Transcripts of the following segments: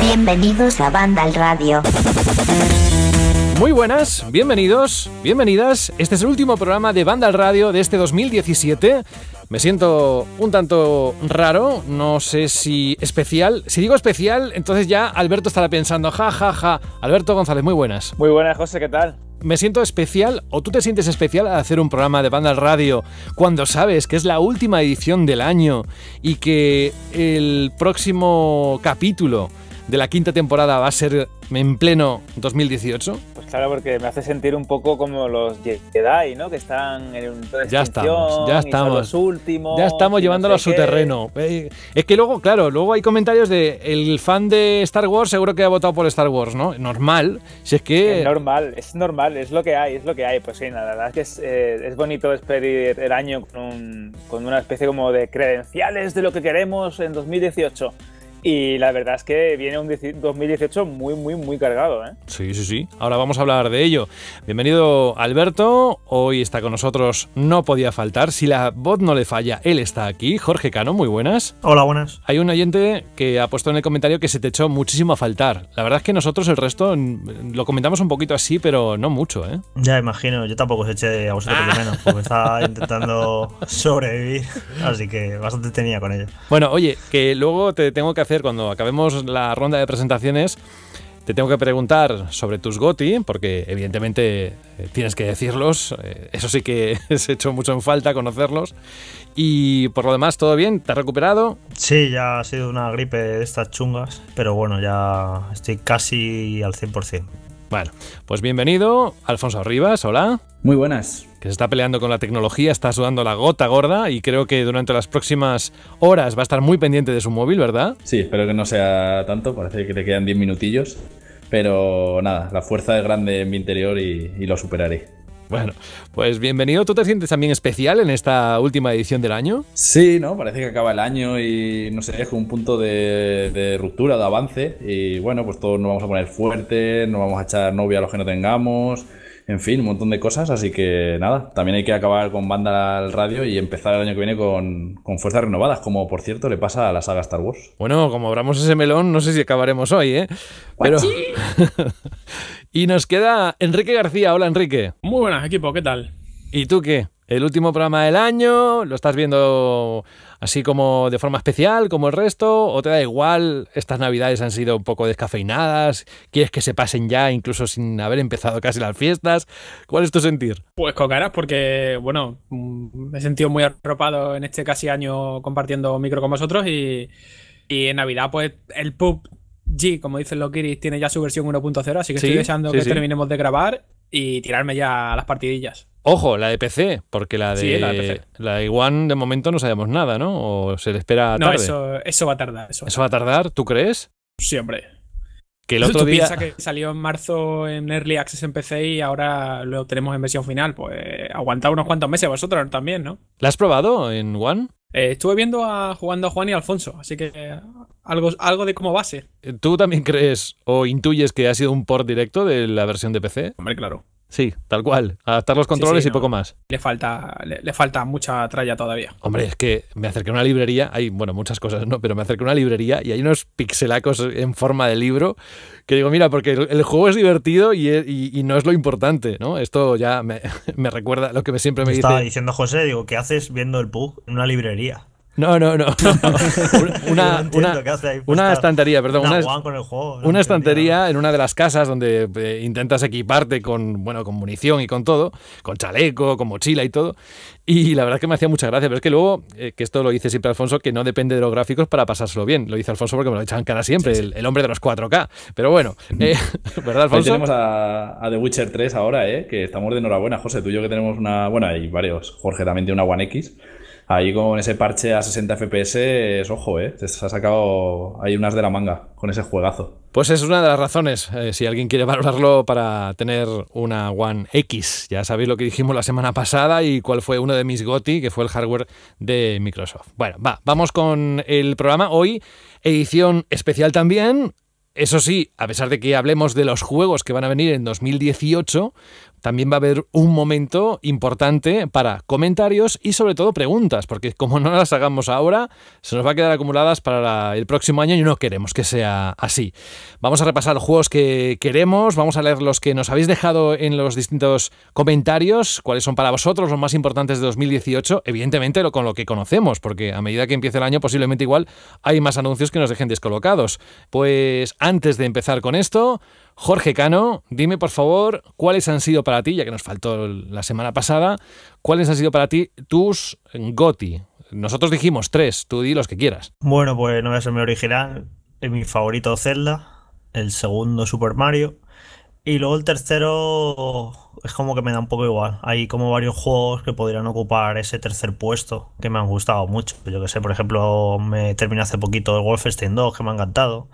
Bienvenidos a Banda al Radio. Muy buenas, bienvenidos, bienvenidas. Este es el último programa de Banda al Radio de este 2017. Me siento un tanto raro, no sé si especial. Si digo especial, entonces ya Alberto estará pensando, ja, ja, ja. Alberto González, muy buenas. Muy buenas, José, ¿qué tal? me siento especial o tú te sientes especial al hacer un programa de banda al radio cuando sabes que es la última edición del año y que el próximo capítulo de la quinta temporada va a ser en pleno 2018? Claro, porque me hace sentir un poco como los Jedi, ¿no? Que están en un Ya estamos, ya estamos. Los ya estamos llevándolo a su terreno. Eh, es que luego, claro, luego hay comentarios de el fan de Star Wars seguro que ha votado por Star Wars, ¿no? Normal. Si es que. normal, es normal, es lo que hay, es lo que hay. Pues sí, la verdad es que es, eh, bonito despedir el año con, con una especie como de credenciales de lo que queremos en 2018. Y la verdad es que viene un 2018 muy, muy, muy cargado. ¿eh? Sí, sí, sí. Ahora vamos a hablar de ello. Bienvenido, Alberto. Hoy está con nosotros, no podía faltar. Si la voz no le falla, él está aquí. Jorge Cano, muy buenas. Hola, buenas. Hay un oyente que ha puesto en el comentario que se te echó muchísimo a faltar. La verdad es que nosotros el resto lo comentamos un poquito así, pero no mucho. ¿eh? Ya imagino, yo tampoco se eché a vosotros menos, porque estaba intentando sobrevivir. Así que bastante tenía con ello. Bueno, oye, que luego te tengo que hacer cuando acabemos la ronda de presentaciones. Te tengo que preguntar sobre tus GOTI, porque evidentemente eh, tienes que decirlos. Eh, eso sí que es hecho mucho en falta conocerlos. Y por lo demás, ¿todo bien? ¿Te has recuperado? Sí, ya ha sido una gripe de estas chungas, pero bueno, ya estoy casi al 100%. Bueno, pues bienvenido, Alfonso Rivas, hola. Muy buenas. Que se está peleando con la tecnología, está sudando la gota gorda y creo que durante las próximas horas va a estar muy pendiente de su móvil, ¿verdad? Sí, espero que no sea tanto, parece que le quedan 10 minutillos. Pero nada, la fuerza es grande en mi interior y lo superaré. Bueno, pues bienvenido. ¿Tú te sientes también especial en esta última edición del año? Sí, ¿no? Parece que acaba el año y no sé, es un punto de, ruptura, de avance. Y bueno, pues todos nos vamos a poner fuertes, nos vamos a echar novia a los que no tengamos. En fin, un montón de cosas, así que nada, también hay que acabar con banda al radio y empezar el año que viene con, fuerzas renovadas, como por cierto le pasa a la saga Star Wars. Bueno, como abramos ese melón, no sé si acabaremos hoy, ¿eh? Pero... y nos queda Enrique García. Hola, Enrique. Muy buenas, equipo, ¿qué tal? ¿Y tú qué? El último programa del año, lo estás viendo así como de forma especial, como el resto, o te da igual, estas navidades han sido un poco descafeinadas, quieres que se pasen ya incluso sin haber empezado casi las fiestas, ¿cuál es tu sentir? Pues con caras, porque bueno, mm, me he sentido muy arropado en este casi año compartiendo micro con vosotros y, en Navidad pues el pub... G, como dicen los Kiris, tiene ya su versión 1.0, así que estoy deseando que terminemos de grabar y tirarme ya a las partidillas. Ojo, la de PC, porque la de, la, de One de momento no sabemos nada, ¿no? O se le espera tarde. No, eso, eso va a tardar. Eso, ¿Eso va a tardar, ¿tú crees? Siempre. Sí, que el otro ¿Tú que salió en marzo en Early Access en PC y ahora lo tenemos en versión final. Pues aguantad unos cuantos meses vosotros también, ¿no? ¿La has probado en One? Eh, estuve viendo a, jugando a Juan y Alfonso, así que eh, algo, algo de como base. ¿Tú también crees o intuyes que ha sido un port directo de la versión de PC? Hombre, claro. Sí, tal cual. Adaptar los controles y poco más. Le falta, le, falta mucha tralla todavía. Hombre, es que me acerqué a una librería, hay, bueno, muchas cosas, ¿no? Pero me acerqué a una librería y hay unos pixelacos en forma de libro que digo, mira, porque el, juego es divertido e, y, no es lo importante, ¿no? Esto ya me, recuerda lo que siempre me Estaba dice. Estaba diciendo José, digo, ¿qué haces viendo el PUG en una librería? No, no, no. una, una, una estantería, perdón. Una, estantería en una de las casas donde eh, intentas equiparte con, bueno, con munición y con todo, con chaleco, con mochila y todo. Y la verdad es que me hacía mucha gracia, pero es que luego, eh, que esto lo dice siempre Alfonso, que no depende de los gráficos para pasárselo bien. Lo dice Alfonso porque me lo echan cara siempre, El, hombre de los 4K. Pero bueno, mm. eh, ¿verdad, Alfonso? tenemos a, The Witcher 3 ahora, ¿eh? que estamos de enhorabuena, José, tú y yo que tenemos una, bueno, y varios, Jorge también tiene una One X ahí con ese parche a 60 FPS, ojo, ¿eh? Se ha sacado ahí unas de la manga con ese juegazo. Pues es una de las razones, eh, si alguien quiere valorarlo para tener una One X. Ya sabéis lo que dijimos la semana pasada y cuál fue uno de mis GOTI, que fue el hardware de Microsoft. Bueno, va, vamos con el programa. Hoy, edición especial también. Eso sí, a pesar de que hablemos de los juegos que van a venir en 2018, también va a haber un momento importante para comentarios y sobre todo preguntas, porque como no las hagamos ahora, se nos va a quedar acumuladas para el próximo año y no queremos que sea así. Vamos a repasar los juegos que queremos, vamos a leer los que nos habéis dejado en los distintos comentarios, cuáles son para vosotros los más importantes de 2018, evidentemente lo con lo que conocemos, porque a medida que empiece el año posiblemente igual hay más anuncios que nos dejen descolocados. Pues antes de empezar con esto, Jorge Cano, dime por favor cuáles han sido para ti, ya que nos faltó la semana pasada, cuáles han sido para ti tus GOTI. Nosotros dijimos tres, tú di los que quieras. Bueno, pues no voy a ser muy original. Mi favorito Zelda, el segundo Super Mario y luego el tercero es como que me da un poco igual. Hay como varios juegos que podrían ocupar ese tercer puesto que me han gustado mucho. Yo que sé, por ejemplo, me terminé hace poquito el Wolfenstein 2 que me ha encantado.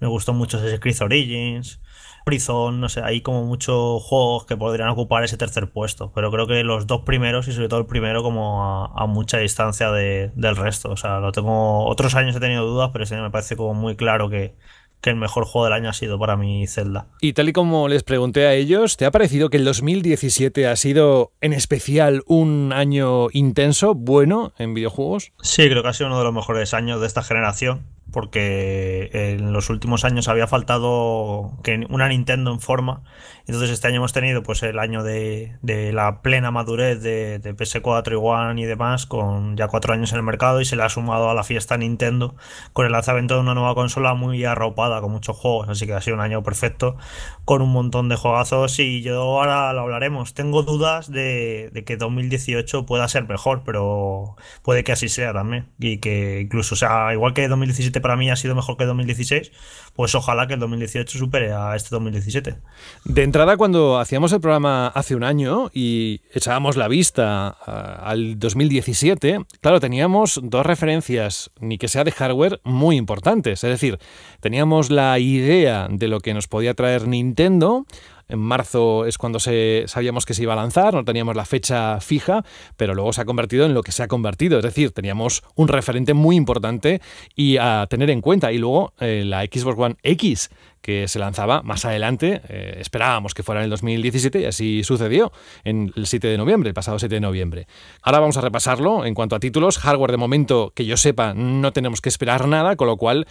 Me gustó mucho ese Creed Origins. Prison, no sé, hay como muchos juegos que podrían ocupar ese tercer puesto, pero creo que los dos primeros y sobre todo el primero como a, mucha distancia del resto, o sea, lo tengo, otros años he tenido dudas, pero ese me parece como muy claro que, que el mejor juego del año ha sido para mí Zelda. Y tal y como les pregunté a ellos, ¿te ha parecido que el 2017 ha sido en especial un año intenso, bueno en videojuegos? Sí, creo que ha sido uno de los mejores años de esta generación porque en los últimos años había faltado que una Nintendo en forma. Entonces este año hemos tenido pues el año de, la plena madurez de, PS4 y One y demás, con ya cuatro años en el mercado y se le ha sumado a la fiesta Nintendo con el lanzamiento de una nueva consola muy arropada con muchos juegos, así que ha sido un año perfecto con un montón de juegazos y yo ahora lo hablaremos. Tengo dudas de, de que 2018 pueda ser mejor, pero puede que así sea también y que incluso sea igual que 2017 para mí ha sido mejor que 2016, pues ojalá que el 2018 supere a este 2017. De entrada, cuando hacíamos el programa hace un año y echábamos la vista ah, al 2017, claro, teníamos dos referencias, ni que sea de hardware, muy importantes. Es decir, teníamos la idea de lo que nos podía traer Nintendo, en marzo es cuando se, sabíamos que se iba a lanzar, no teníamos la fecha fija, pero luego se ha convertido en lo que se ha convertido. Es decir, teníamos un referente muy importante y a tener en cuenta. Y luego eh, la Xbox One X, que se lanzaba más adelante. Eh, esperábamos que fuera en el 2017 y así sucedió en el 7 de noviembre, el pasado 7 de noviembre. Ahora vamos a repasarlo en cuanto a títulos. Hardware de momento, que yo sepa, no tenemos que esperar nada, con lo cual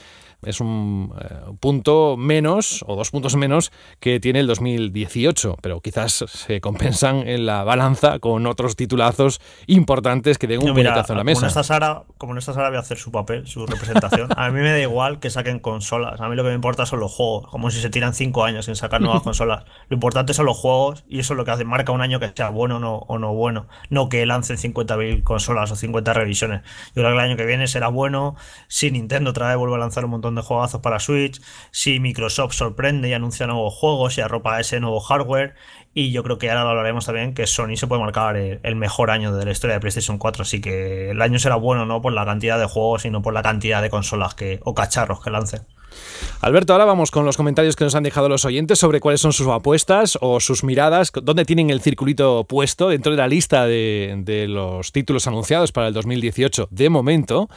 es un eh, punto menos o dos puntos menos que tiene el 2018, pero quizás se compensan en la balanza con otros titulazos importantes que den un puñetazo en la mesa. Como no, esta Sara, como Sara, voy a hacer su papel, su representación. a mí me da igual que saquen consolas, a mí lo que me importa son los juegos, como si se tiran cinco años sin sacar nuevas consolas. Lo importante son los juegos y eso es lo que hace, marca un año que sea bueno o no, o no bueno, no que lancen 50.000 consolas o 50 revisiones. Yo creo que el año que viene será bueno, si Nintendo trae vez vuelve a lanzar un montón de juegazos para Switch, si Microsoft sorprende y anuncia nuevos juegos y arropa ese nuevo hardware, y yo creo que ahora lo hablaremos también que Sony se puede marcar el, mejor año de la historia de PlayStation 4, así que el año será bueno no por la cantidad de juegos, sino por la cantidad de consolas que, o cacharros que lance. Alberto, ahora vamos con los comentarios que nos han dejado los oyentes sobre cuáles son sus apuestas o sus miradas, dónde tienen el circulito puesto dentro de la lista de, de los títulos anunciados para el 2018 de momento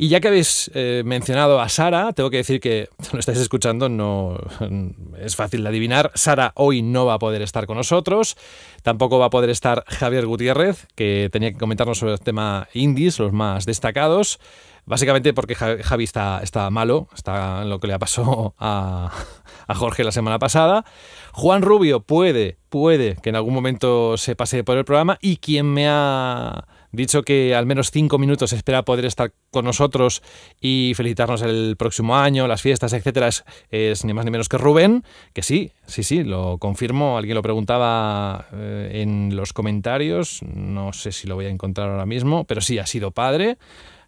y ya que habéis eh, mencionado a Sara, tengo que decir que lo estáis escuchando, no es fácil de adivinar. Sara hoy no va a poder estar con nosotros, tampoco va a poder estar Javier Gutiérrez, que tenía que comentarnos sobre el tema indies, los más destacados. Básicamente porque Javi está, malo, está en lo que le pasó a, a, Jorge la semana pasada. Juan Rubio puede, puede que en algún momento se pase por el programa. Y quien me ha dicho que al menos cinco minutos espera poder estar con nosotros y felicitarnos el próximo año, las fiestas, etcétera, es, ni más ni menos que Rubén, que sí, sí, sí, lo confirmo. Alguien lo preguntaba eh, en los comentarios, no sé si lo voy a encontrar ahora mismo, pero sí, ha sido padre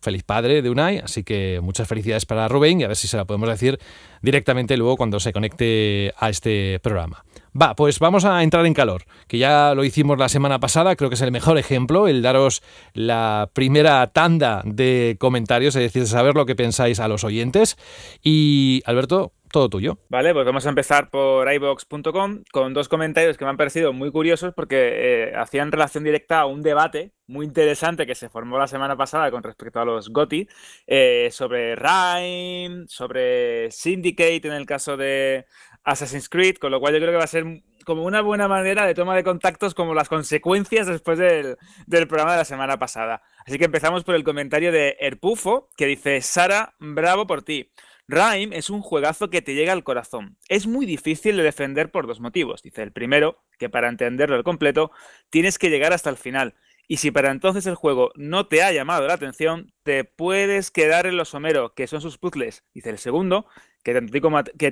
feliz padre de Unai, así que muchas felicidades para Rubén y a ver si se la podemos decir directamente luego cuando se conecte a este programa. Va, pues vamos a entrar en calor, que ya lo hicimos la semana pasada, creo que es el mejor ejemplo, el daros la primera tanda de comentarios, es decir, saber lo que pensáis a los oyentes. Y Alberto, todo tuyo. Vale, pues vamos a empezar por ibox.com con dos comentarios que me han parecido muy curiosos porque eh, hacían relación directa a un debate muy interesante que se formó la semana pasada con respecto a los GOTI eh, sobre Rhyme, sobre Syndicate en el caso de Assassin's Creed, con lo cual yo creo que va a ser como una buena manera de toma de contactos como las consecuencias después del, del programa de la semana pasada. Así que empezamos por el comentario de Erpufo que dice, Sara, bravo por ti. Rhyme es un juegazo que te llega al corazón. Es muy difícil de defender por dos motivos. Dice el primero, que para entenderlo al completo, tienes que llegar hasta el final. Y si para entonces el juego no te ha llamado la atención, te puedes quedar en los someros que son sus puzzles. Dice el segundo, que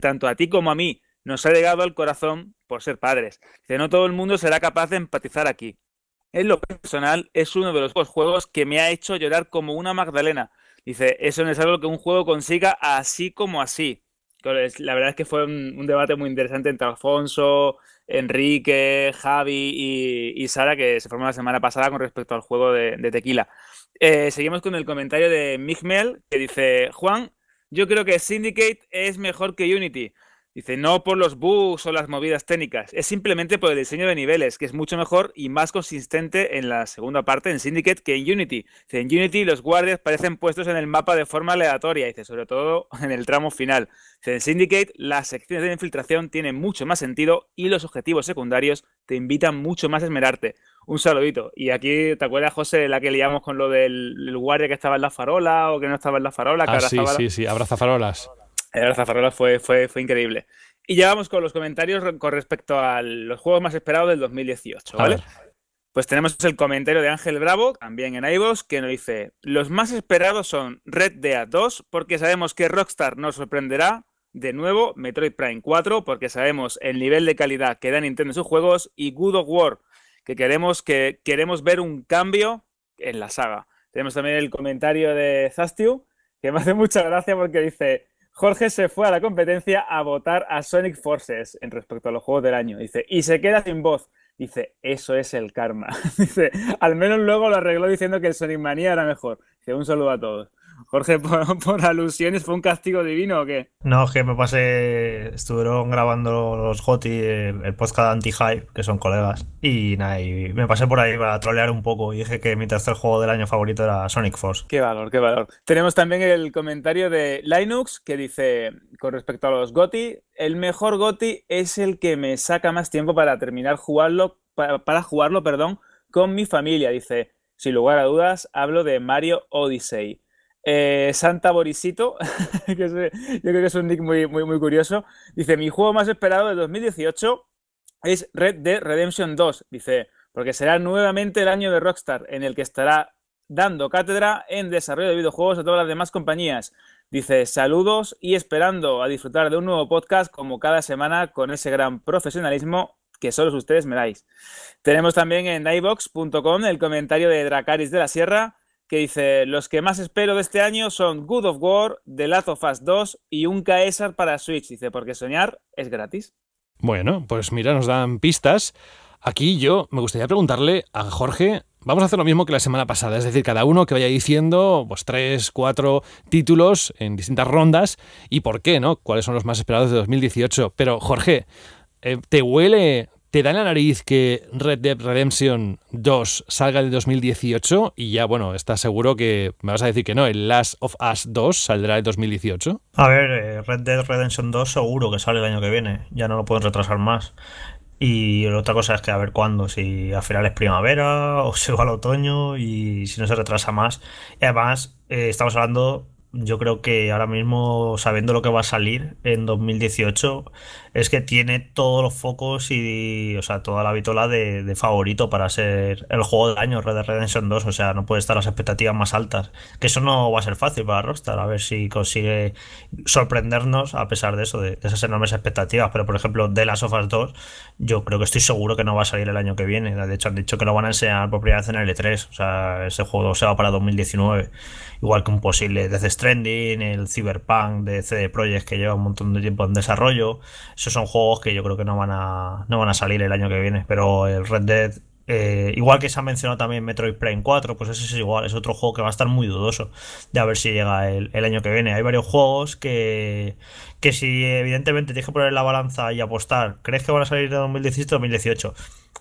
tanto, a ti como a, mí nos ha llegado al corazón por ser padres. Dice, no todo el mundo será capaz de empatizar aquí. En lo personal, es uno de los juegos que me ha hecho llorar como una Magdalena Dice, eso no es algo que un juego consiga así como así. La verdad es que fue un, debate muy interesante entre Alfonso, Enrique, Javi y, Sara, que se formó la semana pasada con respecto al juego de, tequila. Eh, seguimos con el comentario de Migmel, que dice, Juan, yo creo que Syndicate es mejor que Unity. Dice, no por los bugs o las movidas técnicas, es simplemente por el diseño de niveles, que es mucho mejor y más consistente en la segunda parte, en Syndicate, que en Unity. Dice, en Unity los guardias parecen puestos en el mapa de forma aleatoria, dice, sobre todo en el tramo final. en Syndicate las secciones de infiltración tienen mucho más sentido y los objetivos secundarios te invitan mucho más a esmerarte. Un saludito. Y aquí, ¿te acuerdas, José, la que liamos con lo del guardia que estaba en la farola o que no estaba en la farola? ah, sí, sí, sí, abraza farolas. El Zafarrola fue, fue, increíble. Y ya vamos con los comentarios con respecto a los juegos más esperados del 2018, ¿vale? Pues tenemos el comentario de Ángel Bravo, también en Ivo's, que nos dice: Los más esperados son Red Dead 2, porque sabemos que Rockstar nos sorprenderá. De nuevo, Metroid Prime 4, porque sabemos el nivel de calidad que da Nintendo en sus juegos. Y Good of War, que queremos, que queremos ver un cambio en la saga. Tenemos también el comentario de Zastiu, que me hace mucha gracia porque dice: Jorge se fue a la competencia a votar a Sonic Forces en respecto a los juegos del año. Dice, y se queda sin voz. Dice, eso es el karma. Dice, al menos luego lo arregló diciendo que el Sonic Manía era mejor. Dice, un saludo a todos. Jorge, por, alusiones, ¿fue un castigo divino o qué? No, es que me pasé. Estuvieron grabando los Goti, el, podcast podcast anti-hype, que son colegas. Y nada, y me pasé por ahí para trolear un poco. Y dije que mi tercer juego del año favorito era Sonic Force. Qué valor, qué valor. Tenemos también el comentario de Linux que dice: con respecto a los Goti, el mejor Goti es el que me saca más tiempo para terminar jugarlo, para jugarlo, perdón, con mi familia. Dice. Sin lugar a dudas, hablo de Mario Odyssey. Eh, Santa borisito que yo creo que es un nick muy, muy, curioso, dice, mi juego más esperado de 2018 es Red de Redemption 2, dice, porque será nuevamente el año de Rockstar, en el que estará dando cátedra en desarrollo de videojuegos a todas las demás compañías. Dice, saludos y esperando a disfrutar de un nuevo podcast como cada semana con ese gran profesionalismo que solo ustedes me dais. Tenemos también en iVox.com el comentario de Dracaris de la Sierra, que dice, los que más espero de este año son Good of War, The Last of Us 2 y un Caesar para Switch. Dice, porque soñar es gratis. Bueno, pues mira, nos dan pistas. Aquí yo me gustaría preguntarle a Jorge, vamos a hacer lo mismo que la semana pasada, es decir, cada uno que vaya diciendo pues tres, cuatro títulos en distintas rondas y por qué, ¿no? ¿Cuáles son los más esperados de 2018? Pero Jorge, eh, ¿te huele ¿Te da en la nariz que Red Dead Redemption 2 salga de 2018? Y ya, bueno, estás seguro que me vas a decir que no, el Last of Us 2 saldrá en 2018. A ver, eh, Red Dead Redemption 2 seguro que sale el año que viene, ya no lo pueden retrasar más. Y otra cosa es que a ver cuándo, si al final es primavera o se va al otoño y si no se retrasa más. Y además, eh, estamos hablando, yo creo que ahora mismo, sabiendo lo que va a salir en 2018, es que tiene todos los focos y, o sea, toda la vitola de, favorito para ser el juego del año, Red Dead Redemption 2. O sea, no puede estar las expectativas más altas. Que eso no va a ser fácil para Rockstar, a ver si consigue sorprendernos a pesar de eso, de, esas enormes expectativas. Pero, por ejemplo, de las Us 2, yo creo que estoy seguro que no va a salir el año que viene. De hecho, han dicho que lo van a enseñar por primera vez en el E3. O sea, ese juego se va para 2019. Igual que un posible Death Stranding, el Cyberpunk de CD Projekt que lleva un montón de tiempo en desarrollo son juegos que yo creo que no van a, no van a salir el año que viene, pero el Red Dead eh, igual que se ha mencionado también Metroid Prime 4, pues ese es igual, es otro juego que va a estar muy dudoso de a ver si llega el año que viene. Hay varios juegos que, que si evidentemente tienes que poner la balanza y apostar, ¿crees que van a salir de 2017 o 2018?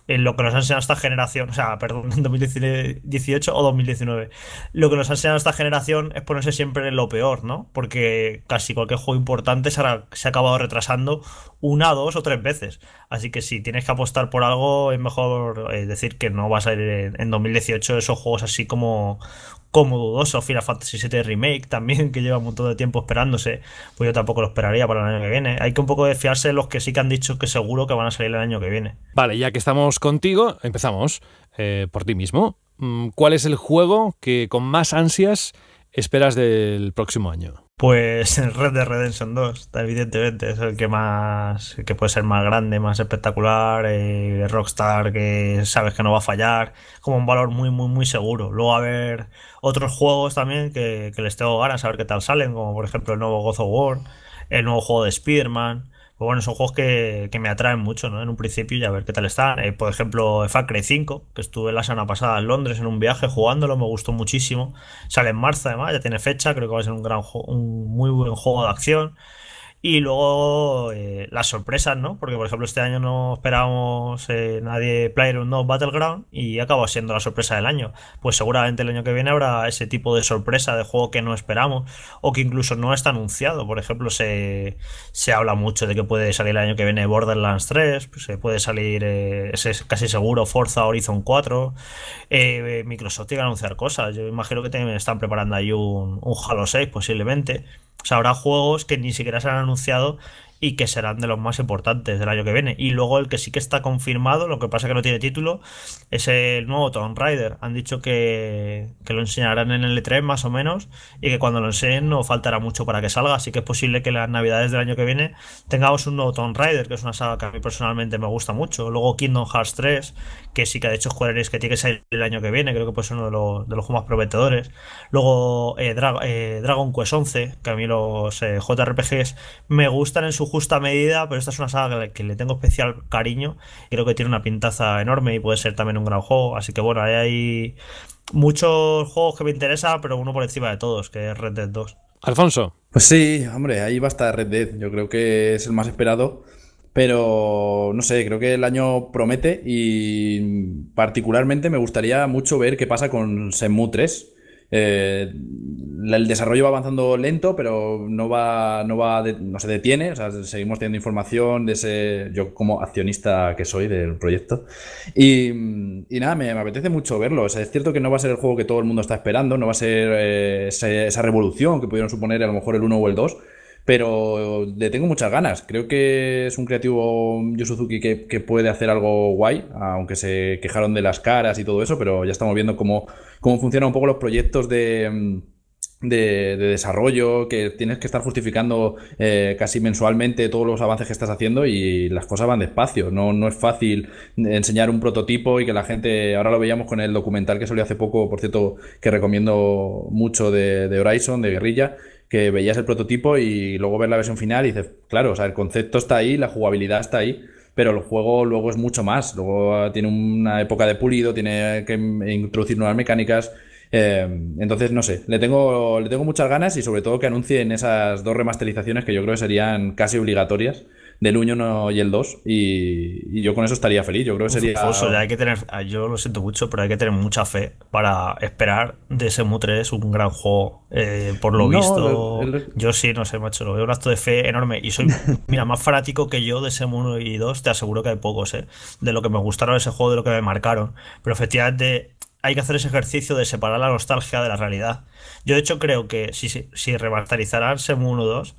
En lo que nos ha enseñado esta generación, o sea, perdón, en 2018 o 2019. Lo que nos ha enseñado esta generación es ponerse siempre en lo peor, ¿no? Porque casi cualquier juego importante se ha, acabado retrasando una, dos o tres veces. Así que si tienes que apostar por algo, es mejor eh, decir que no va a salir en 2018 esos juegos así como, como dudoso Final Fantasy VII Remake también, que lleva un montón de tiempo esperándose, pues yo tampoco lo esperaría para el año que viene. Hay que un poco desfiarse de los que sí que han dicho que seguro que van a salir el año que viene. Vale, ya que estamos contigo, empezamos eh, por ti mismo. Mm, ¿Cuál es el juego que con más ansias esperas del próximo año? Pues Red Dead Redemption 2, evidentemente, es el que más, que puede ser más grande, más espectacular, eh, Rockstar que sabes que no va a fallar, como un valor muy, muy, muy seguro. Luego a ver otros juegos también que, les tengo ganas a ver qué tal salen, como por ejemplo el nuevo God of War, el nuevo juego de Spider-Man, bueno, son juegos que, me atraen mucho, ¿no? En un principio y a ver qué tal están. Eh, por ejemplo, Far Cry 5, que estuve la semana pasada en Londres en un viaje jugándolo, me gustó muchísimo. Sale en marzo además, ya tiene fecha, creo que va a ser un gran un muy buen juego de acción. Y luego eh, las sorpresas, ¿no? Porque, por ejemplo, este año no esperábamos eh, nadie Player no Battleground y acabó siendo la sorpresa del año. Pues seguramente el año que viene habrá ese tipo de sorpresa de juego que no esperamos o que incluso no está anunciado. Por ejemplo, se, se habla mucho de que puede salir el año que viene Borderlands 3, se pues, eh, puede salir es casi seguro Forza Horizon 4. Microsoft tiene que anunciar cosas. Yo imagino que también están preparando ahí un Halo 6 posiblemente. O sea, habrá juegos que ni siquiera se han anunciado y que serán de los más importantes del año que viene. Y luego el que sí que está confirmado, lo que pasa que no tiene título, es el nuevo Tomb Raider. Han dicho que, lo enseñarán en el E3 más o menos y que cuando lo enseñen no faltará mucho para que salga. Así que es posible que las navidades del año que viene tengamos un nuevo Tomb Raider, que es una saga que a mí personalmente me gusta mucho. Luego Kingdom Hearts 3, que sí que ha hecho Square Enix que tiene que salir el año que viene, creo que puede ser uno de los, de los juegos más prometedores. Luego eh, eh, Dragon Quest 11, que a mí los eh, JRPGs me gustan en su justa medida, pero esta es una saga que le, tengo especial cariño. Creo que tiene una pintaza enorme y puede ser también un gran juego. Así que bueno, hay muchos juegos que me interesan, pero uno por encima de todos, que es Red Dead 2. Alfonso. Pues sí, hombre, ahí va a estar Red Dead. Yo creo que es el más esperado. Pero no sé, creo que el año promete y particularmente me gustaría mucho ver qué pasa con Shenmue 3. Eh, el desarrollo va avanzando lento, pero no va, no va, no se detiene. seguimos teniendo información de ese, yo como accionista que soy del proyecto. Y, nada, me, apetece mucho verlo. es cierto que no va a ser el juego que todo el mundo está esperando, no va a ser eh, esa revolución que pudieron suponer a lo mejor el 1 o el 2 pero le tengo muchas ganas. Creo que es un creativo Yusuzuki que, que, puede hacer algo guay, aunque se quejaron de las caras y todo eso, pero ya estamos viendo cómo, cómo funcionan un poco los proyectos de mm, de, desarrollo, que tienes que estar justificando eh, casi mensualmente todos los avances que estás haciendo y las cosas van despacio. No, no es fácil enseñar un prototipo y que la gente, ahora lo veíamos con el documental que salió hace poco, por cierto, que recomiendo mucho de, de Horizon, de Guerrilla, que veías el prototipo y luego ver la versión final y dices, claro, o sea, el concepto está ahí, la jugabilidad está ahí pero el juego luego es mucho más. Luego tiene una época de pulido, tiene que introducir nuevas mecánicas, Em, entonces, no sé, le tengo, le tengo muchas ganas y sobre todo que anuncien esas dos remasterizaciones que yo creo que serían casi obligatorias del 1 y el 2 y, yo con eso estaría feliz. Yo creo que sería... ya hay que tener, ah, yo lo siento mucho, pero hay que tener mucha fe para esperar de ese 3 un gran juego. Eh, por lo visto, yo sí, no sé, macho, lo veo un acto de fe enorme y soy, mira, más fanático que yo de ese 1 y 2, te aseguro que hay pocos, ¿eh? De lo que me gustaron ese juego, de lo que me marcaron. Pero efectivamente hay que hacer ese ejercicio de separar la nostalgia de la realidad. Yo de hecho creo que si, si, Semu 1 2,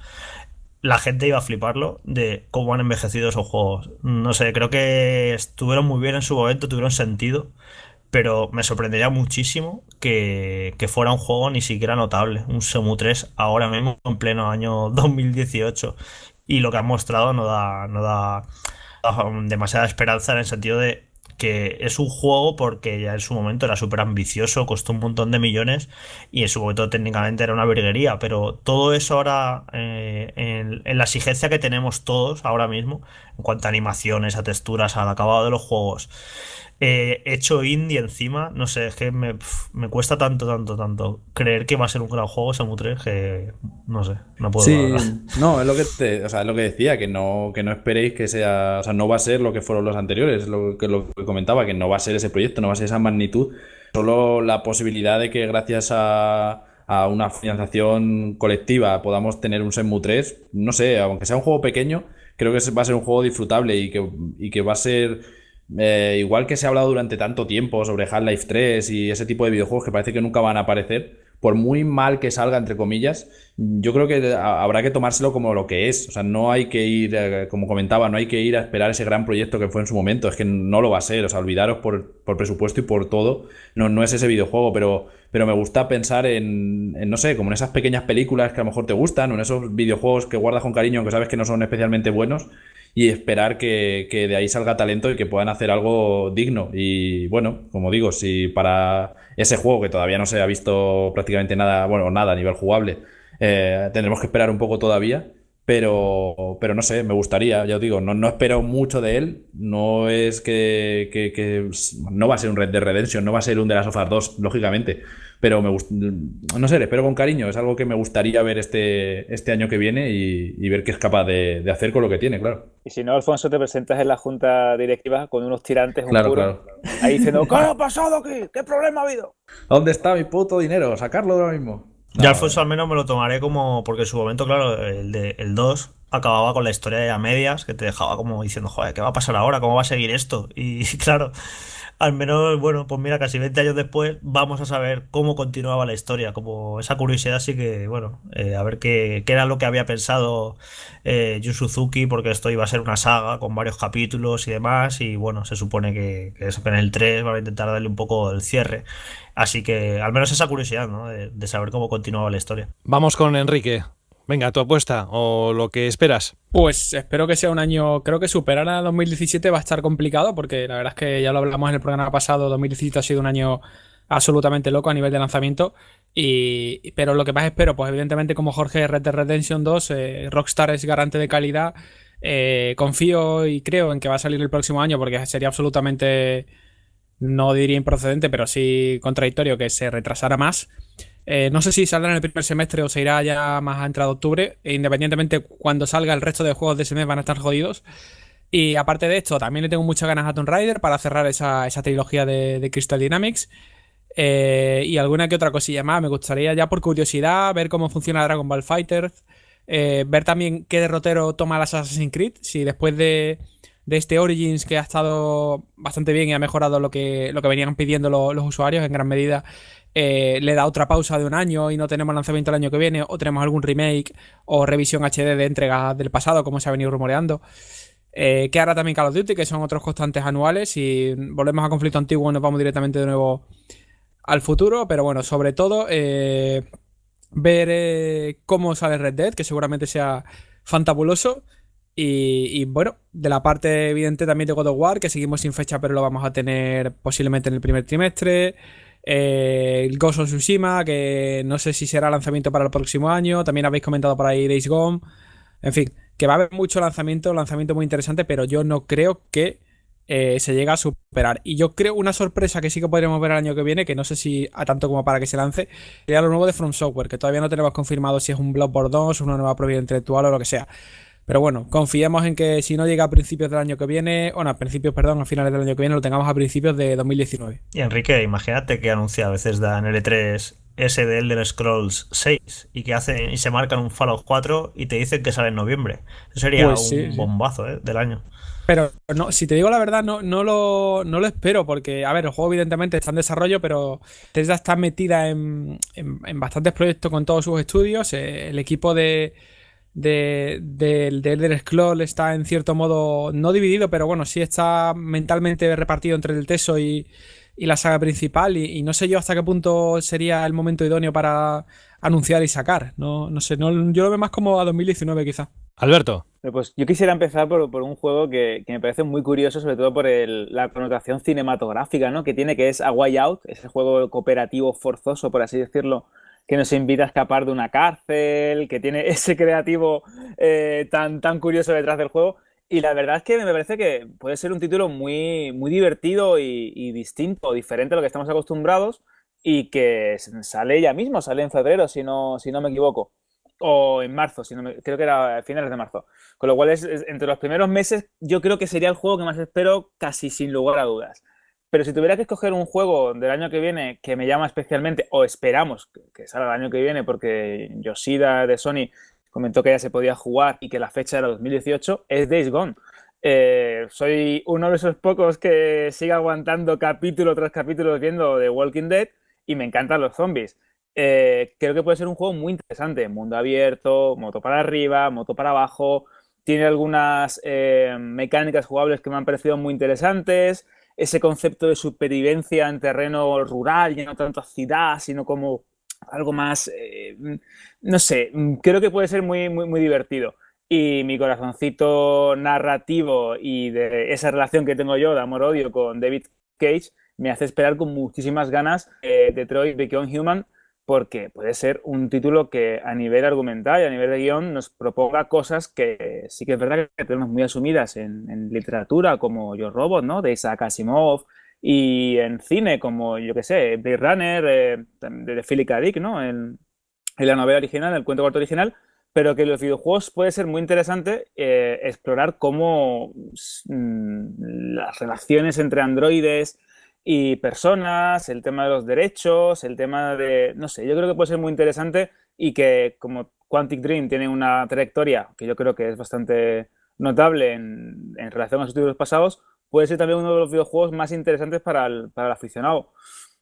la gente iba a fliparlo de cómo han envejecido esos juegos. No sé, creo que estuvieron muy bien en su momento, tuvieron sentido, pero me sorprendería muchísimo que, fuera un juego ni siquiera notable, un Semu 3 ahora mismo en pleno año 2018. Y lo que han mostrado no da, no da demasiada esperanza en el sentido de que es un juego porque ya en su momento era súper ambicioso, costó un montón de millones y en su momento técnicamente era una verguería, pero todo eso ahora, eh, en, la exigencia que tenemos todos ahora mismo, en cuanto a animaciones, a texturas, al acabado de los juegos, hecho indie encima, no sé, es que me, cuesta tanto, tanto, tanto creer que va a ser un gran juego Samu 3 que no sé, no puedo. Sí, no, es lo que o sea, lo que decía, que no, que no esperéis que sea, o sea, no va a ser lo que fueron los anteriores, lo que, lo que comentaba, que no va a ser ese proyecto, no va a ser esa magnitud, solo la posibilidad de que gracias a una financiación colectiva podamos tener un semu 3, no sé, aunque sea un juego pequeño, creo que va a ser un juego disfrutable y que, y que va a ser eh, igual que se ha hablado durante tanto tiempo sobre Half-Life 3 y ese tipo de videojuegos que parece que nunca van a aparecer, por muy mal que salga, entre comillas, yo creo que habrá que tomárselo como lo que es. O sea, no hay que ir, eh, como comentaba, no hay que ir a esperar ese gran proyecto que fue en su momento. Es que no lo va a ser. O sea, olvidaros por, presupuesto y por todo. No, no es ese videojuego, pero, pero me gusta pensar en, en, no sé, como en esas pequeñas películas que a lo mejor te gustan, o en esos videojuegos que guardas con cariño, aunque sabes que no son especialmente buenos y esperar que, de ahí salga talento y que puedan hacer algo digno. Y bueno, como digo, si para ese juego que todavía no se ha visto prácticamente nada, bueno, nada a nivel jugable, eh, tendremos que esperar un poco todavía. Pero, pero no sé, me gustaría, ya os digo, no, no espero mucho de él. No es que, No va a ser un Red de Redemption, no va a ser un de las Us 2, lógicamente pero me no sé, espero con cariño, es algo que me gustaría ver este, este año que viene y, ver qué es capaz de, hacer con lo que tiene, claro. Y si no, Alfonso, te presentas en la junta directiva con unos tirantes, un puro, ahí diciendo, ¿qué ha pasado aquí? ¿Qué problema ha habido? ¿Dónde está mi puto dinero? Sacarlo ahora mismo. ya Alfonso al menos me lo tomaré como, porque en su momento, claro, el, de, el 2 acababa con la historia de a medias, que te dejaba como diciendo, joder, ¿qué va a pasar ahora? ¿Cómo va a seguir esto? Y claro, al menos, bueno, pues mira, casi 20 años después vamos a saber cómo continuaba la historia, como esa curiosidad así que, bueno, eh, a ver qué, era lo que había pensado eh, Yu Suzuki, porque esto iba a ser una saga con varios capítulos y demás, y bueno, se supone que, que en el 3 van a intentar darle un poco el cierre. Así que al menos esa curiosidad, ¿no? de saber cómo continuaba la historia. Vamos con Enrique. Venga, tu apuesta o lo que esperas. Pues espero que sea un año, creo que superar a 2017 va a estar complicado porque la verdad es que ya lo hablamos en el programa pasado, 2017 ha sido un año absolutamente loco a nivel de lanzamiento. Y, pero lo que más espero, pues evidentemente como Jorge Red Dead Redemption 2, eh, Rockstar es garante de calidad. Eh, confío y creo en que va a salir el próximo año porque sería absolutamente, no diría improcedente, pero sí contradictorio que se retrasara más. Eh, no sé si saldrá en el primer semestre o se irá ya más a entrada de octubre. E independientemente, cuando salga el resto de juegos de ese mes van a estar jodidos. Y aparte de esto, también le tengo muchas ganas a Tomb Raider para cerrar esa, trilogía de, Crystal Dynamics. Eh, y alguna que otra cosilla más. Me gustaría ya por curiosidad ver cómo funciona Dragon Ball Fighter. Eh, ver también qué derrotero toma las Assassin's Creed. Si después de, de este Origins que ha estado bastante bien y ha mejorado lo que, lo que venían pidiendo los usuarios en gran medida. Eh, le da otra pausa de un año y no tenemos lanzamiento el año que viene, o tenemos algún remake o revisión HD de entregas del pasado, como se ha venido rumoreando. Eh, que ahora también Call of Duty, que son otros constantes anuales. Y volvemos a conflicto antiguo, nos vamos directamente de nuevo al futuro. Pero bueno, sobre todo, eh, ver cómo sale Red Dead, que seguramente sea fantabuloso. Y, bueno, de la parte evidente también de God of War, que seguimos sin fecha, pero lo vamos a tener posiblemente en el primer trimestre. el eh, Ghost of Tsushima, que no sé si será lanzamiento para el próximo año. También habéis comentado por ahí Days Gone. En fin, que va a haber mucho lanzamiento, lanzamiento muy interesante, pero yo no creo que eh, se llegue a superar. Y yo creo una sorpresa que sí que podremos ver el año que viene, que no sé si a tanto como para que se lance, sería lo nuevo de From Software, que todavía no tenemos confirmado si es un por dos, una nueva propiedad intelectual o lo que sea. Pero bueno, confiemos en que si no llega a principios del año que viene, o no, a principios, perdón, a finales del año que viene, lo tengamos a principios de 2019. Y Enrique, imagínate que anuncia a veces dan L3 SDL de Scrolls 6 y que hacen y se marcan un Fallout 4 y te dicen que sale en noviembre. Eso sería pues un bombazo ¿eh? del año. Pero no, si te digo la verdad, no, no, lo, no lo espero, porque, a ver, el juego evidentemente está en desarrollo, pero Tesla está metida en bastantes proyectos con todos sus estudios. Eh, el equipo de, de, del Elder Scroll está en cierto modo no dividido, pero bueno, sí está mentalmente repartido entre el Teso y, la saga principal. Y, no sé yo hasta qué punto sería el momento idóneo para anunciar y sacar. No, sé, yo lo veo más como a 2019 quizá. Alberto. Eh, pues yo quisiera empezar por, un juego que, me parece muy curioso, sobre todo por el, la connotación cinematográfica que tiene, que es A Way Out, ese juego cooperativo forzoso, por así decirlo, que nos invita a escapar de una cárcel, que tiene ese creativo eh, tan, tan curioso detrás del juego. Y la verdad es que me parece que puede ser un título muy, muy divertido y, distinto, diferente a lo que estamos acostumbrados y que sale ya mismo, sale en febrero, si no, si no me equivoco. O en marzo, si no creo que era finales de marzo. Con lo cual, es, entre los primeros meses, yo creo que sería el juego que más espero, casi sin lugar a dudas. Pero si tuviera que escoger un juego del año que viene que me llama especialmente, o esperamos que salga el año que viene, porque Yoshida de Sony comentó que ya se podía jugar y que la fecha era 2018, es Days Gone. Eh, soy uno de esos pocos que sigue aguantando capítulo tras capítulo viendo The Walking Dead y me encantan los zombies. Eh, creo que puede ser un juego muy interesante. Mundo abierto, moto para arriba, moto para abajo. Tiene algunas eh, mecánicas jugables que me han parecido muy interesantes ese concepto de supervivencia en terreno rural, y no tanto ciudad, sino como algo más, eh, mm, no sé, mm, creo que puede ser muy, muy, muy divertido. Y mi corazoncito narrativo y de esa relación que tengo yo de amor-odio con David Cage me hace esperar con muchísimas ganas eh, Detroit Become Human porque puede ser un título que a nivel argumental y a nivel de guión nos proponga cosas que sí que es verdad que tenemos muy asumidas en, literatura, como Yo Robot, ¿no? De Isaac Asimov, y en cine, como yo qué sé, Blade Runner, eh, de Philip K. Dick, ¿no? En, la novela original, en el cuento corto original, pero que en los videojuegos puede ser muy interesante eh, explorar cómo mm, las relaciones entre androides, y personas, el tema de los derechos, el tema de, no sé, yo creo que puede ser muy interesante y que como Quantic Dream tiene una trayectoria que yo creo que es bastante notable en, relación a sus títulos pasados, puede ser también uno de los videojuegos más interesantes para el, para el aficionado.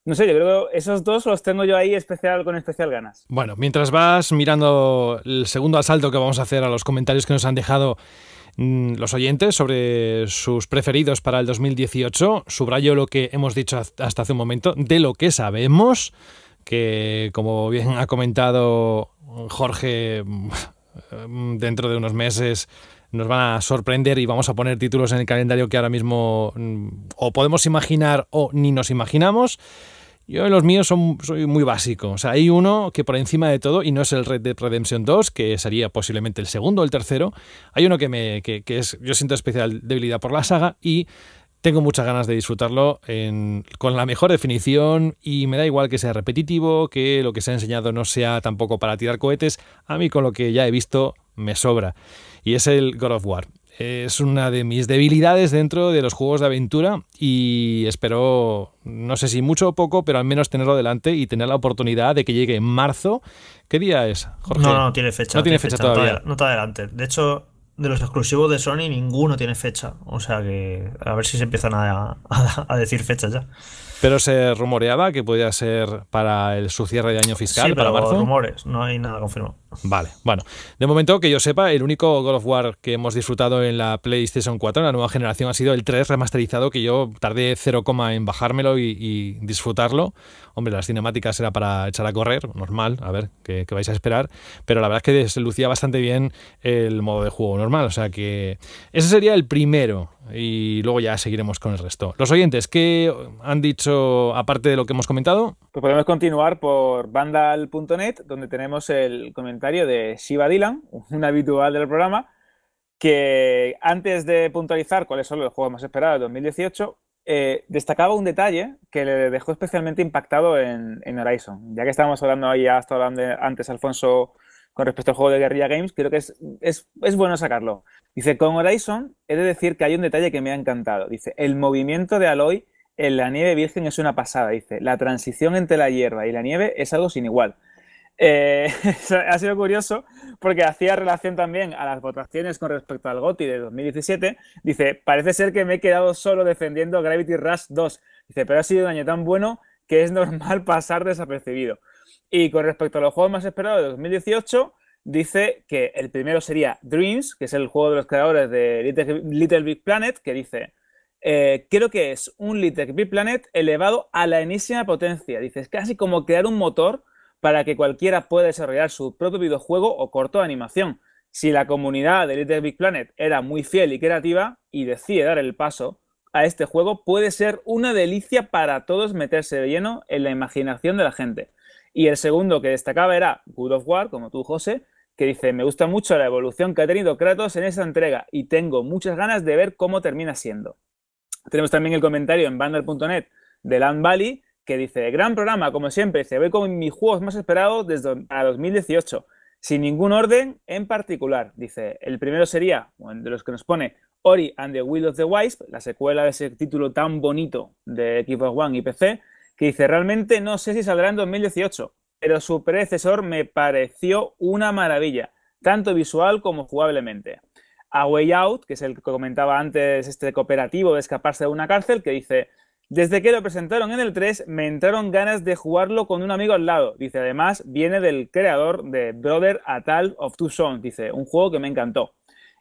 No sé, yo creo que esos dos los tengo yo ahí especial con especial ganas. Bueno, mientras vas mirando el segundo asalto que vamos a hacer a los comentarios que nos han dejado Mm, los oyentes sobre sus preferidos para el 2018. Subrayo lo que hemos dicho hasta hace un momento de lo que sabemos, que como bien ha comentado Jorge, mm, dentro de unos meses nos van a sorprender y vamos a poner títulos en el calendario que ahora mismo mm, o podemos imaginar o ni nos imaginamos. Yo los míos son, soy muy básico. O sea, hay uno que por encima de todo, y no es el Red Dead Redemption 2, que sería posiblemente el segundo o el tercero. Hay uno que, me, es, yo siento especial debilidad por la saga y tengo muchas ganas de disfrutarlo con la mejor definición y me da igual que sea repetitivo, que lo que se ha enseñado no sea tampoco para tirar cohetes. A mí con lo que ya he visto me sobra. Y es el God of War es una de mis debilidades dentro de los juegos de aventura y espero, no sé si mucho o poco, pero al menos tenerlo delante y tener la oportunidad de que llegue en marzo. ¿Qué día es, Jorge? No, no, tiene fecha. tiene todavía. No está adelante. De hecho, de los exclusivos de Sony ninguno tiene fecha. O sea que a ver si se empiezan a, decir fechas ya. Pero se rumoreaba que podía ser para el, su cierre de año fiscal, sí, pero para marzo. rumores, no hay nada confirmado. Vale, bueno. De momento, que yo sepa, el único God of War que hemos disfrutado en la PlayStation 4, en la nueva generación, ha sido el 3 remasterizado, que yo tardé 0, en bajármelo y, disfrutarlo. Hombre, las cinemáticas era para echar a correr, normal, a ver qué, vais a esperar. Pero la verdad es que se lucía bastante bien el modo de juego normal, o sea que ese sería el primero y luego ya seguiremos con el resto. Los oyentes, ¿qué han dicho aparte de lo que hemos comentado? Pues podemos continuar por vandal.net, donde tenemos el comentario de Shiva Dylan, un habitual del programa, que antes de puntualizar cuáles son los juegos más esperados de 2018, eh, destacaba un detalle que le dejó especialmente impactado en, Horizon. Ya que estábamos hablando ahí, hasta hablando antes, Alfonso, con respecto al juego de Guerrilla Games, creo que es, es, bueno sacarlo. Dice, con Horizon he de decir que hay un detalle que me ha encantado. Dice, el movimiento de Aloy en la nieve virgen es una pasada. Dice, la transición entre la hierba y la nieve es algo sin igual. Eh, ha sido curioso porque hacía relación también a las votaciones con respecto al GOTI de 2017. Dice, parece ser que me he quedado solo defendiendo Gravity Rush 2. Dice, pero ha sido un año tan bueno que es normal pasar desapercibido. Y con respecto a los juegos más esperados de 2018, dice que el primero sería Dreams, que es el juego de los creadores de Little, Big Planet, que dice, eh, creo que es un Little Big Planet elevado a la enísima potencia. Dice, es casi como crear un motor para que cualquiera pueda desarrollar su propio videojuego o corto de animación. Si la comunidad de Little Big Planet era muy fiel y creativa y decide dar el paso a este juego, puede ser una delicia para todos meterse de lleno en la imaginación de la gente. Y el segundo que destacaba era Good of War, como tú, José, que dice, me gusta mucho la evolución que ha tenido Kratos en esa entrega y tengo muchas ganas de ver cómo termina siendo. Tenemos también el comentario en bandar.net de Land Valley, que dice, gran programa, como siempre, se ve con mis juegos más esperados desde a 2018, sin ningún orden en particular. Dice, el primero sería, bueno, de los que nos pone, Ori and the Will of the Wise, la secuela de ese título tan bonito de Xbox One y PC, que dice, realmente no sé si saldrá en 2018, pero su predecesor me pareció una maravilla, tanto visual como jugablemente. A Way Out, que es el que comentaba antes, este cooperativo de escaparse de una cárcel, que dice, desde que lo presentaron en el 3, me entraron ganas de jugarlo con un amigo al lado. Dice, además, viene del creador de Brother A Tale of Two Sons. Dice, un juego que me encantó.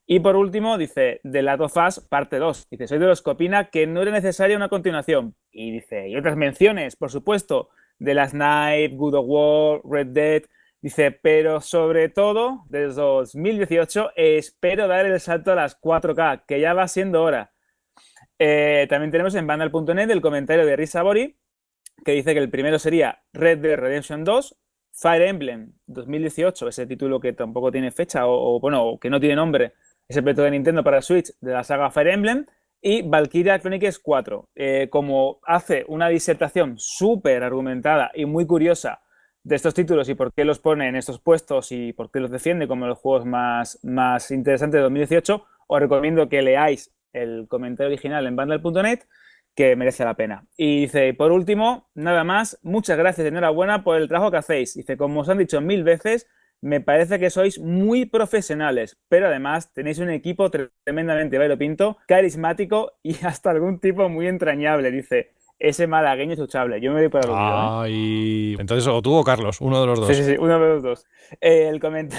Y por último, dice, The Last of Us, parte 2. Dice, soy de los que opina que no era necesaria una continuación. Y dice, y otras menciones, por supuesto, de Last Night, Good of War, Red Dead. Dice, pero sobre todo, desde 2018, espero dar el salto a las 4K, que ya va siendo hora. Eh, también tenemos en Vandal.net el comentario de Risa Bori, que dice que el primero sería Red Dead Redemption 2, Fire Emblem 2018, ese título que tampoco tiene fecha o, bueno, que no tiene nombre, el proyecto de Nintendo para Switch de la saga Fire Emblem, y Valkyria Chronicles 4. Eh, como hace una disertación súper argumentada y muy curiosa de estos títulos y por qué los pone en estos puestos y por qué los defiende como los juegos más, más interesantes de 2018, os recomiendo que leáis el comentario original en Bandal.net que merece la pena. Y dice, por último, nada más, muchas gracias, enhorabuena por el trabajo que hacéis. Dice, como os han dicho mil veces, me parece que sois muy profesionales, pero además tenéis un equipo tremendamente pinto, carismático y hasta algún tipo muy entrañable, dice. Ese malagueño es Yo me voy por el ¿eh? Ay, Entonces, o tú o Carlos, uno de los dos. Sí, sí, sí uno de los dos. Eh, el También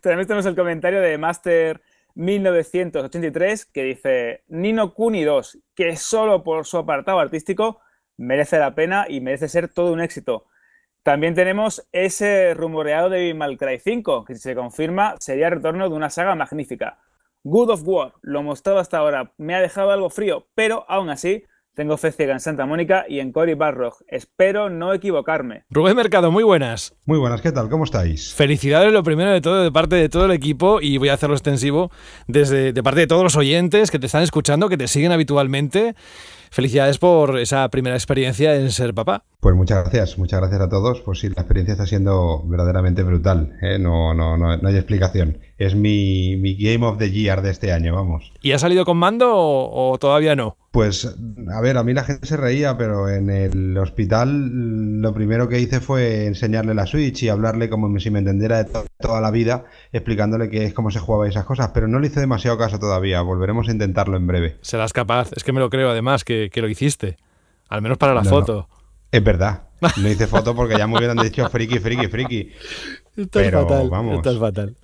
tenemos el comentario de Master 1983, que dice Nino Kuni 2, que solo por su apartado artístico merece la pena y merece ser todo un éxito. También tenemos ese rumoreado de Malcry 5, que si se confirma sería el retorno de una saga magnífica. Good of War, lo mostrado hasta ahora, me ha dejado algo frío, pero aún así tengo fe en Santa Mónica y en Cory Barrog. Espero no equivocarme. Rubén Mercado, muy buenas. Muy buenas, ¿qué tal? ¿Cómo estáis? Felicidades, lo primero de todo, de parte de todo el equipo, y voy a hacerlo extensivo, desde, de parte de todos los oyentes que te están escuchando, que te siguen habitualmente. Felicidades por esa primera experiencia en ser papá. Pues muchas gracias, muchas gracias a todos. Pues sí, la experiencia está siendo verdaderamente brutal. ¿eh? No, no, hay explicación. Es mi, Game of the Year de este año, vamos. ¿Y ha salido con mando o, todavía no? Pues, a ver, a mí la gente se reía, pero en el hospital lo primero que hice fue enseñarle la Switch y hablarle como si me entendiera toda la vida, explicándole que es cómo se jugaba esas cosas. Pero no le hice demasiado caso todavía. Volveremos a intentarlo en breve. Serás capaz. Es que me lo creo, además, que, lo hiciste. Al menos para la foto. Es verdad. No hice foto porque ya me hubieran dicho friki, friki, friki. Esto es fatal. fatal.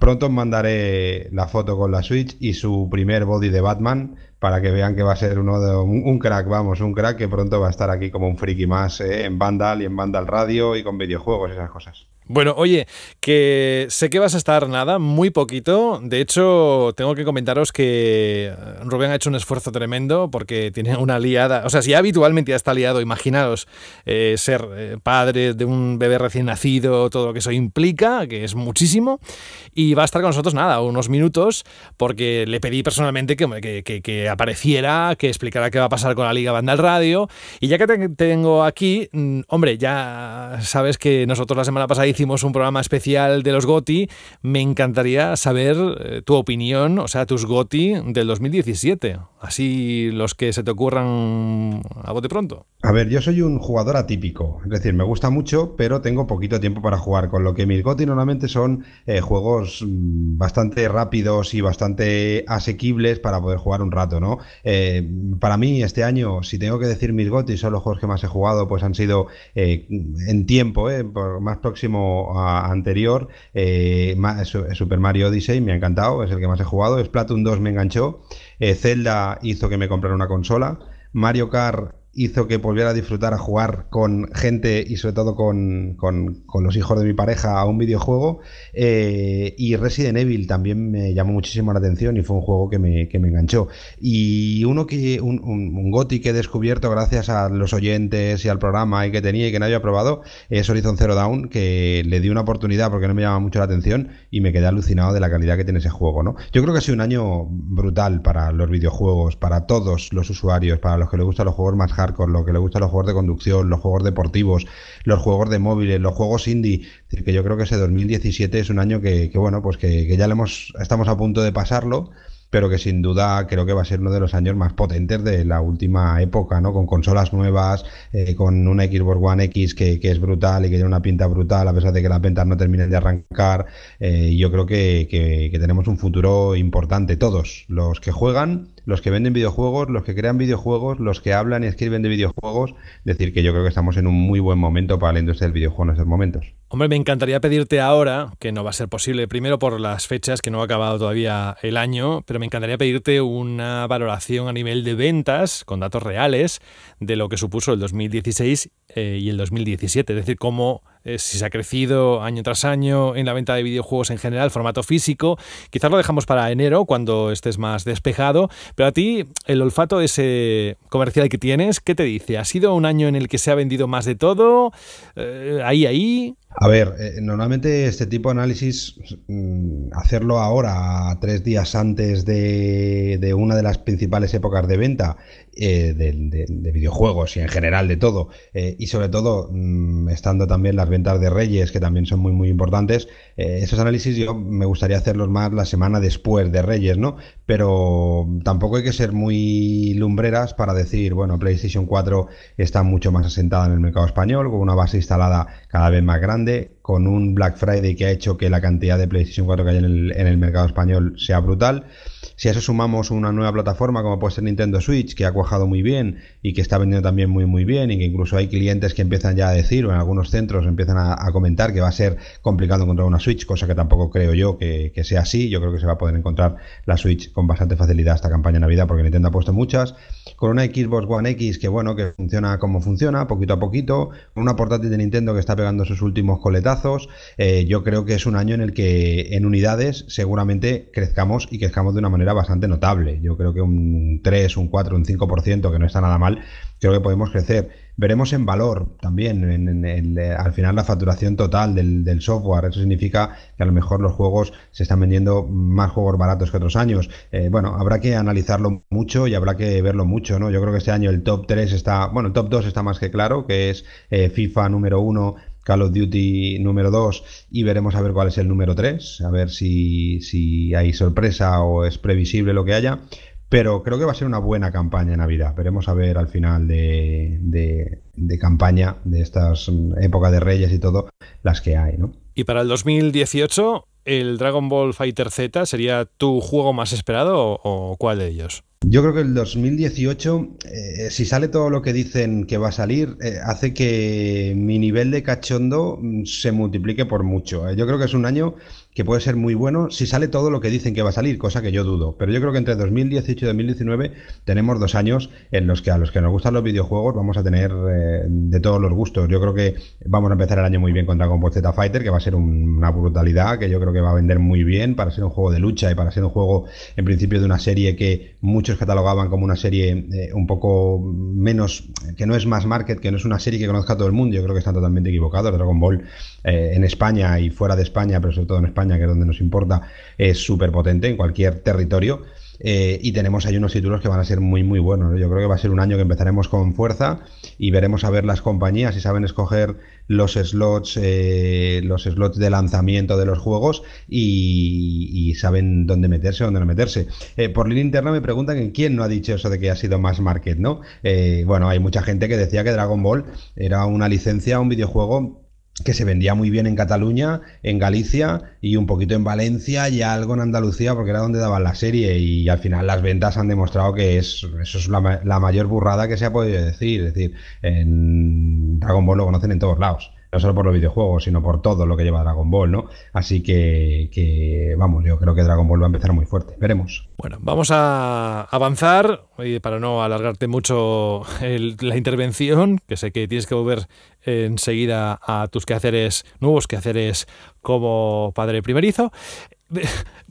Pronto os mandaré la foto con la Switch y su primer body de Batman para que vean que va a ser uno de un, crack, vamos, un crack que pronto va a estar aquí como un friki más eh, en Vandal y en Vandal Radio y con videojuegos y esas cosas. Bueno, oye, que sé que vas a estar nada, muy poquito. De hecho, tengo que comentaros que eh, Rubén ha hecho un esfuerzo tremendo porque tiene una liada. O sea, si habitualmente ya está liado, imaginaos eh, ser eh, padre de un bebé recién nacido, todo lo que eso implica, que es muchísimo. Y va a estar con nosotros nada, unos minutos, porque le pedí personalmente que, apareciera, que explicara qué va a pasar con la Liga Banda al Radio. Y ya que te tengo aquí, mm, hombre, ya sabes que nosotros la semana pasada hicimos un programa especial de los GOTI. Me encantaría saber eh, tu opinión, o sea, tus GOTI del 2017. Así los que se te ocurran a bote pronto. A ver, yo soy un jugador atípico. Es decir, me gusta mucho, pero tengo poquito tiempo para jugar. Con lo que mis GOTI normalmente son eh, juegos mm, bastante rápidos y bastante asequibles para poder jugar un rato, ¿no? Eh, para mí, este año, si tengo que decir mis GOTI, son los juegos que más he jugado, pues han sido en tiempo, por más próximo anterior. Eh, Super Mario Odyssey me ha encantado, es el que más he jugado. Splatoon 2 me enganchó. Eh, Zelda hizo que me comprara una consola. Mario Kart hizo que volviera a disfrutar a jugar con gente y sobre todo con, los hijos de mi pareja a un videojuego. Eh, y Resident Evil también me llamó muchísimo la atención y fue un juego que me, enganchó. Y uno que, un, un, GOTI que he descubierto gracias a los oyentes y al programa y que tenía y que no había probado es Horizon Zero Dawn que le di una oportunidad porque no me llamaba mucho la atención y me quedé alucinado de la calidad que tiene ese juego. ¿no? Yo creo que ha sido un año brutal para los videojuegos, para todos los usuarios, para los que les gustan los juegos más hard con lo que le gustan los juegos de conducción, los juegos deportivos, los juegos de móviles, los juegos indie, que yo creo que ese 2017 es un año que, bueno, pues que, ya hemos, estamos a punto de pasarlo pero que sin duda creo que va a ser uno de los años más potentes de la última época, ¿no? Con consolas nuevas, eh, con una Xbox One X que, es brutal y que tiene una pinta brutal, a pesar de que las ventas no terminen de arrancar. Eh, yo creo que tenemos un futuro importante, todos los que juegan los que venden videojuegos, los que crean videojuegos, los que hablan y escriben de videojuegos. decir, que yo creo que estamos en un muy buen momento para la industria del videojuego en estos momentos. Hombre, me encantaría pedirte ahora, que no va a ser posible, primero por las fechas, que no ha acabado todavía el año, pero me encantaría pedirte una valoración a nivel de ventas, con datos reales, de lo que supuso el 2016 eh, y el 2017. Es decir, cómo eh, si se ha crecido año tras año en la venta de videojuegos en general, formato físico. Quizás lo dejamos para enero, cuando estés más despejado. Pero a ti, el olfato ese comercial que tienes, ¿qué te dice? ¿Ha sido un año en el que se ha vendido más de todo? Eh, ahí, ahí. A ver, eh, normalmente este tipo de análisis, mm, hacerlo ahora, tres días antes de, una de las principales épocas de venta, eh, de, videojuegos y en general de todo. Eh, y sobre todo, mm, estando también las ventas de Reyes, que también son muy, muy importantes, eh, esos análisis yo me gustaría hacerlos más la semana después de Reyes, ¿no? Pero tampoco hay que ser muy lumbreras para decir, bueno, PlayStation 4 está mucho más asentada en el mercado español, con una base instalada cada vez más grande, con un Black Friday que ha hecho que la cantidad de PlayStation 4 que hay en el, en el mercado español sea brutal. Si a eso sumamos una nueva plataforma como puede ser Nintendo Switch, que ha cuajado muy bien y que está vendiendo también muy muy bien y que incluso hay clientes que empiezan ya a decir o en algunos centros empiezan a, comentar que va a ser complicado encontrar una Switch, cosa que tampoco creo yo que, sea así. Yo creo que se va a poder encontrar la Switch con bastante facilidad esta campaña de Navidad porque Nintendo ha puesto muchas. Con una Xbox One X que bueno, que funciona como funciona, poquito a poquito. Con una portátil de Nintendo que está pegando sus últimos coletazos. Eh, yo creo que es un año en el que en unidades seguramente crezcamos y crezcamos de una manera manera bastante notable. Yo creo que un 3, un 4, un 5%, que no está nada mal, creo que podemos crecer. Veremos en valor también, en, en, al final la facturación total del, software. Eso significa que a lo mejor los juegos se están vendiendo más juegos baratos que otros años. Eh, bueno, habrá que analizarlo mucho y habrá que verlo mucho, ¿no? Yo creo que este año el top 3 está, bueno, el top 2 está más que claro, que es eh, FIFA número 1 Call of Duty número 2 y veremos a ver cuál es el número 3, a ver si, si hay sorpresa o es previsible lo que haya. Pero creo que va a ser una buena campaña en Navidad. Veremos a ver al final de, de, campaña, de estas épocas de Reyes y todo, las que hay, ¿no? Y para el 2018, ¿el Dragon Ball Fighter Z sería tu juego más esperado o cuál de ellos? Yo creo que el 2018, eh, si sale todo lo que dicen que va a salir, eh, hace que mi nivel de cachondo mm, se multiplique por mucho. ¿eh? Yo creo que es un año que puede ser muy bueno si sale todo lo que dicen que va a salir, cosa que yo dudo. Pero yo creo que entre 2018 y 2019 tenemos dos años en los que a los que nos gustan los videojuegos vamos a tener de todos los gustos. Yo creo que vamos a empezar el año muy bien con Dragon Ball Z Fighter, que va a ser una brutalidad, que yo creo que va a vender muy bien para ser un juego de lucha y para ser un juego en principio de una serie que muchos catalogaban como una serie eh, un poco menos, que no es más market, que no es una serie que conozca todo el mundo. Yo creo que están totalmente equivocados. Dragon Ball eh, en España y fuera de España, pero sobre todo en España, que es donde nos importa, es súper potente en cualquier territorio. Eh, y tenemos ahí unos títulos que van a ser muy, muy buenos. Yo creo que va a ser un año que empezaremos con fuerza y veremos a ver las compañías si saben escoger los slots, eh, los slots de lanzamiento de los juegos y, saben dónde meterse, dónde no meterse. Eh, por línea interna me preguntan en quién no ha dicho eso de que ha sido más market, ¿no? bueno, hay mucha gente que decía que Dragon Ball era una licencia, un videojuego que se vendía muy bien en Cataluña, en Galicia y un poquito en Valencia y algo en Andalucía porque era donde daban la serie y al final las ventas han demostrado que es, eso es la, la mayor burrada que se ha podido decir. Es decir, en Dragon Ball lo conocen en todos lados no solo por los videojuegos, sino por todo lo que lleva Dragon Ball, ¿no? Así que, vamos, yo creo que Dragon Ball va a empezar muy fuerte, veremos. Bueno, vamos a avanzar, para no alargarte mucho la intervención, que sé que tienes que volver enseguida a tus quehaceres, nuevos quehaceres como padre primerizo.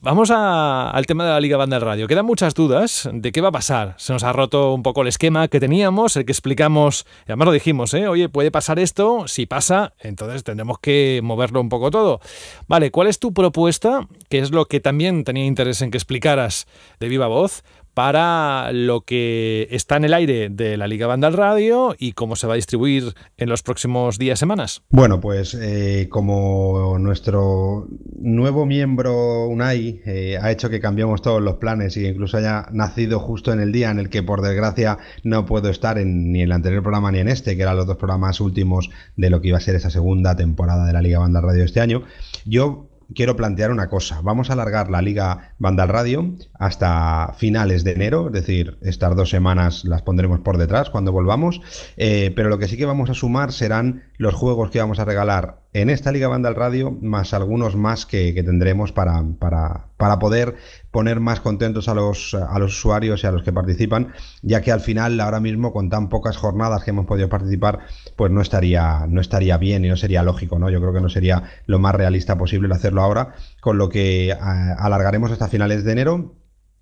Vamos al tema de la Liga Banda Radio. Quedan muchas dudas de qué va a pasar. Se nos ha roto un poco el esquema que teníamos, el que explicamos, además lo dijimos, ¿eh? oye, puede pasar esto, si pasa, entonces tendremos que moverlo un poco todo. Vale, ¿cuál es tu propuesta? Que es lo que también tenía interés en que explicaras de viva voz para lo que está en el aire de la Liga Banda Radio y cómo se va a distribuir en los próximos días, semanas? Bueno, pues eh, como nuestro nuevo miembro Unai eh, ha hecho que cambiemos todos los planes y incluso haya nacido justo en el día en el que por desgracia no puedo estar ni en el anterior programa ni en este, que eran los dos programas últimos de lo que iba a ser esa segunda temporada de la Liga Banda Radio este año, yo quiero plantear una cosa. Vamos a alargar la Liga Vandal Radio hasta finales de enero, es decir, estas dos semanas las pondremos por detrás cuando volvamos, eh, pero lo que sí que vamos a sumar serán los juegos que vamos a regalar en esta Liga al Radio, más algunos más que, tendremos para, para, para, poder poner más contentos a los, a los usuarios y a los que participan, ya que al final, ahora mismo, con tan pocas jornadas que hemos podido participar, pues no estaría, no estaría bien y no sería lógico, ¿no? Yo creo que no sería lo más realista posible hacerlo ahora, con lo que ah, alargaremos hasta finales de enero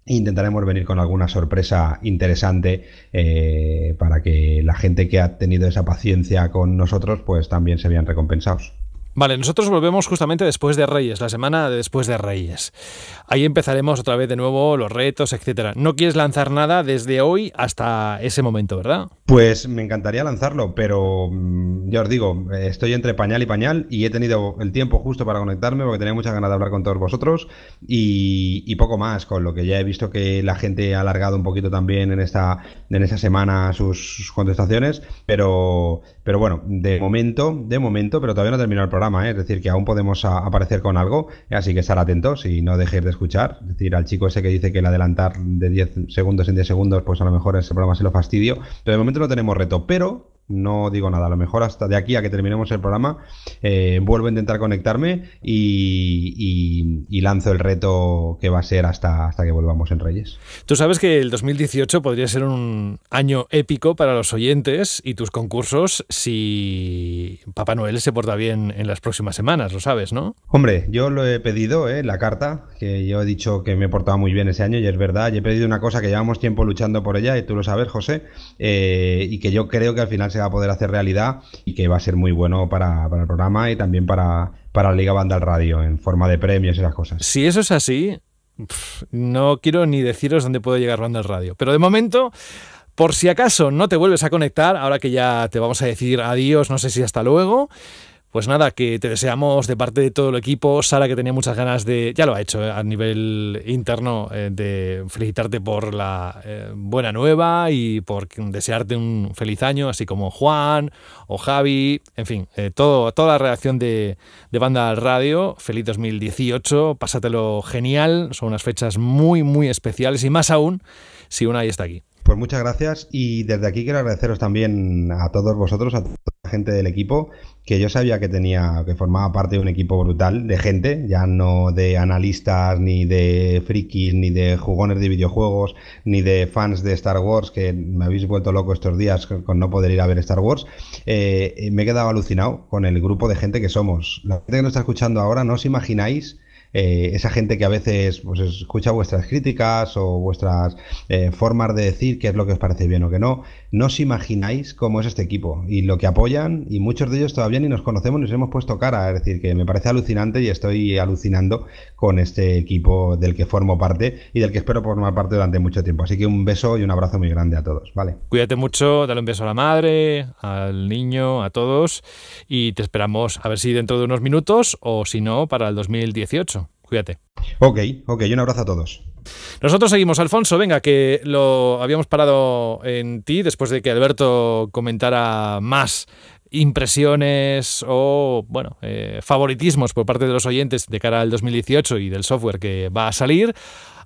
e intentaremos venir con alguna sorpresa interesante eh, para que la gente que ha tenido esa paciencia con nosotros pues también se vean recompensados. Vale, nosotros volvemos justamente después de Reyes, la semana después de Reyes. Ahí empezaremos otra vez de nuevo los retos, etcétera. No quieres lanzar nada desde hoy hasta ese momento, ¿verdad? Pues me encantaría lanzarlo, pero mm, ya os digo, estoy entre pañal y pañal y he tenido el tiempo justo para conectarme porque tenía muchas ganas de hablar con todos vosotros y, poco más, con lo que ya he visto que la gente ha alargado un poquito también en esta en esa semana sus contestaciones, pero pero bueno, de momento, de momento, pero todavía no ha terminado el programa, ¿eh? es decir, que aún podemos aparecer con algo, así que estar atentos y no dejéis de escuchar. Es decir, al chico ese que dice que el adelantar de 10 segundos en 10 segundos, pues a lo mejor ese programa se lo fastidio. Pero de momento no tenemos reto, pero no digo nada. A lo mejor hasta de aquí a que terminemos el programa eh, vuelvo a intentar conectarme y, lanzo el reto que va a ser hasta, hasta que volvamos en Reyes. Tú sabes que el 2018 podría ser un año épico para los oyentes y tus concursos si Papá Noel se porta bien en las próximas semanas, lo sabes, ¿no? Hombre, yo lo he pedido, ¿eh? la carta, que yo he dicho que me he portado muy bien ese año y es verdad, y he pedido una cosa que llevamos tiempo luchando por ella y tú lo sabes, José, eh, y que yo creo que al final se va a poder hacer realidad y que va a ser muy bueno para, el programa y también para, para la Liga Vandal Radio en forma de premios y esas cosas. Si eso es así, no quiero ni deciros dónde puedo llegar Vandal Radio, pero de momento... Por si acaso no te vuelves a conectar, ahora que ya te vamos a decir adiós, no sé si hasta luego, pues nada, que te deseamos de parte de todo el equipo, Sara, que tenía muchas ganas de, ya lo ha hecho eh, a nivel interno, eh, de felicitarte por la eh, buena nueva y por desearte un feliz año, así como Juan o Javi, en fin, toda la reacción de, Banda al Radio, feliz 2018, pásatelo genial, son unas fechas muy, muy especiales y más aún si una ahí está aquí. Pues muchas gracias y desde aquí quiero agradeceros también a todos vosotros, a toda la gente del equipo, que yo sabía que tenía, que formaba parte de un equipo brutal de gente, ya no de analistas, ni de frikis, ni de jugones de videojuegos, ni de fans de Star Wars, que me habéis vuelto loco estos días con no poder ir a ver Star Wars. Eh, eh, me he quedado alucinado con el grupo de gente que somos. La gente que nos está escuchando ahora, no os imagináis eh, esa gente que a veces pues, escucha vuestras críticas o vuestras eh, formas de decir qué es lo que os parece bien o que no, no os imagináis cómo es este equipo y lo que apoyan y muchos de ellos todavía ni nos conocemos ni nos hemos puesto cara, es decir, que me parece alucinante y estoy alucinando con este equipo del que formo parte y del que espero formar parte durante mucho tiempo. Así que un beso y un abrazo muy grande a todos, ¿vale? Cuídate mucho, dale un beso a la madre, al niño, a todos y te esperamos a ver si dentro de unos minutos o si no para el 2018. Ok, ok, un abrazo a todos. Nosotros seguimos, Alfonso. Venga, que lo habíamos parado en ti después de que Alberto comentara más impresiones o, bueno, eh, favoritismos por parte de los oyentes de cara al 2018 y del software que va a salir.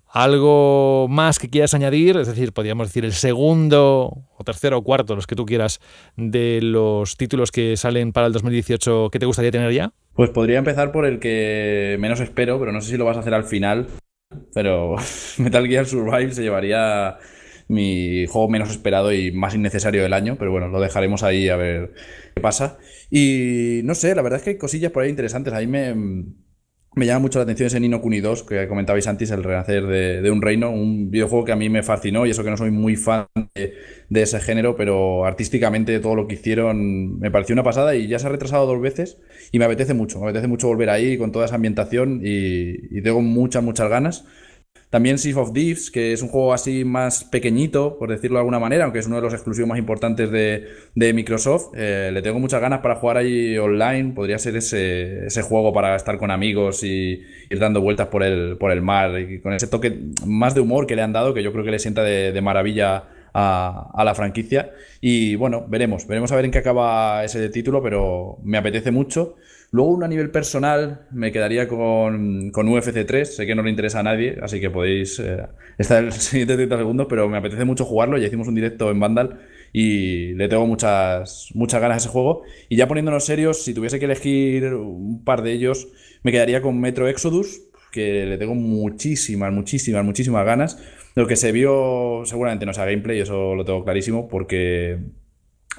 ¿Algo más que quieras añadir? Es decir, podríamos decir el segundo o tercero o cuarto, los que tú quieras, de los títulos que salen para el 2018 que te gustaría tener ya. Pues podría empezar por el que menos espero, pero no sé si lo vas a hacer al final. Pero Metal Gear Survive se llevaría mi juego menos esperado y más innecesario del año, pero bueno, lo dejaremos ahí a ver qué pasa. Y no sé, la verdad es que hay cosillas por ahí interesantes. mí me, me llama mucho la atención ese Nino Kuni 2 que comentabais antes, el renacer de, un reino, un videojuego que a mí me fascinó y eso que no soy muy fan de, ese género, pero artísticamente todo lo que hicieron me pareció una pasada y ya se ha retrasado dos veces y me apetece mucho, me apetece mucho volver ahí con toda esa ambientación y, y tengo muchas, muchas ganas. También Sea of Thieves, que es un juego así más pequeñito, por decirlo de alguna manera, aunque es uno de los exclusivos más importantes de, Microsoft. Eh, le tengo muchas ganas para jugar ahí online. Podría ser ese, juego para estar con amigos y ir dando vueltas por el, por el mar. Y con ese toque más de humor que le han dado, que yo creo que le sienta de, maravilla a, a, la franquicia. Y bueno, veremos, veremos a ver en qué acaba ese título, pero me apetece mucho. Luego, a nivel personal, me quedaría con, UFC 3. Sé que no le interesa a nadie, así que podéis eh, estar en el siguiente 30 segundos, pero me apetece mucho jugarlo. Ya hicimos un directo en Vandal y le tengo muchas, muchas ganas a ese juego. Y ya poniéndonos serios, si tuviese que elegir un par de ellos, me quedaría con Metro Exodus, que le tengo muchísimas, muchísimas, muchísimas ganas. Lo que se vio seguramente no sea gameplay, eso lo tengo clarísimo, porque...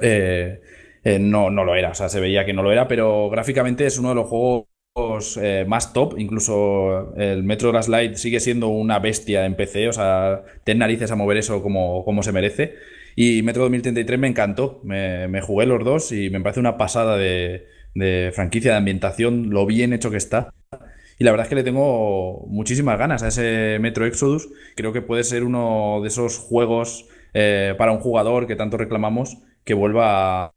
Eh, eh, no, no lo era, o sea, se veía que no lo era, pero gráficamente es uno de los juegos eh, más top, incluso eh, el Metro Last Light sigue siendo una bestia en PC, o sea, ten narices a mover eso como, como se merece. Y Metro 2033 me encantó, me, jugué los dos y me parece una pasada de, franquicia, de ambientación, lo bien hecho que está. Y la verdad es que le tengo muchísimas ganas a ese Metro Exodus. Creo que puede ser uno de esos juegos para un jugador que tanto reclamamos que vuelva a,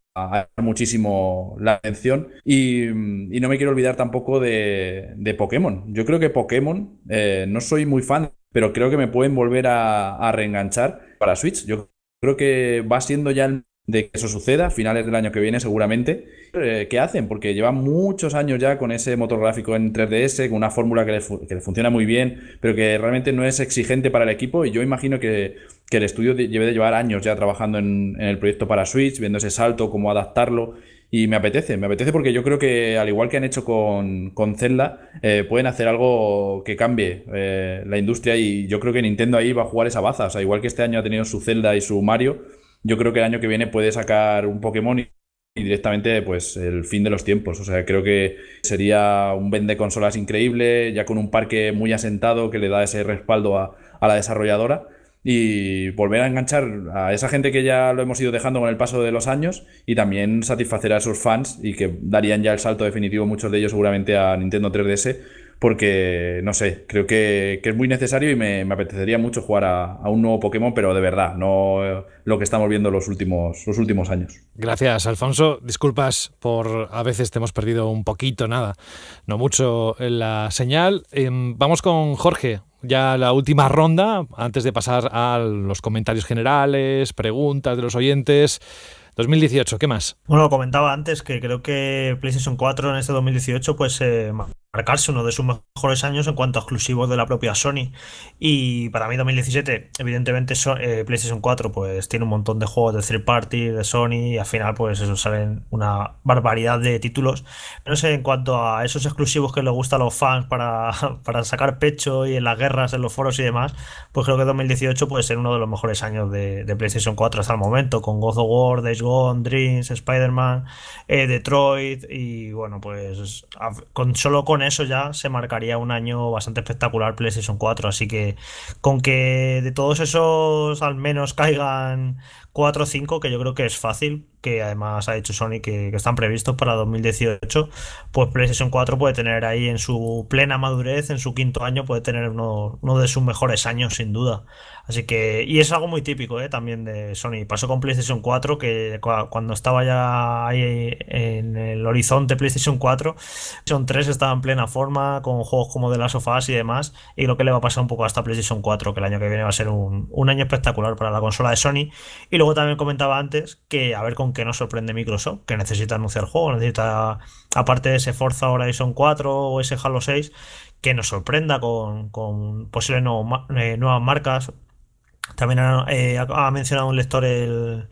muchísimo la atención. Y, no me quiero olvidar tampoco de, Pokémon. Yo creo que Pokémon, eh, no soy muy fan, pero creo que me pueden volver a, a, reenganchar para Switch. Yo creo que va siendo ya el de que eso suceda, a finales del año que viene seguramente. Eh, ¿Qué hacen? Porque llevan muchos años ya con ese motor gráfico en 3DS, con una fórmula que le, funciona muy bien, pero que realmente no es exigente para el equipo y yo imagino que, el estudio lleve de llevar años ya trabajando en, el proyecto para Switch, viendo ese salto, cómo adaptarlo. Y me apetece, me apetece porque yo creo que al igual que han hecho con, Zelda, eh, pueden hacer algo que cambie eh, la industria y yo creo que Nintendo ahí va a jugar esa baza. O sea, igual que este año ha tenido su Zelda y su Mario, yo creo que el año que viene puede sacar un Pokémon y, directamente pues el fin de los tiempos. O sea, creo que sería un vende consolas increíble, ya con un parque muy asentado que le da ese respaldo a, a la desarrolladora y volver a enganchar a esa gente que ya lo hemos ido dejando con el paso de los años y también satisfacer a sus fans y que darían ya el salto definitivo muchos de ellos seguramente a Nintendo 3DS porque, no sé, creo que, es muy necesario y me, apetecería mucho jugar a, un nuevo Pokémon, pero de verdad, no lo que estamos viendo los últimos, los últimos años. Gracias, Alfonso. Disculpas por a veces te hemos perdido un poquito, nada, no mucho en la señal. Em, vamos con Jorge. Ya la última ronda, antes de pasar a los comentarios generales, preguntas de los oyentes. 2018, ¿qué más? Bueno, comentaba antes que creo que PlayStation 4 en este 2018 pues eh, marcarse uno de sus mejores años en cuanto a exclusivos de la propia Sony. Y para mí 2017, evidentemente eh, PlayStation 4 pues tiene un montón de juegos de third party, de Sony, y al final pues eso salen una barbaridad de títulos. no sé, en cuanto a esos exclusivos que le gustan a los fans para, sacar pecho y en las guerras, en los foros y demás, pues creo que 2018 puede ser uno de los mejores años de, PlayStation 4 hasta el momento, con God of War, Days Gone, Dreams, Spider-Man, eh, Detroit y bueno, pues con solo con eso ya se marcaría un año bastante espectacular PlayStation 4. Así que con que de todos esos al menos caigan 4 o 5, que yo creo que es fácil, que además ha dicho Sony que, están previstos para 2018, pues PlayStation 4 puede tener ahí en su plena madurez, en su quinto año, puede tener uno, de sus mejores años sin duda. Así que, y es algo muy típico eh, también de Sony. Pasó con PlayStation 4, que cuando estaba ya ahí en el horizonte PlayStation 4, PlayStation 3 estaba en plena forma, con juegos como The Last of Us y demás, y lo que le va a pasar un poco hasta PlayStation 4, que el año que viene va a ser un, un año espectacular para la consola de Sony. Y luego también comentaba antes que a ver con que no sorprende Microsoft, que necesita anunciar juego, necesita, aparte de ese Forza Horizon 4 o ese Halo 6, que nos sorprenda con, posibles eh, nuevas marcas. También eh, ha, mencionado un lector el,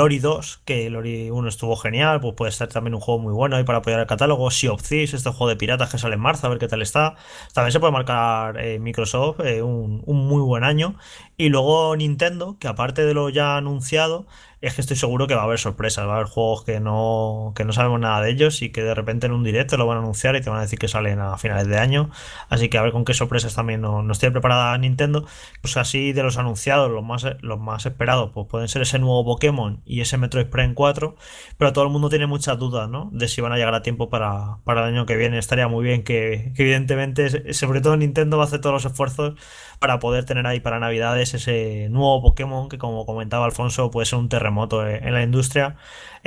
Ori 2, que el Ori 1 estuvo genial, pues puede ser también un juego muy bueno ahí para apoyar el catálogo. si of este juego de piratas que sale en marzo, a ver qué tal está. También se puede marcar Microsoft eh, un muy buen año. Y luego Nintendo, que aparte de lo ya anunciado, es que estoy seguro que va a haber sorpresas, va a haber juegos que no, que no sabemos nada de ellos y que de repente en un directo lo van a anunciar y te van a decir que salen a finales de año. Así que a ver con qué sorpresas también nos, nos tiene preparada Nintendo. Pues así de los anunciados, los más, los más esperados, pues pueden ser ese nuevo Pokémon y ese Metroid Prime 4, pero todo el mundo tiene muchas dudas, ¿no? De si van a llegar a tiempo para, para el año que viene. Estaría muy bien que evidentemente, sobre todo Nintendo va a hacer todos los esfuerzos para poder tener ahí para Navidades ese nuevo Pokémon que como comentaba Alfonso puede ser un terremoto eh, en la industria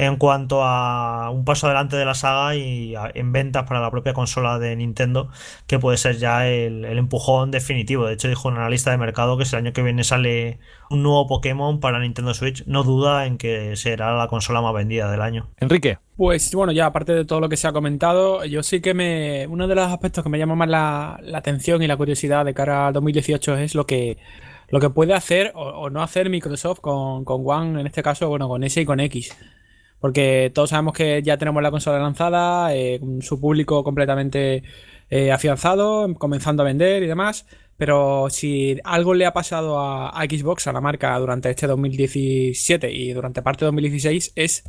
en cuanto a un paso adelante de la saga y en ventas para la propia consola de Nintendo, que puede ser ya el, empujón definitivo. De hecho, dijo un analista de mercado que si el año que viene sale un nuevo Pokémon para Nintendo Switch, no duda en que será la consola más vendida del año. Enrique. Pues bueno, ya aparte de todo lo que se ha comentado, yo sí que me. Uno de los aspectos que me llama más la, atención y la curiosidad de cara al 2018 es lo que lo que puede hacer o, no hacer Microsoft con, con, One, en este caso, bueno, con S y con X. Porque todos sabemos que ya tenemos la consola lanzada, eh, su público completamente eh, afianzado, comenzando a vender y demás. Pero si algo le ha pasado a, Xbox, a la marca, durante este 2017 y durante parte de 2016, es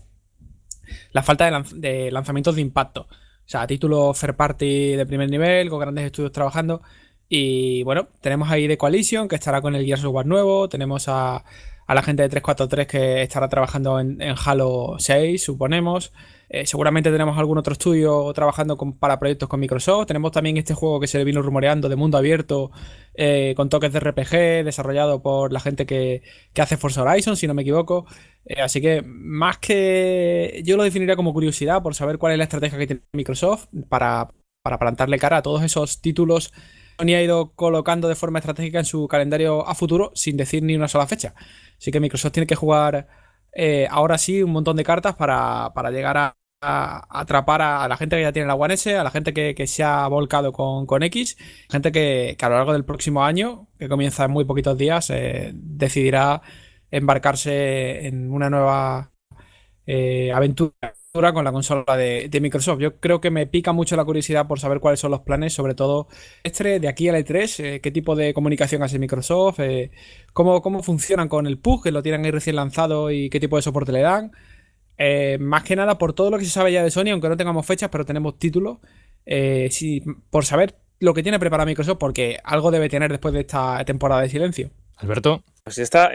la falta de, lanzamientos de impacto. O sea, título fair party de primer nivel, con grandes estudios trabajando. Y bueno, tenemos ahí The Coalition, que estará con el Gears of War nuevo. Tenemos a, a la gente de 343 que estará trabajando en, Halo 6, suponemos. Eh, seguramente tenemos algún otro estudio trabajando para proyectos con Microsoft. Tenemos también este juego que se le vino rumoreando de mundo abierto eh, con toques de RPG, desarrollado por la gente que, hace Forza Horizon, si no me equivoco. Eh, así que más que yo lo definiría como curiosidad por saber cuál es la estrategia que tiene Microsoft para, para plantarle cara a todos esos títulos Sony ha ido colocando de forma estratégica en su calendario a futuro sin decir ni una sola fecha. Así que Microsoft tiene que jugar eh, ahora sí un montón de cartas para, para llegar a, atrapar a, la gente que ya tiene la One S, a la gente que, se ha volcado con, con X, gente que, a lo largo del próximo año, que comienza en muy poquitos días, eh, decidirá embarcarse en una nueva eh, aventura con la consola de, Microsoft. Yo creo que me pica mucho la curiosidad por saber cuáles son los planes, sobre todo este de aquí al E3, eh, qué tipo de comunicación hace Microsoft, eh, cómo, funcionan con el PUG, que lo tienen ahí recién lanzado y qué tipo de soporte le dan. Eh, más que nada por todo lo que se sabe ya de Sony, aunque no tengamos fechas, pero tenemos títulos. Sí, por saber lo que tiene preparado Microsoft, porque algo debe tener después de esta temporada de silencio. Alberto. Pues estaba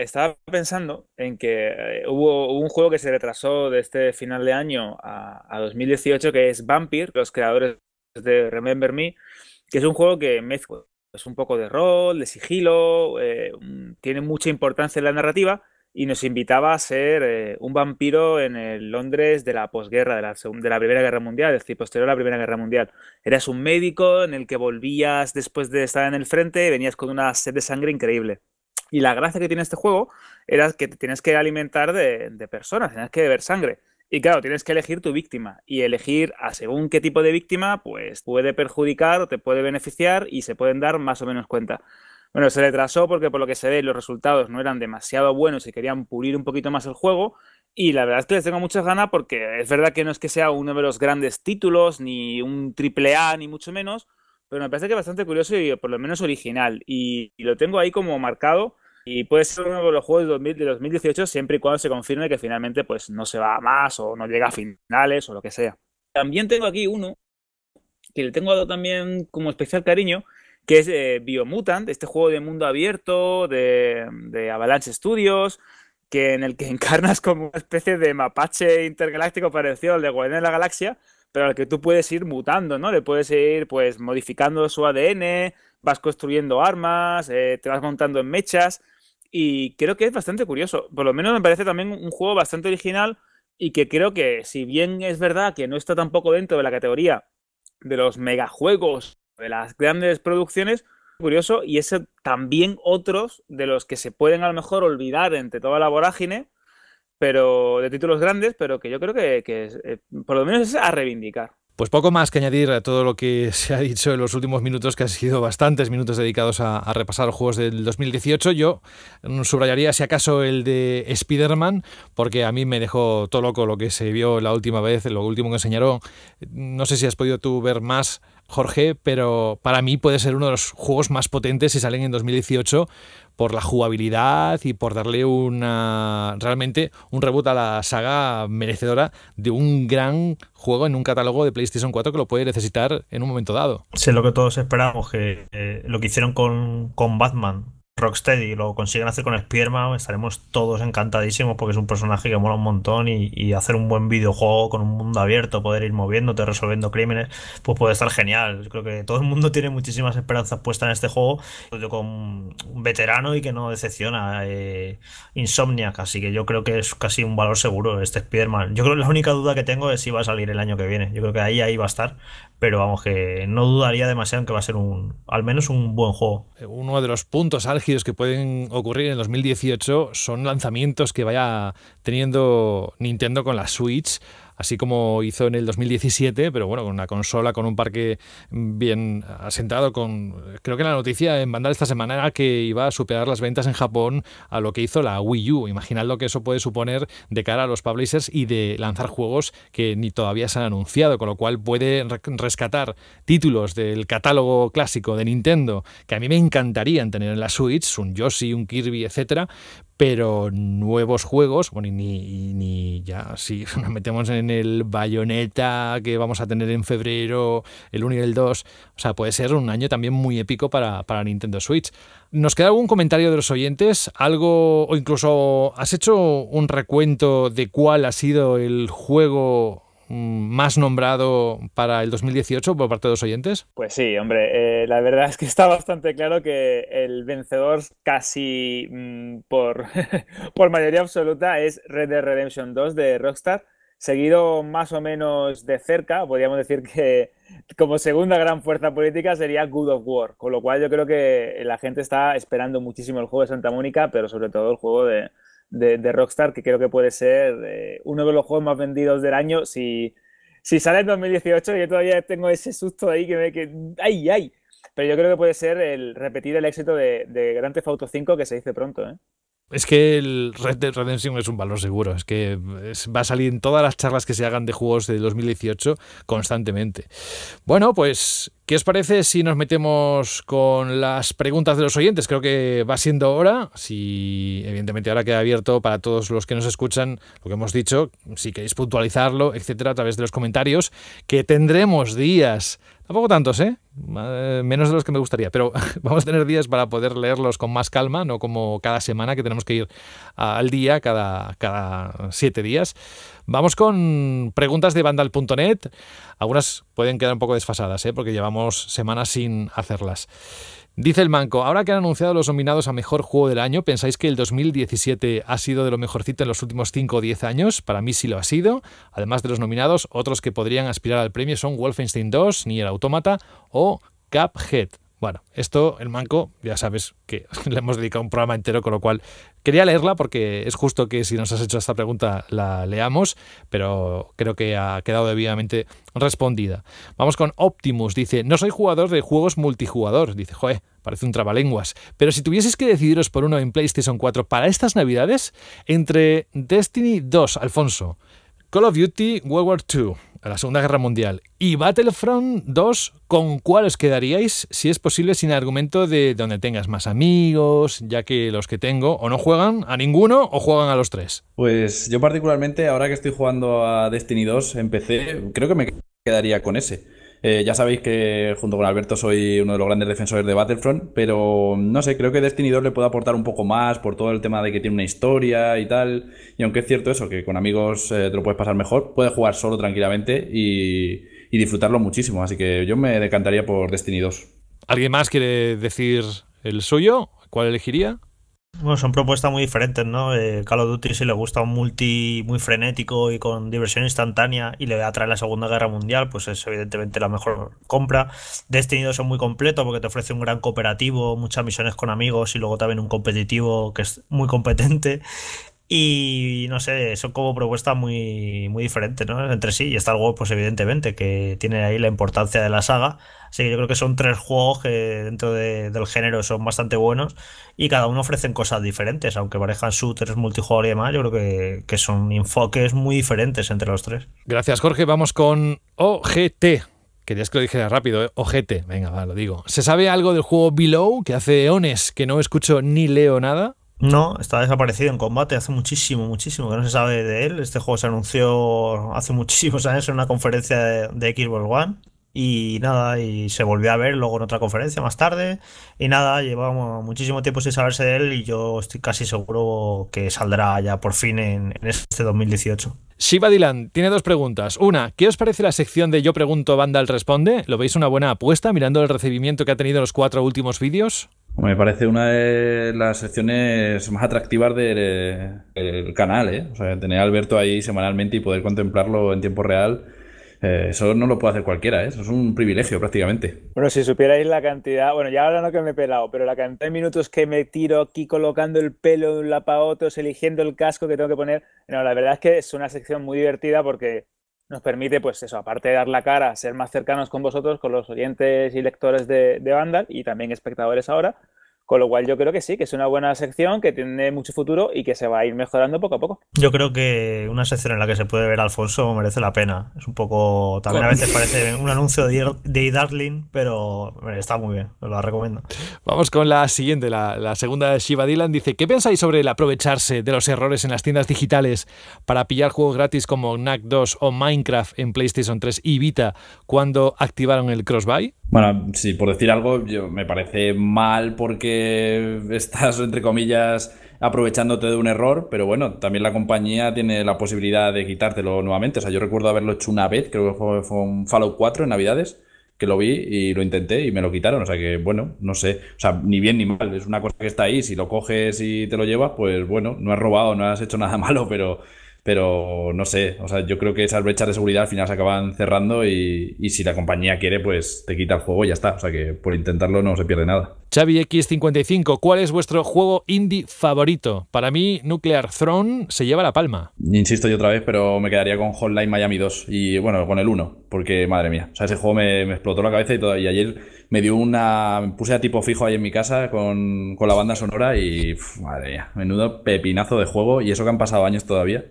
pensando en que eh, hubo, un juego que se retrasó de este final de año a, 2018 que es Vampire, los creadores de Remember Me, que es un juego que mezcla pues, un poco de rol, de sigilo, eh, mm, tiene mucha importancia en la narrativa y nos invitaba a ser eh, un vampiro en el Londres de la posguerra, de la, de la Primera Guerra Mundial, es decir, posterior a la Primera Guerra Mundial. Eras un médico en el que volvías después de estar en el frente y venías con una sed de sangre increíble. Y la gracia que tiene este juego era que te tienes que alimentar de, personas, tienes que beber sangre. Y claro, tienes que elegir tu víctima y elegir a según qué tipo de víctima, pues puede perjudicar o te puede beneficiar y se pueden dar más o menos cuenta. Bueno, se retrasó porque por lo que se ve los resultados no eran demasiado buenos y querían pulir un poquito más el juego. Y la verdad es que les tengo muchas ganas porque es verdad que no es que sea uno de los grandes títulos, ni un triple A, ni mucho menos, pero me parece que es bastante curioso y por lo menos original. y lo tengo ahí como marcado y puede ser uno de los juegos de, 2018 siempre y cuando se confirme que finalmente pues no se va más o no llega a finales o lo que sea. También tengo aquí uno que le tengo también como especial cariño, que es eh, Biomutant, este juego de mundo abierto de, Avalanche Studios, que en el que encarnas como una especie de mapache intergaláctico parecido al de Guardian de la Galaxia, pero al que tú puedes ir mutando, ¿no? Le puedes ir pues modificando su ADN, vas construyendo armas, eh, te vas montando en mechas y creo que es bastante curioso. Por lo menos me parece también un juego bastante original y que creo que si bien es verdad que no está tampoco dentro de la categoría de los megajuegos, de las grandes producciones, curioso y es también otros de los que se pueden a lo mejor olvidar entre toda la vorágine, pero de títulos grandes, pero que yo creo que, eh, por lo menos es a reivindicar. Pues poco más que añadir a todo lo que se ha dicho en los últimos minutos, que han sido bastantes minutos dedicados a, repasar juegos del 2018. Yo mm, subrayaría, si acaso, el de Spider-Man, porque a mí me dejó todo loco lo que se vio la última vez, lo último que enseñaron. No sé si has podido tú ver más Jorge, pero para mí puede ser uno de los juegos más potentes si salen en 2018 por la jugabilidad y por darle una realmente un reboot a la saga merecedora de un gran juego en un catálogo de PlayStation 4 que lo puede necesitar en un momento dado. Sé lo que todos esperamos, que eh, lo que hicieron con, con Batman Rocksteady lo consiguen hacer con spider estaremos todos encantadísimos porque es un personaje que mola un montón y, hacer un buen videojuego con un mundo abierto, poder ir moviéndote, resolviendo crímenes, pues puede estar genial. Yo creo que todo el mundo tiene muchísimas esperanzas puestas en este juego, pues yo con un veterano y que no decepciona, eh, Insomniac, así que yo creo que es casi un valor seguro este spider Yo creo que la única duda que tengo es si va a salir el año que viene, yo creo que ahí, ahí va a estar, pero vamos que no dudaría demasiado en que va a ser un al menos un buen juego. Uno de los puntos álgidos que pueden ocurrir en 2018 son lanzamientos que vaya teniendo Nintendo con la Switch así como hizo en el 2017, pero bueno, con una consola, con un parque bien asentado, con creo que la noticia en Vandal esta semana era que iba a superar las ventas en Japón a lo que hizo la Wii U. Imaginad lo que eso puede suponer de cara a los publishers y de lanzar juegos que ni todavía se han anunciado, con lo cual puede rescatar títulos del catálogo clásico de Nintendo que a mí me encantarían tener en la Switch, un Yoshi, un Kirby, etcétera, pero nuevos juegos, bueno, ni, ni ya si nos metemos en el bayoneta que vamos a tener en febrero, el 1 y el 2, o sea, puede ser un año también muy épico para, para Nintendo Switch. ¿Nos queda algún comentario de los oyentes? ¿Algo, o incluso has hecho un recuento de cuál ha sido el juego Mm, más nombrado para el 2018 por parte de los oyentes? Pues sí, hombre, eh, la verdad es que está bastante claro que el vencedor casi mm, por, por mayoría absoluta es Red Dead Redemption 2 de Rockstar, seguido más o menos de cerca, podríamos decir que como segunda gran fuerza política sería Good of War, con lo cual yo creo que la gente está esperando muchísimo el juego de Santa Mónica, pero sobre todo el juego de, de, Rockstar, que creo que puede ser eh, uno de los juegos más vendidos del año. Si, si sale en 2018, yo todavía tengo ese susto ahí que me... Que, ¡Ay, ay! Pero yo creo que puede ser el repetir el éxito de, de Grand Theft Auto 5 que se dice pronto, ¿eh? Es que el Red Dead Redemption es un valor seguro, es que va a salir en todas las charlas que se hagan de juegos de 2018 constantemente. Bueno, pues, ¿qué os parece si nos metemos con las preguntas de los oyentes? Creo que va siendo hora, si evidentemente ahora queda abierto para todos los que nos escuchan lo que hemos dicho, si queréis puntualizarlo, etcétera, a través de los comentarios, que tendremos días Tampoco tantos, ¿eh? ¿eh? Menos de los que me gustaría, pero vamos a tener días para poder leerlos con más calma, no como cada semana que tenemos que ir al día, cada, cada siete días. Vamos con preguntas de vandal.net. Algunas pueden quedar un poco desfasadas, ¿eh? porque llevamos semanas sin hacerlas. Dice el Manco, ahora que han anunciado los nominados a Mejor Juego del Año, ¿pensáis que el 2017 ha sido de lo mejorcito en los últimos 5 o 10 años? Para mí sí lo ha sido. Además de los nominados, otros que podrían aspirar al premio son Wolfenstein 2, el Autómata o Cuphead. Bueno, esto, el manco, ya sabes que le hemos dedicado un programa entero, con lo cual quería leerla porque es justo que si nos has hecho esta pregunta la leamos, pero creo que ha quedado debidamente respondida. Vamos con Optimus, dice, no soy jugador de juegos multijugador, dice, joe, parece un trabalenguas, pero si tuvieses que decidiros por uno en PlayStation 4 para estas navidades, entre Destiny 2, Alfonso, Call of Duty, World War 2, a la Segunda Guerra Mundial. ¿Y Battlefront 2 con cuál os quedaríais si es posible sin argumento de donde tengas más amigos, ya que los que tengo o no juegan a ninguno o juegan a los tres? Pues yo particularmente ahora que estoy jugando a Destiny 2 en PC, creo que me quedaría con ese. Eh, ya sabéis que junto con Alberto soy uno de los grandes defensores de Battlefront, pero mm, no sé, creo que Destiny 2 le puede aportar un poco más por todo el tema de que tiene una historia y tal. Y aunque es cierto eso, que con amigos eh, te lo puedes pasar mejor, puedes jugar solo tranquilamente y, y disfrutarlo muchísimo. Así que yo me decantaría por Destiny 2. ¿Alguien más quiere decir el suyo? ¿Cuál elegiría? Bueno, son propuestas muy diferentes, ¿no? Eh, Call of Duty si le gusta un multi muy frenético y con diversión instantánea y le atrae la Segunda Guerra Mundial, pues es evidentemente la mejor compra. Destiny 2 es muy completo porque te ofrece un gran cooperativo, muchas misiones con amigos y luego también un competitivo que es muy competente. Y no sé, son como propuestas muy, muy diferentes ¿no? entre sí. Y está el juego, pues evidentemente, que tiene ahí la importancia de la saga. Así que yo creo que son tres juegos que dentro del género son bastante buenos y cada uno ofrecen cosas diferentes. Aunque parejan shooters, multijugador y demás, yo creo que, son enfoques muy diferentes entre los tres. Gracias, Jorge. Vamos con OGT. Querías que lo dijera rápido, ¿eh? Venga, va, lo digo. ¿Se sabe algo del juego Below que hace Eones que no escucho ni leo nada? No, está desaparecido en combate hace muchísimo, muchísimo, que no se sabe de él. Este juego se anunció hace muchísimos años en una conferencia de, Xbox One y nada, y se volvió a ver luego en otra conferencia más tarde y nada, llevamos muchísimo tiempo sin saberse de él y yo estoy casi seguro que saldrá ya por fin en, este 2018. Shiva Dylan tiene dos preguntas. Una, ¿qué os parece la sección de Yo pregunto, Vandal responde? ¿Lo veis una buena apuesta mirando el recibimiento que ha tenido los cuatro últimos vídeos? Pues me parece una de las secciones más atractivas del, canal, ¿eh? O sea, tener a Alberto ahí semanalmente y poder contemplarlo en tiempo real. Eh, eso no lo puede hacer cualquiera, ¿eh? eso es un privilegio prácticamente. Bueno, si supierais la cantidad, bueno, ya ahora no que me he pelado, pero la cantidad de minutos que me tiro aquí colocando el pelo de un lapa eligiendo el casco que tengo que poner, no, la verdad es que es una sección muy divertida porque nos permite, pues eso, aparte de dar la cara, ser más cercanos con vosotros, con los oyentes y lectores de, de Vandal y también espectadores ahora, con lo cual yo creo que sí, que es una buena sección, que tiene mucho futuro y que se va a ir mejorando poco a poco. Yo creo que una sección en la que se puede ver Alfonso merece la pena. Es un poco, también a veces parece un anuncio de, Darling, pero está muy bien, os lo recomiendo. Vamos con la siguiente, la, segunda segunda Shiva Dylan dice, ¿qué pensáis sobre el aprovecharse de los errores en las tiendas digitales para pillar juegos gratis como Knack 2 o Minecraft en PlayStation 3 y Vita cuando activaron el crossbuy? Bueno, sí, por decir algo, yo, me parece mal porque estás, entre comillas, aprovechándote de un error, pero bueno, también la compañía tiene la posibilidad de quitártelo nuevamente. O sea, yo recuerdo haberlo hecho una vez, creo que fue, fue un Fallout 4 en Navidades, que lo vi y lo intenté y me lo quitaron. O sea que, bueno, no sé. O sea, ni bien ni mal. Es una cosa que está ahí. Si lo coges y te lo llevas, pues bueno, no has robado, no has hecho nada malo, pero pero no sé, o sea, yo creo que esas brechas de seguridad al final se acaban cerrando y, si la compañía quiere, pues te quita el juego y ya está. O sea que por intentarlo no se pierde nada. Xavi X55, ¿cuál es vuestro juego indie favorito? Para mí, Nuclear Throne se lleva la palma. Insisto yo otra vez, pero me quedaría con Hotline Miami 2 y bueno, con el 1, porque madre mía, o sea, ese juego me, explotó la cabeza y, todo, y ayer me dio una. Me puse a tipo fijo ahí en mi casa con, la banda sonora y. madre mía, menudo pepinazo de juego y eso que han pasado años todavía.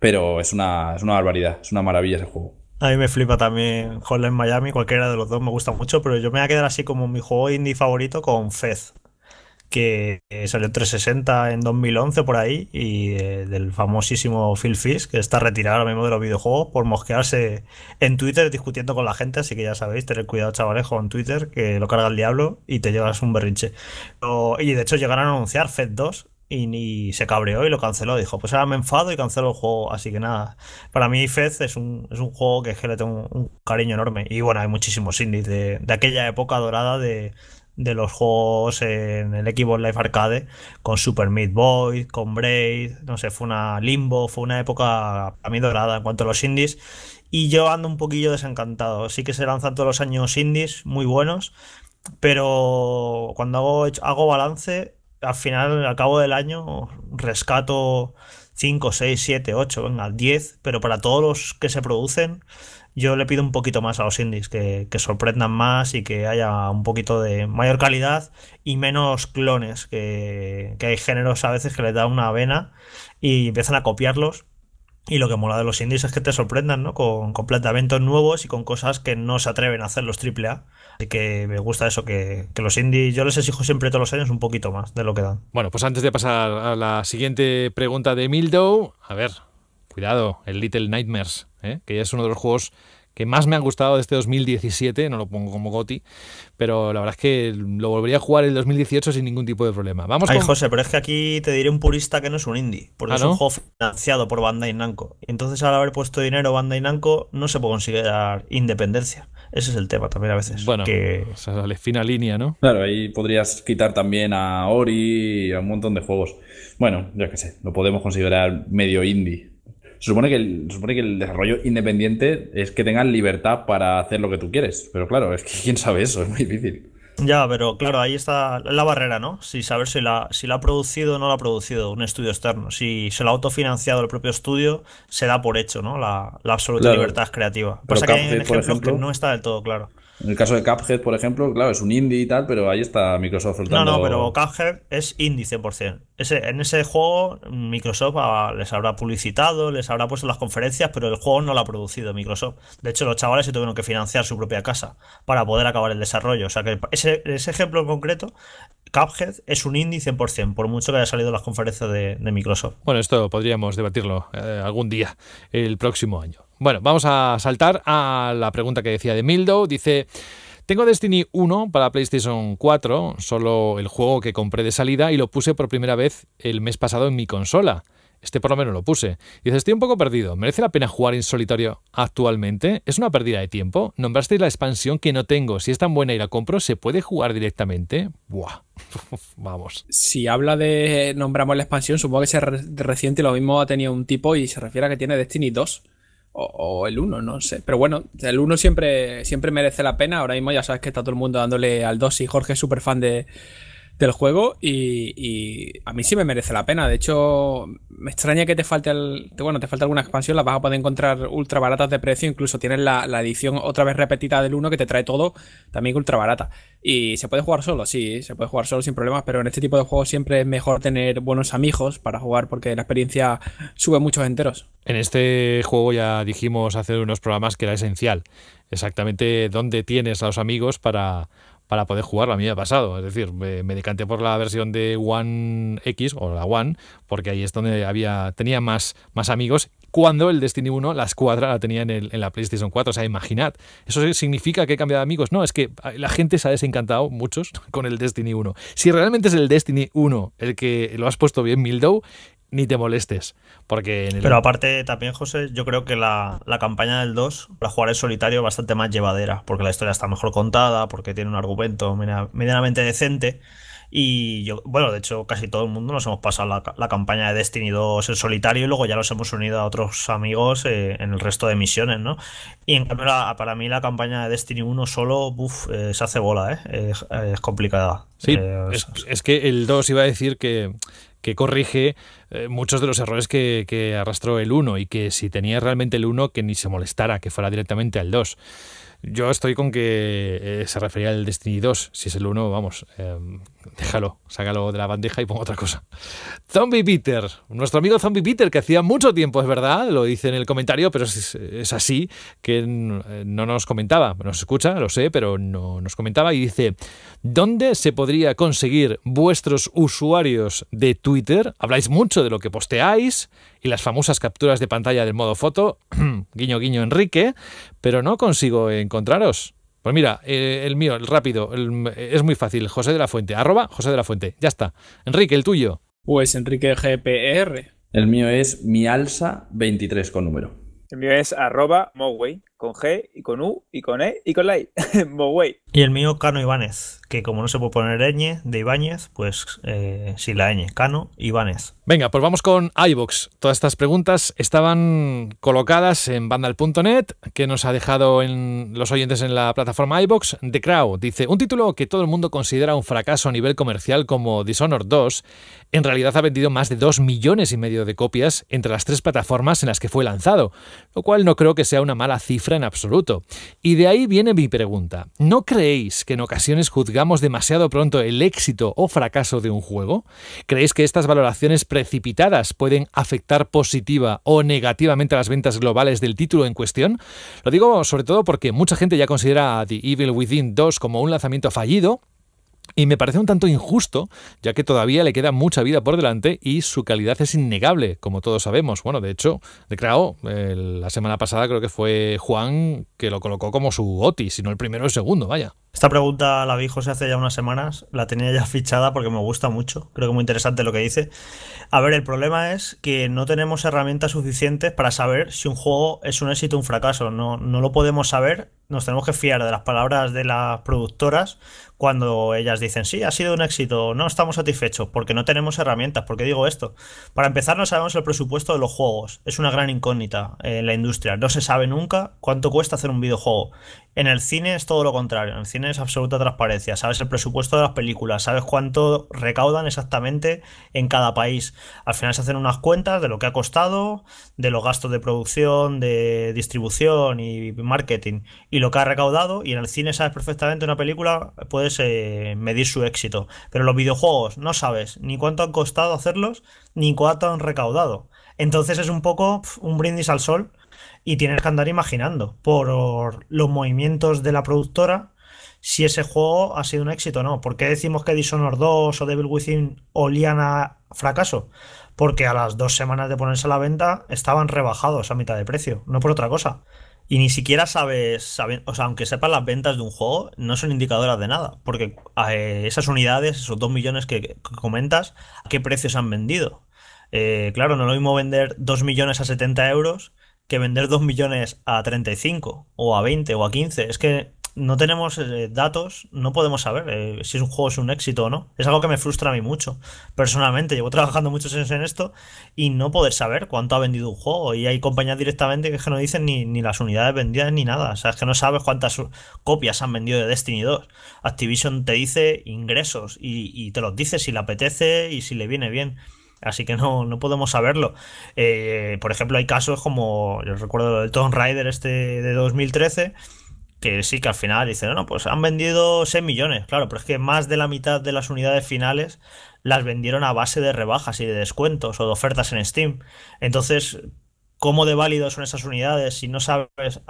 Pero es una, es una barbaridad, es una maravilla ese juego. A mí me flipa también Hotline Miami, cualquiera de los dos me gusta mucho, pero yo me voy a quedar así como mi juego indie favorito con Fez, que eh, salió en 360 en 2011 por ahí, y eh, del famosísimo Phil Fish, que está retirado ahora mismo de los videojuegos por mosquearse en Twitter discutiendo con la gente, así que ya sabéis, tener cuidado chavales con Twitter, que lo carga el diablo y te llevas un berrinche. y de hecho llegaron a anunciar Fez 2 y, ni se cabreó y lo canceló. Dijo, pues ahora me enfado y cancelo el juego. Así que nada, para mí Fez es un, juego que, es que le tengo un, cariño enorme. Y bueno, hay muchísimos indies de, aquella época dorada de, los juegos en el Xbox Life Arcade, con Super Meat Boy, con Braid, no sé, fue una limbo, fue una época a mí dorada en cuanto a los indies. Y yo ando un poquillo desencantado. Sí que se lanzan todos los años indies muy buenos, pero cuando hago, hago balance al final, al cabo del año, rescato 5, 6, 7, 8, venga, 10, pero para todos los que se producen, yo le pido un poquito más a los indies, que, sorprendan más y que haya un poquito de mayor calidad y menos clones, que, que hay géneros a veces que les da una vena y empiezan a copiarlos y lo que mola de los indies es que te sorprendan, ¿no? Con, completamente nuevos y con cosas que no se atreven a hacer los AAA. Así que me gusta eso, que, que los indies, yo les exijo siempre todos los años un poquito más de lo que dan. Bueno, pues antes de pasar a la siguiente pregunta de Mildow, a ver, cuidado, el Little Nightmares, ¿eh? que ya es uno de los juegos que más me han gustado de este 2017, no lo pongo como Goti, pero la verdad es que lo volvería a jugar el 2018 sin ningún tipo de problema. Vamos Ay, José, pero es que aquí te diré un purista que no es un indie, porque es ah, un juego financiado por Bandai Namco. Entonces, al haber puesto dinero Bandai Namco, no se puede considerar independencia. Ese es el tema también a veces. Bueno, que... fina línea, ¿no? Claro, ahí podrías quitar también a Ori y a un montón de juegos. Bueno, ya que sé, lo podemos considerar medio indie se supone que el, supone que el desarrollo independiente es que tengan libertad para hacer lo que tú quieres. Pero claro, es que quién sabe eso, es muy difícil. Ya, pero claro, ahí está la barrera, ¿no? Si saber si la, si la ha producido o no la ha producido un estudio externo. Si se lo ha autofinanciado el propio estudio, se da por hecho, ¿no? La, absoluta libertad creativa. Pasa que hay ejemplo, que no está del todo claro. En el caso de Cuphead, por ejemplo, claro, es un indie y tal, pero ahí está Microsoft No, no, pero Cuphead es indie 100%. Ese, en ese juego Microsoft ah, les habrá publicitado, les habrá puesto las conferencias, pero el juego no lo ha producido Microsoft. De hecho, los chavales se tuvieron que financiar su propia casa para poder acabar el desarrollo. O sea que ese, ejemplo en concreto Cuphead es un indie 100%, por mucho que haya salido las conferencias de, Microsoft. Bueno, esto podríamos debatirlo eh, algún día, el próximo año. Bueno, vamos a saltar a la pregunta que decía de Mildo. Dice, tengo Destiny 1 para PlayStation 4, solo el juego que compré de salida y lo puse por primera vez el mes pasado en mi consola. Este por lo menos lo puse. Dice, estoy un poco perdido. ¿Merece la pena jugar en solitario actualmente? ¿Es una pérdida de tiempo? Nombrasteis la expansión que no tengo. Si es tan buena y la compro, ¿se puede jugar directamente? Buah. Vamos. Si habla de eh, nombramos la expansión, supongo que se reciente lo mismo ha tenido un tipo y se refiere a que tiene Destiny 2. O, el 1, no sé. Pero bueno, el 1 siempre, siempre merece la pena. Ahora mismo ya sabes que está todo el mundo dándole al 2 y Jorge es súper fan de, del juego y, a mí sí me merece la pena. De hecho, me extraña que te falte el, bueno, te falta alguna expansión, las vas a poder encontrar ultra baratas de precio, incluso tienes la, la edición otra vez repetida del 1 que te trae todo, también ultra barata. Y se puede jugar solo, sí, se puede jugar solo sin problemas, pero en este tipo de juegos siempre es mejor tener buenos amigos para jugar porque la experiencia sube muchos enteros. En este juego ya dijimos hacer unos programas que era esencial, exactamente dónde tienes a los amigos para para poder jugarlo. A mí me ha pasado, es decir, me, decanté por la versión de One X o la One, porque ahí es donde había, tenía más, más amigos. Cuando el Destiny 1, la escuadra la tenía en, en la PlayStation 4. O sea, imaginad, ¿eso significa que he cambiado de amigos? No, es que ah, la gente se ha desencantado, muchos, con el Destiny 1. Si realmente es el Destiny 1 el que lo has puesto bien, Mildow, ni te molestes. Porque Pero aparte también, José, yo creo que la, la campaña del 2 para jugar en solitario es bastante más llevadera, porque la historia está mejor contada, porque tiene un argumento medianamente decente. Y yo, bueno, de hecho, casi todo el mundo nos hemos pasado la, la campaña de Destiny 2 en solitario y luego ya los hemos unido a otros amigos eh, en el resto de misiones, ¿no? Y en cambio, para mí la campaña de Destiny 1 solo, uff, eh, se hace bola, ¿eh? eh es, complicada. Sí, es, es, que el 2 iba a decir que que corrige eh, muchos de los errores que, arrastró el 1 y que si tenía realmente el 1 que ni se molestara, que fuera directamente al 2. Yo estoy con que eh, se refería al Destiny 2, si es el 1, vamos, em, déjalo, sácalo de la bandeja y pongo otra cosa. Zombie Peter, nuestro amigo Zombie Peter, que hacía mucho tiempo, es verdad, lo dice en el comentario, pero es, es así que eh, no nos comentaba. Nos escucha, lo sé, pero no nos comentaba y dice: ¿Dónde se podría conseguir vuestros usuarios de Twitter? Habláis mucho de lo que posteáis y las famosas capturas de pantalla del modo foto, guiño guiño Enrique, pero no consigo encontraros. Pues mira, eh, el mío, el rápido, es muy fácil, José de la Fuente, arroba José de la Fuente, ya está. Enrique, el tuyo. Pues Enrique GPR. El mío es mialsa 23 con número. El mío es arroba Moway con G y con U y con E y con la Y el mío, Cano Ibáñez, que como no se puede poner ñ de Ibáñez, pues eh, sí la ñ, Cano Ibáñez. Venga, pues vamos con iBox. Todas estas preguntas estaban colocadas en Vandal.net, que nos ha dejado en los oyentes en la plataforma iBox. The Crow dice: Un título que todo el mundo considera un fracaso a nivel comercial como Dishonored 2 en realidad ha vendido más de 2 millones y medio de copias entre las tres plataformas en las que fue lanzado, lo cual no creo que sea una mala cifra en absoluto. Y de ahí viene mi pregunta. ¿No creéis que en ocasiones juzgamos demasiado pronto el éxito o fracaso de un juego? ¿Creéis que estas valoraciones precipitadas pueden afectar positiva o negativamente a las ventas globales del título en cuestión? Lo digo sobre todo porque mucha gente ya considera a The Evil Within 2 como un lanzamiento fallido y me parece un tanto injusto, ya que todavía le queda mucha vida por delante y su calidad es innegable, como todos sabemos. Bueno, de hecho, de Crao, la semana pasada creo que fue Juan que lo colocó como su Oti, si no el primero o el segundo, vaya. Esta pregunta la vi José hace ya unas semanas, la tenía ya fichada porque me gusta mucho, creo que muy interesante lo que dice. A ver, el problema es que no tenemos herramientas suficientes para saber si un juego es un éxito o un fracaso, no, no lo podemos saber, nos tenemos que fiar de las palabras de las productoras cuando ellas dicen, sí, ha sido un éxito, no estamos satisfechos, porque no tenemos herramientas. porque digo esto? Para empezar, no sabemos el presupuesto de los juegos. Es una gran incógnita en la industria. No se sabe nunca cuánto cuesta hacer un videojuego. En el cine es todo lo contrario, en el cine es absoluta transparencia, sabes el presupuesto de las películas, sabes cuánto recaudan exactamente en cada país. Al final se hacen unas cuentas de lo que ha costado, de los gastos de producción, de distribución y marketing, y lo que ha recaudado, y en el cine sabes perfectamente una película, puedes eh, medir su éxito. Pero los videojuegos no sabes ni cuánto han costado hacerlos, ni cuánto han recaudado. Entonces es un poco un brindis al sol y tienes que andar imaginando por los movimientos de la productora si ese juego ha sido un éxito o no. ¿Por qué decimos que Dishonored 2 o Devil Within olían a fracaso? Porque a las dos semanas de ponerse a la venta estaban rebajados a mitad de precio, no por otra cosa. Y ni siquiera sabes, o sea, aunque sepas las ventas de un juego, no son indicadoras de nada, porque eh, esas unidades, esos 2 millones que, comentas, ¿a qué precios han vendido? Eh, claro, no lo mismo vender 2 millones a 70 euros que vender 2 millones a 35 o a 20 o a 15. Es que no tenemos eh, datos, no podemos saber eh, si si un juego es un éxito o no. Es algo que me frustra a mí mucho. Personalmente, llevo trabajando muchos años en esto y no poder saber cuánto ha vendido un juego. Y hay compañías directamente que, no dicen ni, ni, las unidades vendidas ni nada. O sea, es que no sabes cuántas copias han vendido de Destiny 2. Activision te dice ingresos y, y te los dice si le apetece y si le viene bien. Así que no, podemos saberlo. Eh, por ejemplo, hay casos como, yo recuerdo el Tomb Raider este de 2013, que sí que al final dicen, no, no, pues han vendido 6 millones, claro, pero es que más de la mitad de las unidades finales las vendieron a base de rebajas y de descuentos o de ofertas en Steam. Entonces, cómo de válidos son esas unidades y no sabes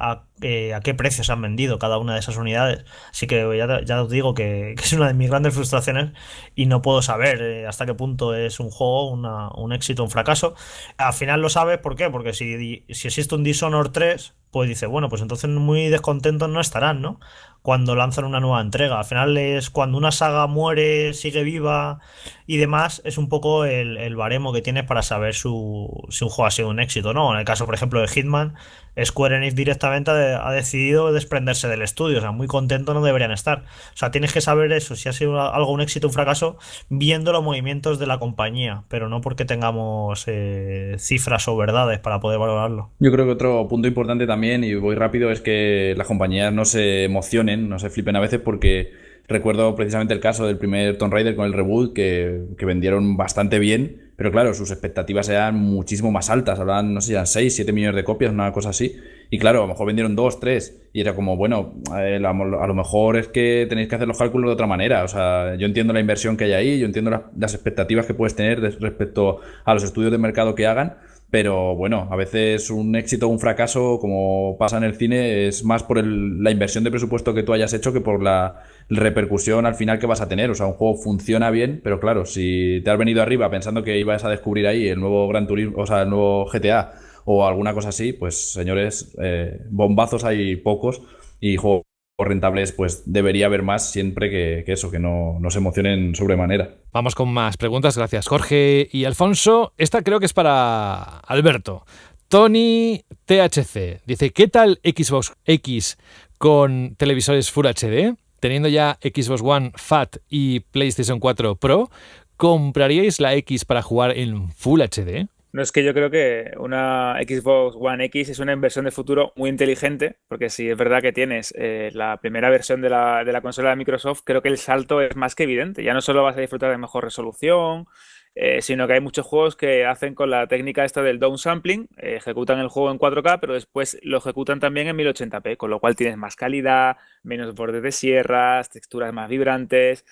eh, a, qué precio se han vendido cada una de esas unidades. Así que ya, os digo que, es una de mis grandes frustraciones y no puedo saber eh, hasta qué punto es un juego un éxito, un fracaso. Al final lo sabes, ¿por qué? Porque si, si existe un Dishonor 3, pues dice, bueno, pues entonces muy descontentos no estarán, ¿no? cuando lanzan una nueva entrega. Al final es cuando una saga muere, sigue viva y demás, es un poco el, el baremo que tienes para saber su, si un juego ha sido un éxito no. En el caso, por ejemplo, de Hitman, Square Enix directamente ha, decidido desprenderse del estudio. O sea, muy contento no deberían estar. O sea, tienes que saber eso, si ha sido algo un éxito, un fracaso, viendo los movimientos de la compañía, pero no porque tengamos eh, cifras o verdades para poder valorarlo. Yo creo que otro punto importante también, y voy rápido, es que las compañías no se emocionen, no se flipen a veces porque... Recuerdo precisamente el caso del primer Tomb Raider con el reboot que, que vendieron bastante bien pero claro, sus expectativas eran muchísimo más altas. Hablaban, no sé, eran 6, 7 millones de copias, una cosa así. Y claro, a lo mejor vendieron 2, 3. Y era como, bueno, eh, a lo mejor es que tenéis que hacer los cálculos de otra manera. O sea, yo entiendo la inversión que hay ahí, yo entiendo las, expectativas que puedes tener respecto a los estudios de mercado que hagan. Pero bueno, a veces un éxito o un fracaso, como pasa en el cine, es más por la inversión de presupuesto que tú hayas hecho que por la repercusión al final que vas a tener. O sea, un juego funciona bien, pero claro, si te has venido arriba pensando que ibas a descubrir ahí el nuevo Gran Turismo, o sea, el nuevo GTA o alguna cosa así, pues señores, eh, bombazos hay pocos y juegos rentables, pues debería haber más siempre que, eso, que no, no, se emocionen sobremanera. Vamos con más preguntas, gracias Jorge y Alfonso. Esta creo que es para Alberto. Tony THC dice, ¿qué tal Xbox X con televisores Full HD? teniendo ya Xbox One Fat y PlayStation 4 Pro, ¿compraríais la X para jugar en Full HD? No es que yo creo que una Xbox One X es una inversión de futuro muy inteligente, porque si es verdad que tienes eh, la primera versión de la, de la consola de Microsoft, creo que el salto es más que evidente. Ya no solo vas a disfrutar de mejor resolución, eh, sino que hay muchos juegos que hacen con la técnica esta del downsampling, eh, ejecutan el juego en 4K, pero después lo ejecutan también en 1080p, con lo cual tienes más calidad, menos bordes de sierras, texturas más vibrantes.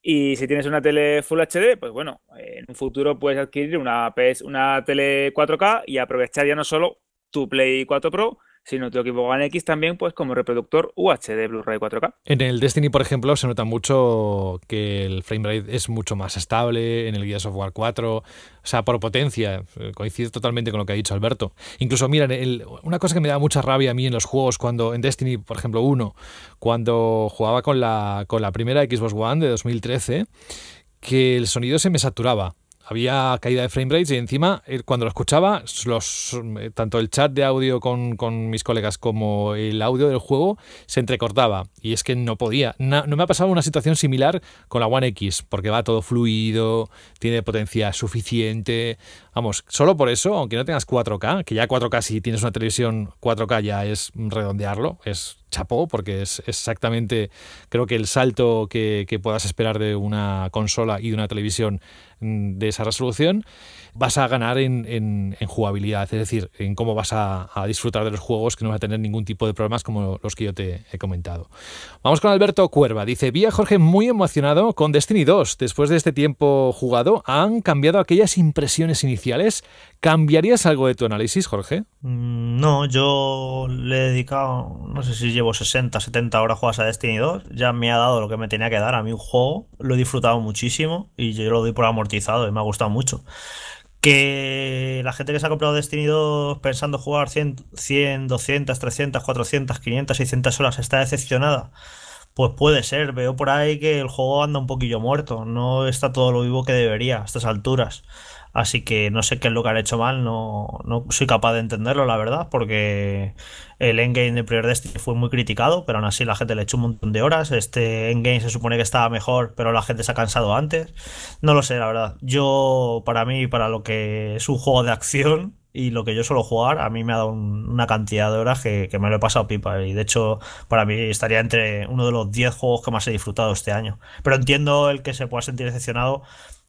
Y si tienes una tele Full HD, pues bueno, eh, en un futuro puedes adquirir una, una tele 4K y aprovechar ya no solo tu Play 4 Pro, si no te equivoco en X también, pues como reproductor UHD Blu-ray 4K. En el Destiny, por ejemplo, se nota mucho que el frame rate es mucho más estable, en el Guide Software 4, o sea, por potencia, eh, coincide totalmente con lo que ha dicho Alberto. Incluso, mira, una cosa que me da mucha rabia a mí en los juegos, cuando en Destiny, por ejemplo, uno, cuando jugaba con la, con la primera Xbox One de 2013, que el sonido se me saturaba había caída de frame rates y encima eh, cuando lo escuchaba, eh, tanto el chat de audio con, mis colegas como el audio del juego se entrecortaba. Y es que no podía. No, no me ha pasado una situación similar con la One X, porque va todo fluido, tiene potencia suficiente. Vamos, solo por eso, aunque no tengas 4K, que ya 4K si tienes una televisión 4K ya es redondearlo, es chapó, porque es exactamente, creo que el salto que, puedas esperar de una consola y de una televisión mm, de esa resolución, vas a ganar en, jugabilidad, es decir, en cómo vas a, disfrutar de los juegos, que no vas a tener ningún tipo de problemas como los que yo te he comentado. Vamos con Alberto Cuerva. Dice, vía Jorge muy emocionado con Destiny 2. Después de este tiempo jugado, ¿han cambiado aquellas impresiones iniciales ¿Cambiarías algo de tu análisis, Jorge? Mm, no, yo le he dedicado, no sé si llevo 60, 70 horas jugadas a Destiny 2. Ya me ha dado lo que me tenía que dar a mí un juego. Lo he disfrutado muchísimo y yo lo doy por amortizado y me ha gustado mucho. Que la gente que se ha comprado Destiny 2 pensando jugar 100, 100 200, 300, 400, 500, 600 horas está decepcionada. Pues puede ser, veo por ahí que el juego anda un poquillo muerto, no está todo lo vivo que debería a estas alturas. Así que no sé qué es lo que han hecho mal, no, no soy capaz de entenderlo, la verdad, porque el endgame de Prior Destiny fue muy criticado, pero aún así la gente le echó un montón de horas. Este endgame se supone que estaba mejor, pero la gente se ha cansado antes. No lo sé, la verdad. Yo, para mí, para lo que es un juego de acción, y lo que yo suelo jugar a mí me ha dado una cantidad de horas que, que, me lo he pasado pipa y de hecho para mí estaría entre uno de los 10 juegos que más he disfrutado este año pero entiendo el que se pueda sentir decepcionado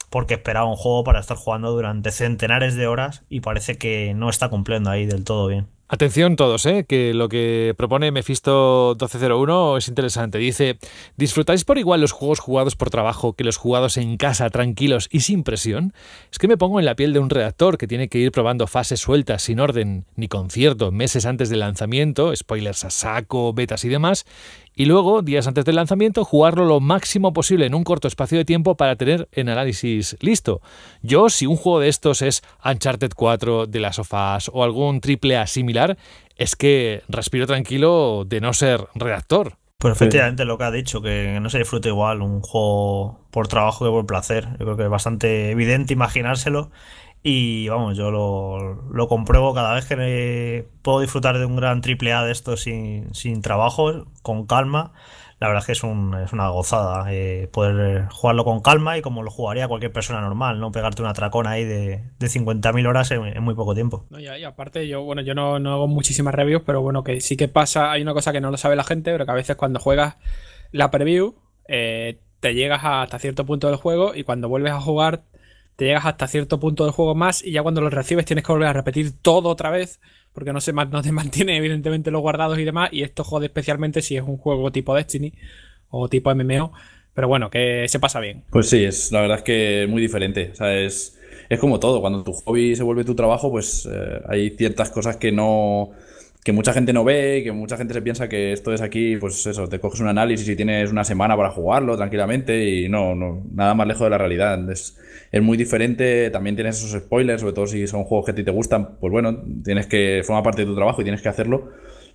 porque esperaba un juego para estar jugando durante centenares de horas y parece que no está cumpliendo ahí del todo bien. Atención todos, ¿eh? que lo que propone Mephisto 1201 es interesante. Dice, ¿disfrutáis por igual los juegos jugados por trabajo que los jugados en casa, tranquilos y sin presión? Es que me pongo en la piel de un redactor que tiene que ir probando fases sueltas, sin orden ni concierto, meses antes del lanzamiento, spoilers a saco, betas y demás, y luego, días antes del lanzamiento, jugarlo lo máximo posible en un corto espacio de tiempo para tener el análisis listo. Yo, si un juego de estos es Uncharted 4, de las Us o algún triple A similar, es que respiro tranquilo de no ser redactor. Pues efectivamente lo que ha dicho, que no se disfrute igual un juego por trabajo que por placer. Yo creo que es bastante evidente imaginárselo y vamos, yo lo, compruebo cada vez que puedo disfrutar de un gran triple A de esto sin, trabajo, con calma. La verdad es que es, una gozada eh, poder jugarlo con calma y como lo jugaría cualquier persona normal, no pegarte una tracona ahí de, 50.000 horas en, muy poco tiempo. y, aparte, yo bueno yo no, hago muchísimas reviews, pero bueno, que sí que pasa, hay una cosa que no lo sabe la gente, pero que a veces cuando juegas la preview, eh, te llegas hasta cierto punto del juego y cuando vuelves a jugar te llegas hasta cierto punto del juego más y ya cuando lo recibes tienes que volver a repetir todo otra vez porque no, se, te mantiene evidentemente los guardados y demás y esto jode especialmente si es un juego tipo Destiny o tipo MMO pero bueno que se pasa bien pues sí es la verdad es que es muy diferente o sea, es, es como todo cuando tu hobby se vuelve tu trabajo pues eh, hay ciertas cosas que no que mucha gente no ve, que mucha gente se piensa que esto es aquí, pues eso, te coges un análisis y tienes una semana para jugarlo tranquilamente y no, no nada más lejos de la realidad. Es, es muy diferente, también tienes esos spoilers, sobre todo si son juegos que a ti te gustan, pues bueno, tienes que, forma parte de tu trabajo y tienes que hacerlo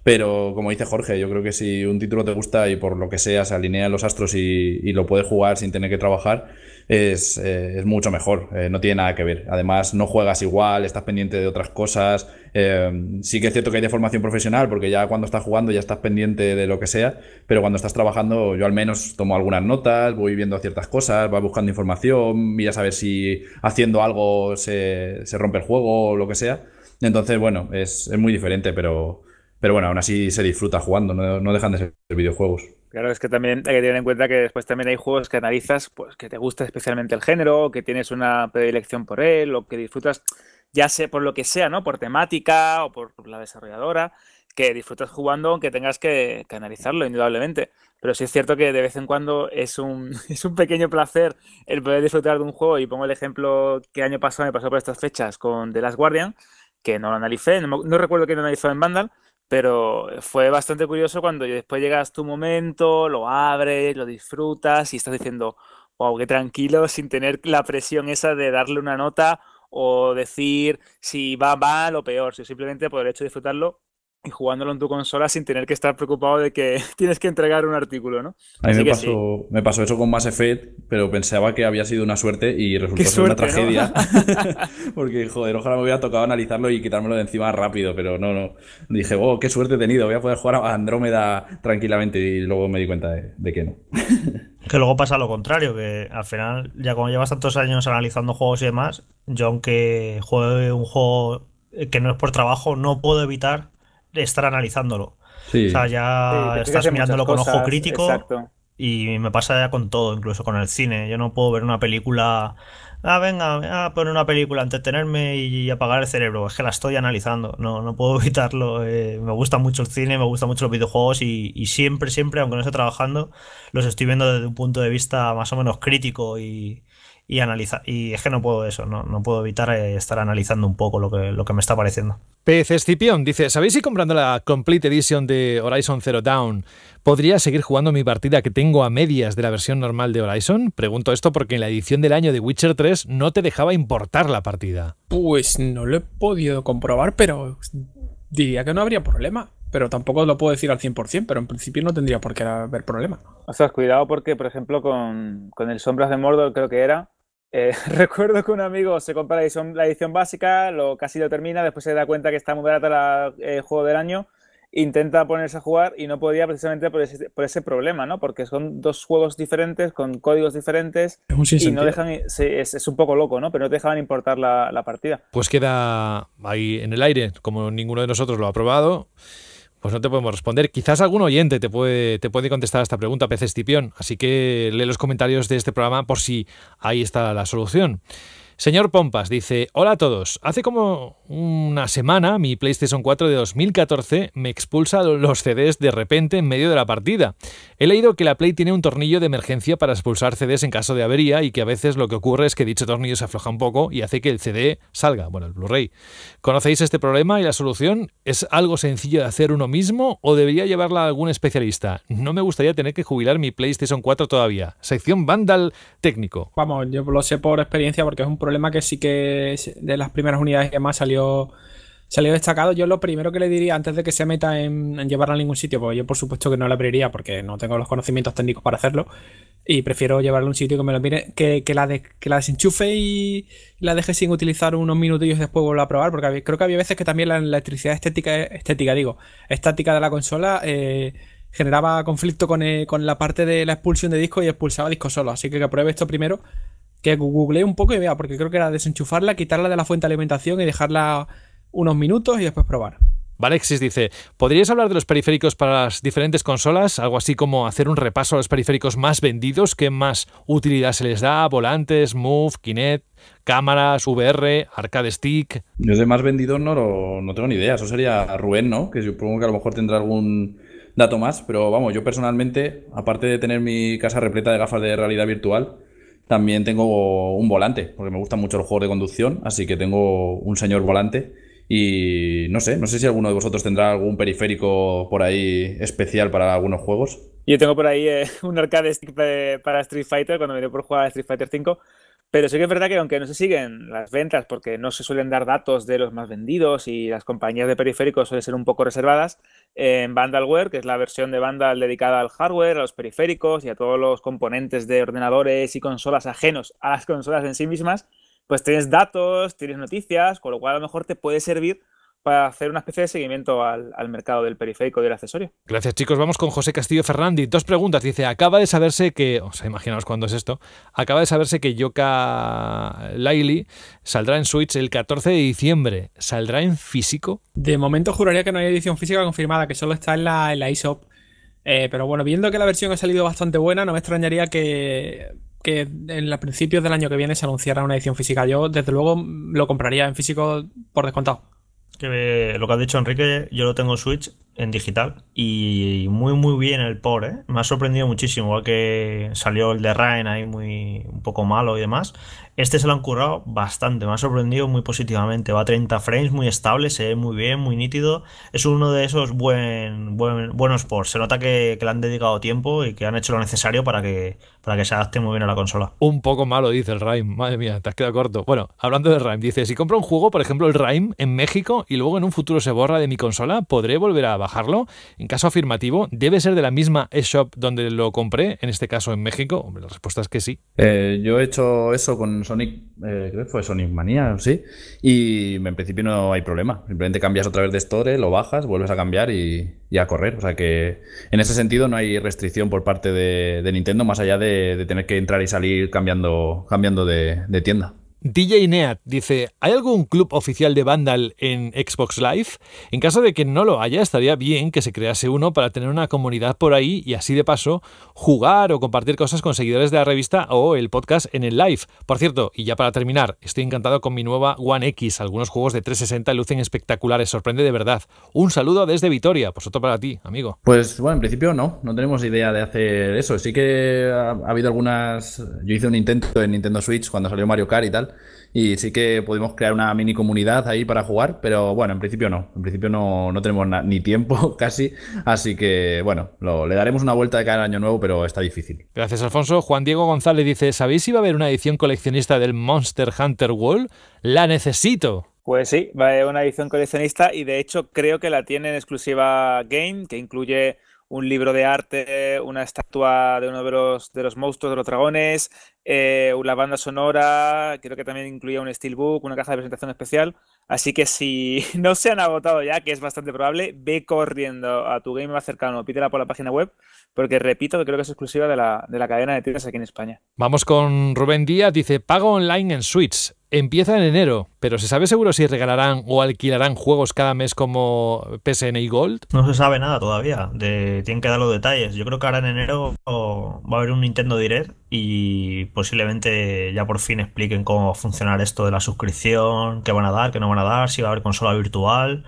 pero como dice Jorge, yo creo que si un título te gusta y por lo que sea se alinean los astros y, lo puedes jugar sin tener que trabajar, es, eh, mucho mejor. Eh, no tiene nada que ver. Además, no juegas igual, estás pendiente de otras cosas. Em, sí que es cierto que hay formación profesional, porque ya cuando estás jugando ya estás pendiente de lo que sea, pero cuando estás trabajando yo al menos tomo algunas notas, voy viendo ciertas cosas, vas buscando información, miras a ver si haciendo algo se, rompe el juego o lo que sea. Entonces, bueno, es, es muy diferente, pero pero bueno, aún así se disfruta jugando, no, no dejan de ser videojuegos. Claro, es que también hay que tener en cuenta que después también hay juegos que analizas, pues que te gusta especialmente el género, que tienes una predilección por él, o que disfrutas, ya sea por lo que sea, ¿no? Por temática o por la desarrolladora, que disfrutas jugando aunque tengas que, analizarlo, indudablemente. Pero sí es cierto que de vez en cuando es un, es un pequeño placer el poder disfrutar de un juego. Y pongo el ejemplo que año pasado me pasó por estas fechas con The Last Guardian, que no lo analicé, no, recuerdo que lo analizó en Vandal, pero fue bastante curioso cuando después llegas tu momento, lo abres, lo disfrutas y estás diciendo, wow, qué tranquilo, sin tener la presión esa de darle una nota o decir si va mal o peor, si simplemente por el hecho de disfrutarlo y jugándolo en tu consola sin tener que estar preocupado de que tienes que entregar un artículo, ¿no? A mí me, pasó, eso con más Effect, pero pensaba que había sido una suerte y resultó ser una tragedia. Porque, joder, ojalá me hubiera tocado analizarlo y quitármelo de encima rápido, pero no, no. Dije, oh, qué suerte he tenido, voy a poder jugar a Andrómeda tranquilamente y luego me di cuenta de, de que no. que luego pasa lo contrario, que al final, ya como llevas tantos años analizando juegos y demás, yo aunque juegue un juego que no es por trabajo, no puedo evitar estar analizándolo. O sea, ya estás mirándolo con ojo crítico. Y me pasa ya con todo, incluso con el cine. Yo no puedo ver una película. Ah, venga, a ah, poner una película, entretenerme y apagar el cerebro. Es que la estoy analizando. No, no puedo evitarlo. Eh, me gusta mucho el cine, me gustan mucho los videojuegos y, y, siempre, siempre, aunque no esté trabajando, los estoy viendo desde un punto de vista más o menos crítico y, y Y es que no puedo eso, no, puedo evitar eh, estar analizando un poco lo que, lo que me está pareciendo. PC Escipión dice: ¿Sabéis si comprando la Complete Edition de Horizon Zero Dawn podría seguir jugando mi partida que tengo a medias de la versión normal de Horizon? Pregunto esto porque en la edición del año de Witcher 3 no te dejaba importar la partida. Pues no lo he podido comprobar, pero diría que no habría problema. Pero tampoco lo puedo decir al 100%, pero en principio no tendría por qué haber problema. O sea, cuidado porque, por ejemplo, con, con el Sombras de Mordor creo que era, eh, recuerdo que un amigo se compra la edición, la edición, básica, lo casi lo termina, después se da cuenta que está muy barata el eh, juego del año, intenta ponerse a jugar y no podía precisamente por ese, problema, ¿no? Porque son dos juegos diferentes, con códigos diferentes y no dejan, es, un poco loco, ¿no? Pero no te dejaban importar la partida. Pues queda ahí en el aire, como ninguno de nosotros lo ha probado. Pues no te podemos responder. Quizás algún oyente te puede, te puede contestar a esta pregunta, Peces Tipión. Así que lee los comentarios de este programa por si ahí está la solución. Señor Pompas dice, hola a todos, hace como una semana mi PlayStation 4 de 2014 me expulsa los CDs de repente en medio de la partida. He leído que la Play tiene un tornillo de emergencia para expulsar CDs en caso de avería y que a veces lo que ocurre es que dicho tornillo se afloja un poco y hace que el CD salga, bueno, el Blu-ray. ¿Conocéis este problema y la solución? ¿Es algo sencillo de hacer uno mismo o debería llevarla a algún especialista? No me gustaría tener que jubilar mi PlayStation 4 todavía. Sección Vandal Técnico. Vamos, yo lo sé por experiencia porque es un problema que sí que de las primeras unidades que más salió salió destacado. Yo lo primero que le diría antes de que se meta en, llevarla a ningún sitio, pues yo por supuesto que no la abriría porque no tengo los conocimientos técnicos para hacerlo y prefiero llevarla a un sitio que me lo mire, que, la, que la desenchufe y, la deje sin utilizar unos minutillos después vuelva a probar, porque creo que había veces que también la electricidad estética, estética digo, estática de la consola eh, generaba conflicto con, eh, con la parte de la expulsión de disco y expulsaba disco solo. Así que que pruebe esto primero que googleé un poco y vea, porque creo que era desenchufarla, quitarla de la fuente de alimentación y dejarla unos minutos y después probar. Valexis dice, ¿podrías hablar de los periféricos para las diferentes consolas? Algo así como hacer un repaso a los periféricos más vendidos, qué más utilidad se les da, volantes, Move, ¿Kinet? cámaras, VR, arcade stick. Yo de más vendidos no, no tengo ni idea, eso sería Rubén, ¿no? Que supongo que a lo mejor tendrá algún dato más, pero vamos, yo personalmente, aparte de tener mi casa repleta de gafas de realidad virtual, también tengo un volante, porque me gusta mucho el juego de conducción, así que tengo un señor volante. Y no sé, no sé si alguno de vosotros tendrá algún periférico por ahí especial para algunos juegos. Yo tengo por ahí eh, un arcade stick para Street Fighter, cuando me dio por jugar a Street Fighter 5. Pero sí que es verdad que aunque no se siguen las ventas porque no se suelen dar datos de los más vendidos y las compañías de periféricos suelen ser un poco reservadas, en Vandalware, que es la versión de Vandal dedicada al hardware, a los periféricos y a todos los componentes de ordenadores y consolas ajenos a las consolas en sí mismas, pues tienes datos, tienes noticias, con lo cual a lo mejor te puede servir para hacer una especie de seguimiento al, mercado del periférico del accesorio. Gracias chicos, vamos con José Castillo Fernández. Dos preguntas, dice, acaba de saberse que, o sea, imaginaos cuándo es esto, acaba de saberse que Yoka Laili saldrá en Switch el 14 de diciembre, ¿saldrá en físico? De momento juraría que no hay edición física confirmada, que solo está en la, en eShop. Eh, pero bueno, viendo que la versión ha salido bastante buena, no me extrañaría que que en los principios del año que viene se anunciara una edición física. Yo, desde luego, lo compraría en físico por descontado lo que ha dicho Enrique, yo lo tengo en Switch, en digital, y muy muy bien el por, ¿eh? Me ha sorprendido muchísimo, igual que salió el de Ryan ahí muy un poco malo y demás. Este se lo han currado bastante, me ha sorprendido muy positivamente. Va a 30 frames, muy estable, se ve muy bien, muy nítido. Es uno de esos buen, buenos ports. Se nota que, le han dedicado tiempo y que han hecho lo necesario para que, para que se adapte muy bien a la consola. Un poco malo, dice el Rime. Madre mía, te has quedado corto. Bueno, hablando del Rime, dice: si compro un juego, por ejemplo el Rime, en México y luego en un futuro se borra de mi consola, ¿podré volver a bajarlo? En caso afirmativo, ¿debe ser de la misma eShop donde lo compré, en este caso en México? Hombre, la respuesta es que sí. Eh, yo he hecho eso con Sonic, eh, creo que fue Sonic Manía, sí, y en principio no hay problema. Simplemente cambias otra vez de store, lo bajas, vuelves a cambiar y, a correr. O sea que en ese sentido no hay restricción por parte de, Nintendo más allá de, tener que entrar y salir cambiando, cambiando de tienda. DJ Neat dice, ¿hay algún club oficial de Vandal en Xbox Live? En caso de que no lo haya, estaría bien que se crease uno para tener una comunidad por ahí y así de paso jugar o compartir cosas con seguidores de la revista o el podcast en el live. Por cierto, y ya para terminar, estoy encantado con mi nueva One X. Algunos juegos de 360 lucen espectaculares, sorprende de verdad. Un saludo desde Vitoria, pues otro para ti, amigo. Pues bueno, en principio no, no tenemos idea de hacer eso. Sí que ha, habido algunas... Yo hice un intento en Nintendo Switch cuando salió Mario Kart y tal y sí que pudimos crear una mini comunidad ahí para jugar, pero bueno, en principio no. En principio no, no tenemos ni tiempo casi. Así que bueno, le daremos una vuelta de cada año nuevo, pero está difícil. Gracias, Alfonso. Juan Diego González dice: ¿Sabéis si va a haber una edición coleccionista del Monster Hunter World? ¡La necesito! Pues sí, va a haber una edición coleccionista y de hecho creo que la tiene en exclusiva Game, que incluye un libro de arte, una estatua de uno de los, de los monstruos, de los dragones, eh, una banda sonora, creo que también incluía un steelbook, una caja de presentación especial. Así que si no se han agotado ya, que es bastante probable, ve corriendo a tu game más cercano, pídela por la página web porque repito que creo que es exclusiva de la, de la cadena de tiendas aquí en España. Vamos con Rubén Díaz, dice, pago online en Switch. Empieza en enero, pero ¿se sabe seguro si regalarán o alquilarán juegos cada mes como PSN y Gold? No se sabe nada todavía, tienen que dar los detalles. Yo creo que ahora en enero va a haber un Nintendo Direct y posiblemente ya por fin expliquen cómo va a funcionar esto de la suscripción, qué van a dar, qué no van a dar, si va a haber consola virtual.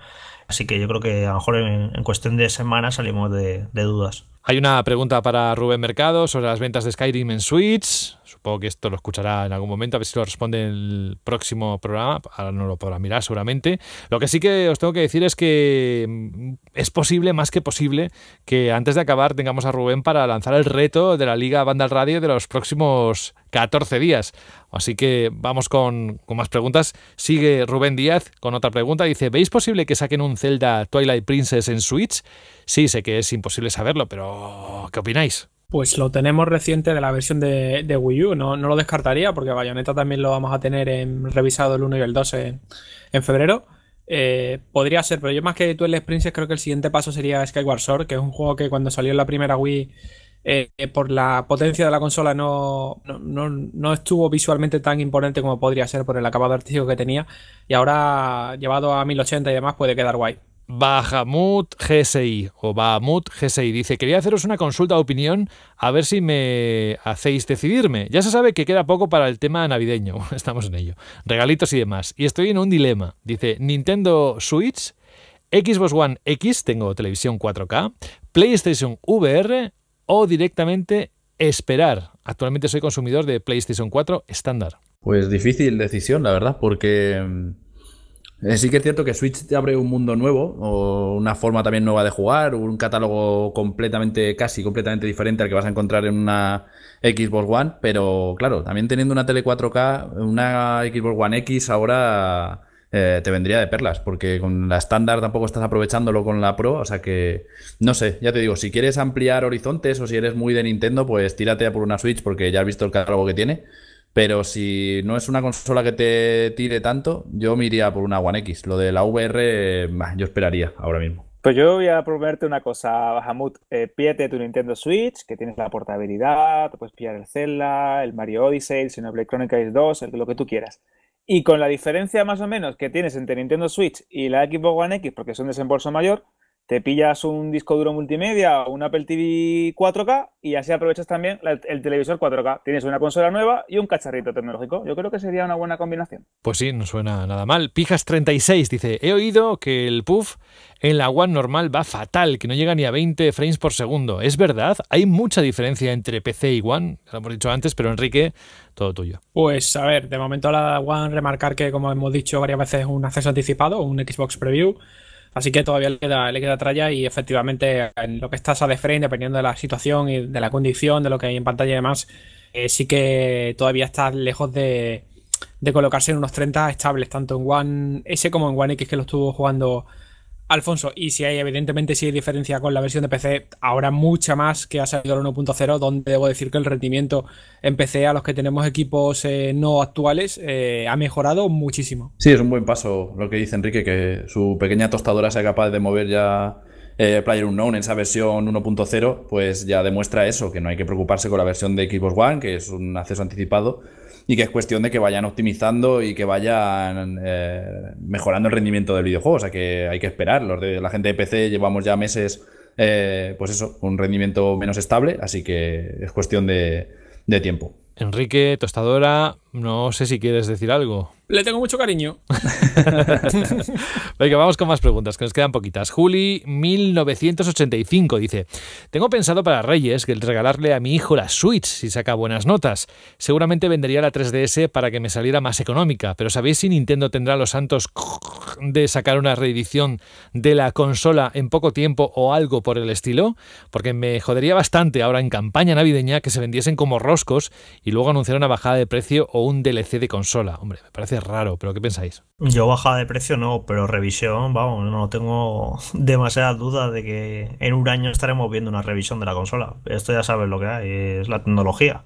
Así que yo creo que a lo mejor en, cuestión de semanas salimos de dudas. Hay una pregunta para Rubén Mercado sobre las ventas de Skyrim en Switch. Supongo que esto lo escuchará en algún momento, a ver si lo responde en el próximo programa. Ahora no lo podrá mirar seguramente. Lo que sí que os tengo que decir es que mm, es posible, más que posible, que antes de acabar tengamos a Rubén para lanzar el reto de la Liga Banda al Radio de los próximos 14 días. Así que vamos con, con, más preguntas. Sigue Rubén Díaz con otra pregunta. Dice, ¿veis posible que saquen un Zelda Twilight Princess en Switch? Sí, sé que es imposible saberlo, pero ¿qué opináis? Pues lo tenemos reciente de la versión de, Wii U, no, lo descartaría porque Bayonetta también lo vamos a tener en, revisado el 1 y el 2 en, febrero. Eh, podría ser, pero yo más que Twilight Princess creo que el siguiente paso sería Skyward Sword, que es un juego que cuando salió en la primera Wii eh, por la potencia de la consola no, no, no, estuvo visualmente tan imponente como podría ser por el acabado artístico que tenía y ahora llevado a 1080 y demás puede quedar guay. Bahamut GSI o Bahamut GSI dice, quería haceros una consulta de opinión a ver si me hacéis decidirme. Ya se sabe que queda poco para el tema navideño, estamos en ello, regalitos y demás. Y estoy en un dilema, dice Nintendo Switch, Xbox One X, tengo televisión 4K, PlayStation VR o directamente esperar. Actualmente soy consumidor de PlayStation 4 estándar. Pues difícil decisión, la verdad, porque mm, eh, sí que es cierto que Switch te abre un mundo nuevo, o una forma también nueva de jugar, un catálogo completamente, casi completamente diferente al que vas a encontrar en una Xbox One, pero claro, también teniendo una tele 4K, una Xbox One X ahora eh, te vendría de perlas, porque con la estándar tampoco estás aprovechándolo con la Pro, o sea que, no sé, ya te digo, si quieres ampliar horizontes o si eres muy de Nintendo, pues tírate a por una Switch porque ya has visto el catálogo que tiene. Pero si no es una consola que te tire tanto, yo me iría por una One X. Lo de la VR, yo esperaría ahora mismo. Pues yo voy a proponerte una cosa, Bahamut. Eh, tu Nintendo Switch, que tienes la portabilidad, te puedes pillar el Zelda, el Mario Odyssey, el Xenoblade Chronicles 2, lo que tú quieras. Y con la diferencia más o menos que tienes entre Nintendo Switch y la Xbox One X, porque es un desembolso mayor, te pillas un disco duro multimedia o un Apple TV 4K y así aprovechas también el televisor 4K. Tienes una consola nueva y un cacharrito tecnológico. Yo creo que sería una buena combinación. Pues sí, no suena nada mal. Pijas36 dice, he oído que el puff en la One normal va fatal, que no llega ni a 20 frames por segundo. ¿Es verdad? ¿Hay mucha diferencia entre PC y One? Lo hemos dicho antes, pero Enrique, todo tuyo. Pues a ver, de momento la One, remarcar que como hemos dicho varias veces un acceso anticipado, un Xbox Preview. Así que todavía le queda, le queda tralla y efectivamente en lo que estás a de frame, dependiendo de la situación y de la condición, de lo que hay en pantalla y demás, eh, sí que todavía estás lejos de, de colocarse en unos 30 estables, tanto en One S como en One X que lo estuvo jugando Alfonso, y si hay, evidentemente, si hay diferencia con la versión de PC, ahora mucha más que ha salido el 1.0, donde debo decir que el rendimiento en PC a los que tenemos equipos eh, no actuales eh, ha mejorado muchísimo. Sí, es un buen paso lo que dice Enrique, que su pequeña tostadora sea capaz de mover ya eh, Player Unknown en esa versión 1.0, pues ya demuestra eso, que no hay que preocuparse con la versión de Xbox One, que es un acceso anticipado y que es cuestión de que vayan optimizando y que vayan eh, mejorando el rendimiento del videojuego. O sea que hay que esperar. Los de la gente de PC llevamos ya meses, eh, pues eso, un rendimiento menos estable, así que es cuestión de tiempo. Enrique, tostadora, no sé si quieres decir algo. Le tengo mucho cariño. Venga, vamos con más preguntas, que nos quedan poquitas. Juli, 1985, dice: Tengo pensado para Reyes que el regalarle a mi hijo la Switch si saca buenas notas. Seguramente vendería la 3DS para que me saliera más económica, pero ¿sabéis si Nintendo tendrá los santos de sacar una reedición de la consola en poco tiempo o algo por el estilo? Porque me jodería bastante ahora en campaña navideña que se vendiesen como roscos y luego anunciar una bajada de precio o un DLC de consola. Hombre, me parece raro, pero ¿qué pensáis? Yo bajada de precio no, pero revisión, vamos, no tengo demasiadas dudas de que en un año estaremos viendo una revisión de la consola. Esto ya sabes lo que hay, es la tecnología.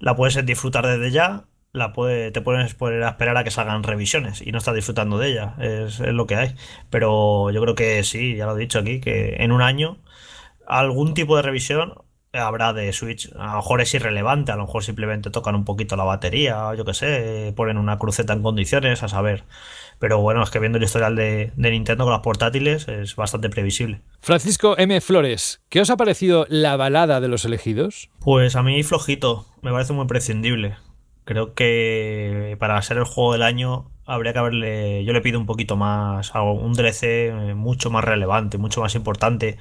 La puedes disfrutar desde ya, la puede, te puedes poner a esperar a que salgan revisiones y no estás disfrutando de ella, es lo que hay. Pero yo creo que sí, ya lo he dicho aquí, que en un año algún tipo de revisión habrá de Switch. A lo mejor es irrelevante, a lo mejor simplemente tocan un poquito la batería, yo qué sé, ponen una cruceta en condiciones, a saber. Pero bueno, es que viendo el historial de, Nintendo con las portátiles es bastante previsible. Francisco M. Flores, ¿qué os ha parecido la balada de los elegidos? Pues a mí flojito, me parece muy prescindible. Creo que para ser el juego del año habría que haberle, yo le pido un poquito más, un DLC eh, mucho más relevante, mucho más importante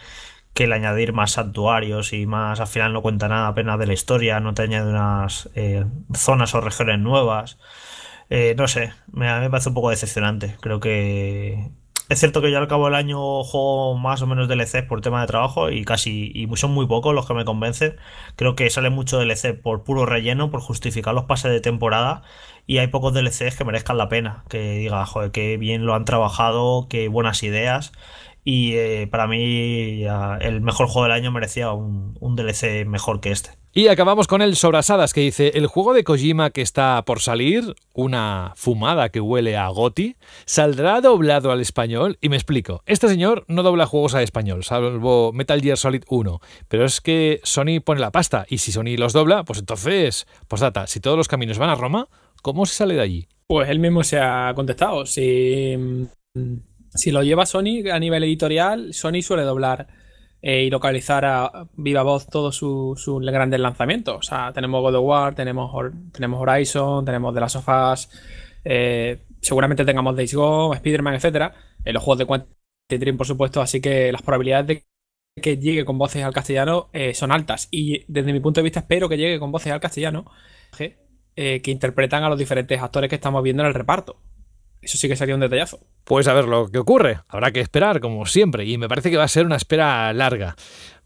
que el añadir más santuarios y más al final no cuenta nada apenas de la historia, no te añade unas eh, zonas o regiones nuevas. Eh, no sé, me, a me parece un poco decepcionante. Creo que es cierto que yo al cabo del año juego más o menos DLC por tema de trabajo y casi y son muy pocos los que me convencen. Creo que sale mucho DLC por puro relleno, por justificar los pases de temporada y hay pocos DLCs que merezcan la pena, que diga, joder, qué bien lo han trabajado, qué buenas ideas y eh, para mí el mejor juego del año merecía un, un DLC mejor que este. Y acabamos con el Sobrasadas que dice, el juego de Kojima que está por salir, una fumada que huele a Goti, saldrá doblado al español. Y me explico, este señor no dobla juegos al español, salvo Metal Gear Solid 1. Pero es que Sony pone la pasta y si Sony los dobla, pues entonces, pues data, si todos los caminos van a Roma, ¿cómo se sale de allí? Pues él mismo se ha contestado, si si lo lleva Sony a nivel editorial, Sony suele doblar eh, y localizar a viva voz todos sus grandes lanzamientos. O sea, tenemos God of War, tenemos, tenemos Horizon, tenemos The Last of Us, eh, seguramente tengamos Days Gone, Spider-Man, etc. En los juegos de Quantum por supuesto, así que las probabilidades de que llegue con voces al castellano eh, son altas. Y desde mi punto de vista, espero que llegue con voces al castellano que interpretan a los diferentes actores que estamos viendo en el reparto. Eso sí que sería un detallazo. Pues a ver lo que ocurre. Habrá que esperar, como siempre, y me parece que va a ser una espera larga.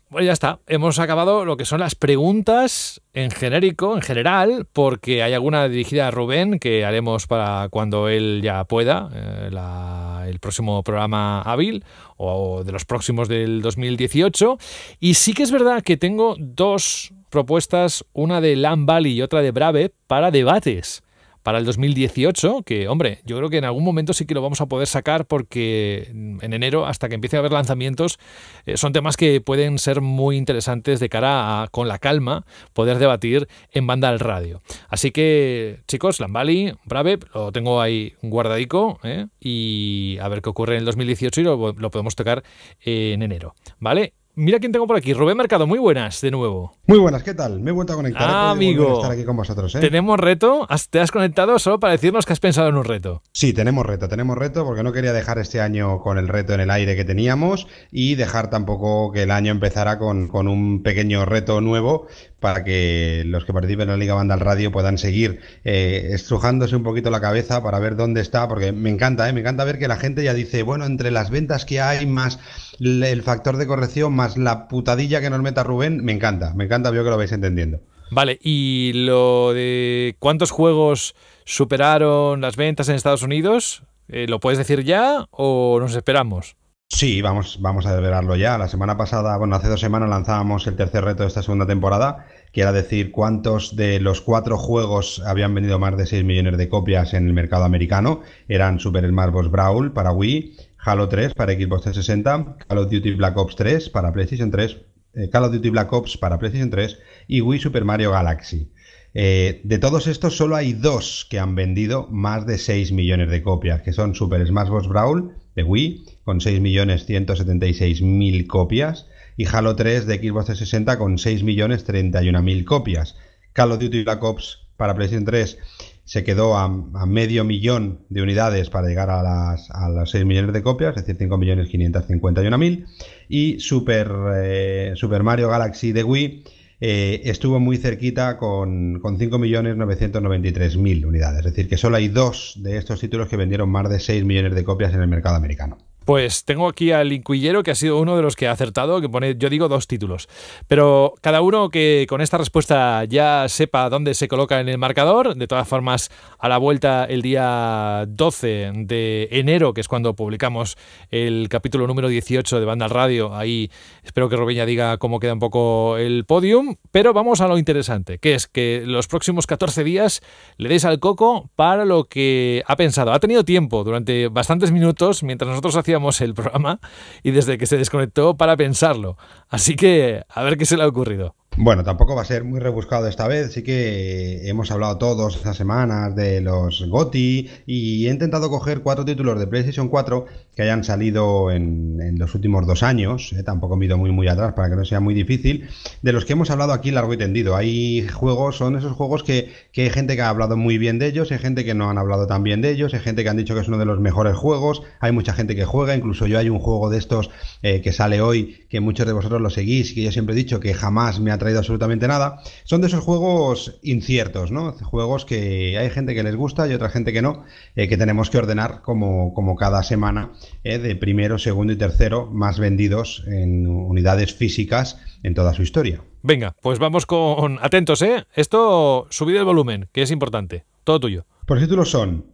Bueno, ya está. Hemos acabado lo que son las preguntas en genérico, en general, porque hay alguna dirigida a Rubén que haremos para cuando él ya pueda, eh, el próximo programa hábil o, de los próximos del 2018. Y sí que es verdad que tengo dos propuestas, una de Lambali y otra de Brave, para debates para el 2018, que hombre, yo creo que en algún momento sí que lo vamos a poder sacar porque en enero, hasta que empiece a haber lanzamientos, eh, son temas que pueden ser muy interesantes de cara a, con la calma, poder debatir en banda al radio. Así que, chicos, Lambali, Brave, lo tengo ahí guardadico ¿eh? y a ver qué ocurre en el 2018 y lo podemos tocar en enero, ¿vale? Mira quién tengo por aquí. Rubén Mercado, muy buenas de nuevo. Muy buenas, ¿qué tal? Me he vuelto a conectar. Ah, amigo. estar aquí con vosotros. ¿eh? ¿Tenemos reto? ¿Te has conectado solo para decirnos que has pensado en un reto? Sí, tenemos reto, tenemos reto, porque no quería dejar este año con el reto en el aire que teníamos y dejar tampoco que el año empezara con, con un pequeño reto nuevo, para que los que participen en la Liga Banda al Radio puedan seguir eh, estrujándose un poquito la cabeza para ver dónde está, porque me encanta, eh, me encanta ver que la gente ya dice, bueno, entre las ventas que hay, más el factor de corrección, más la putadilla que nos meta Rubén, me encanta, me encanta, veo que lo vais entendiendo. Vale, y lo de cuántos juegos superaron las ventas en Estados Unidos, eh, ¿lo puedes decir ya o nos esperamos? Sí, vamos, a desvelarlo ya. La semana pasada, bueno, hace dos semanas lanzábamos el tercer reto de esta segunda temporada, que era decir cuántos de los cuatro juegos habían vendido más de 6 millones de copias en el mercado americano. Eran Super Smash Bros. Brawl para Wii, Halo 3 para Xbox 360, Call of Duty Black Ops 3 para PlayStation 3, eh, Call of Duty Black Ops para PlayStation 3 y Wii Super Mario Galaxy. Eh, de todos estos, solo hay dos que han vendido más de 6 millones de copias, que son Super Smash Bros. Brawl de Wii con 6.176.000 copias y Halo 3 de Xbox 360 con 6.031.000 copias. Call of Duty Black Ops para PlayStation 3 se quedó a, medio millón de unidades para llegar a las, a 6 millones de copias, es decir, 5.551.000. Y Super, eh, Super Mario Galaxy de Wii eh, estuvo muy cerquita con, con 5.993.000 unidades. Es decir, que solo hay dos de estos títulos que vendieron más de 6 millones de copias en el mercado americano. Pues tengo aquí al incuillero que ha sido uno de los que ha acertado, que pone, yo digo, dos títulos. Pero cada uno que con esta respuesta ya sepa dónde se coloca en el marcador. De todas formas, a la vuelta el día 12 de enero, que es cuando publicamos el capítulo número 18 de Banda Radio, ahí espero que Rubén diga cómo queda un poco el podium. Pero vamos a lo interesante, que es que los próximos 14 días le deis al coco para lo que ha pensado. Ha tenido tiempo durante bastantes minutos mientras nosotros hacíamos el programa y desde que se desconectó para pensarlo. Así que a ver qué se le ha ocurrido. Bueno, tampoco va a ser muy rebuscado esta vez, sí que hemos hablado todos estas semanas de los GOTI y he intentado coger cuatro títulos de PlayStation 4 hayan salido en, los últimos dos años, eh, tampoco mido muy muy atrás para que no sea muy difícil, de los que hemos hablado aquí largo y tendido. Hay juegos, son esos juegos que, hay gente que ha hablado muy bien de ellos, hay gente que no han hablado tan bien de ellos, hay gente que han dicho que es uno de los mejores juegos, hay mucha gente que juega, incluso yo hay un juego de estos eh, que sale hoy, que muchos de vosotros lo seguís, que yo siempre he dicho que jamás me ha traído absolutamente nada. Son de esos juegos inciertos, ¿no? Juegos que hay gente que les gusta y otra gente que no, eh, que tenemos que ordenar como, como cada semana eh, de primero, segundo y tercero más vendidos en unidades físicas en toda su historia. Venga, pues vamos con... Atentos, ¿eh? Esto, subir el volumen, que es importante. Todo tuyo. Los títulos son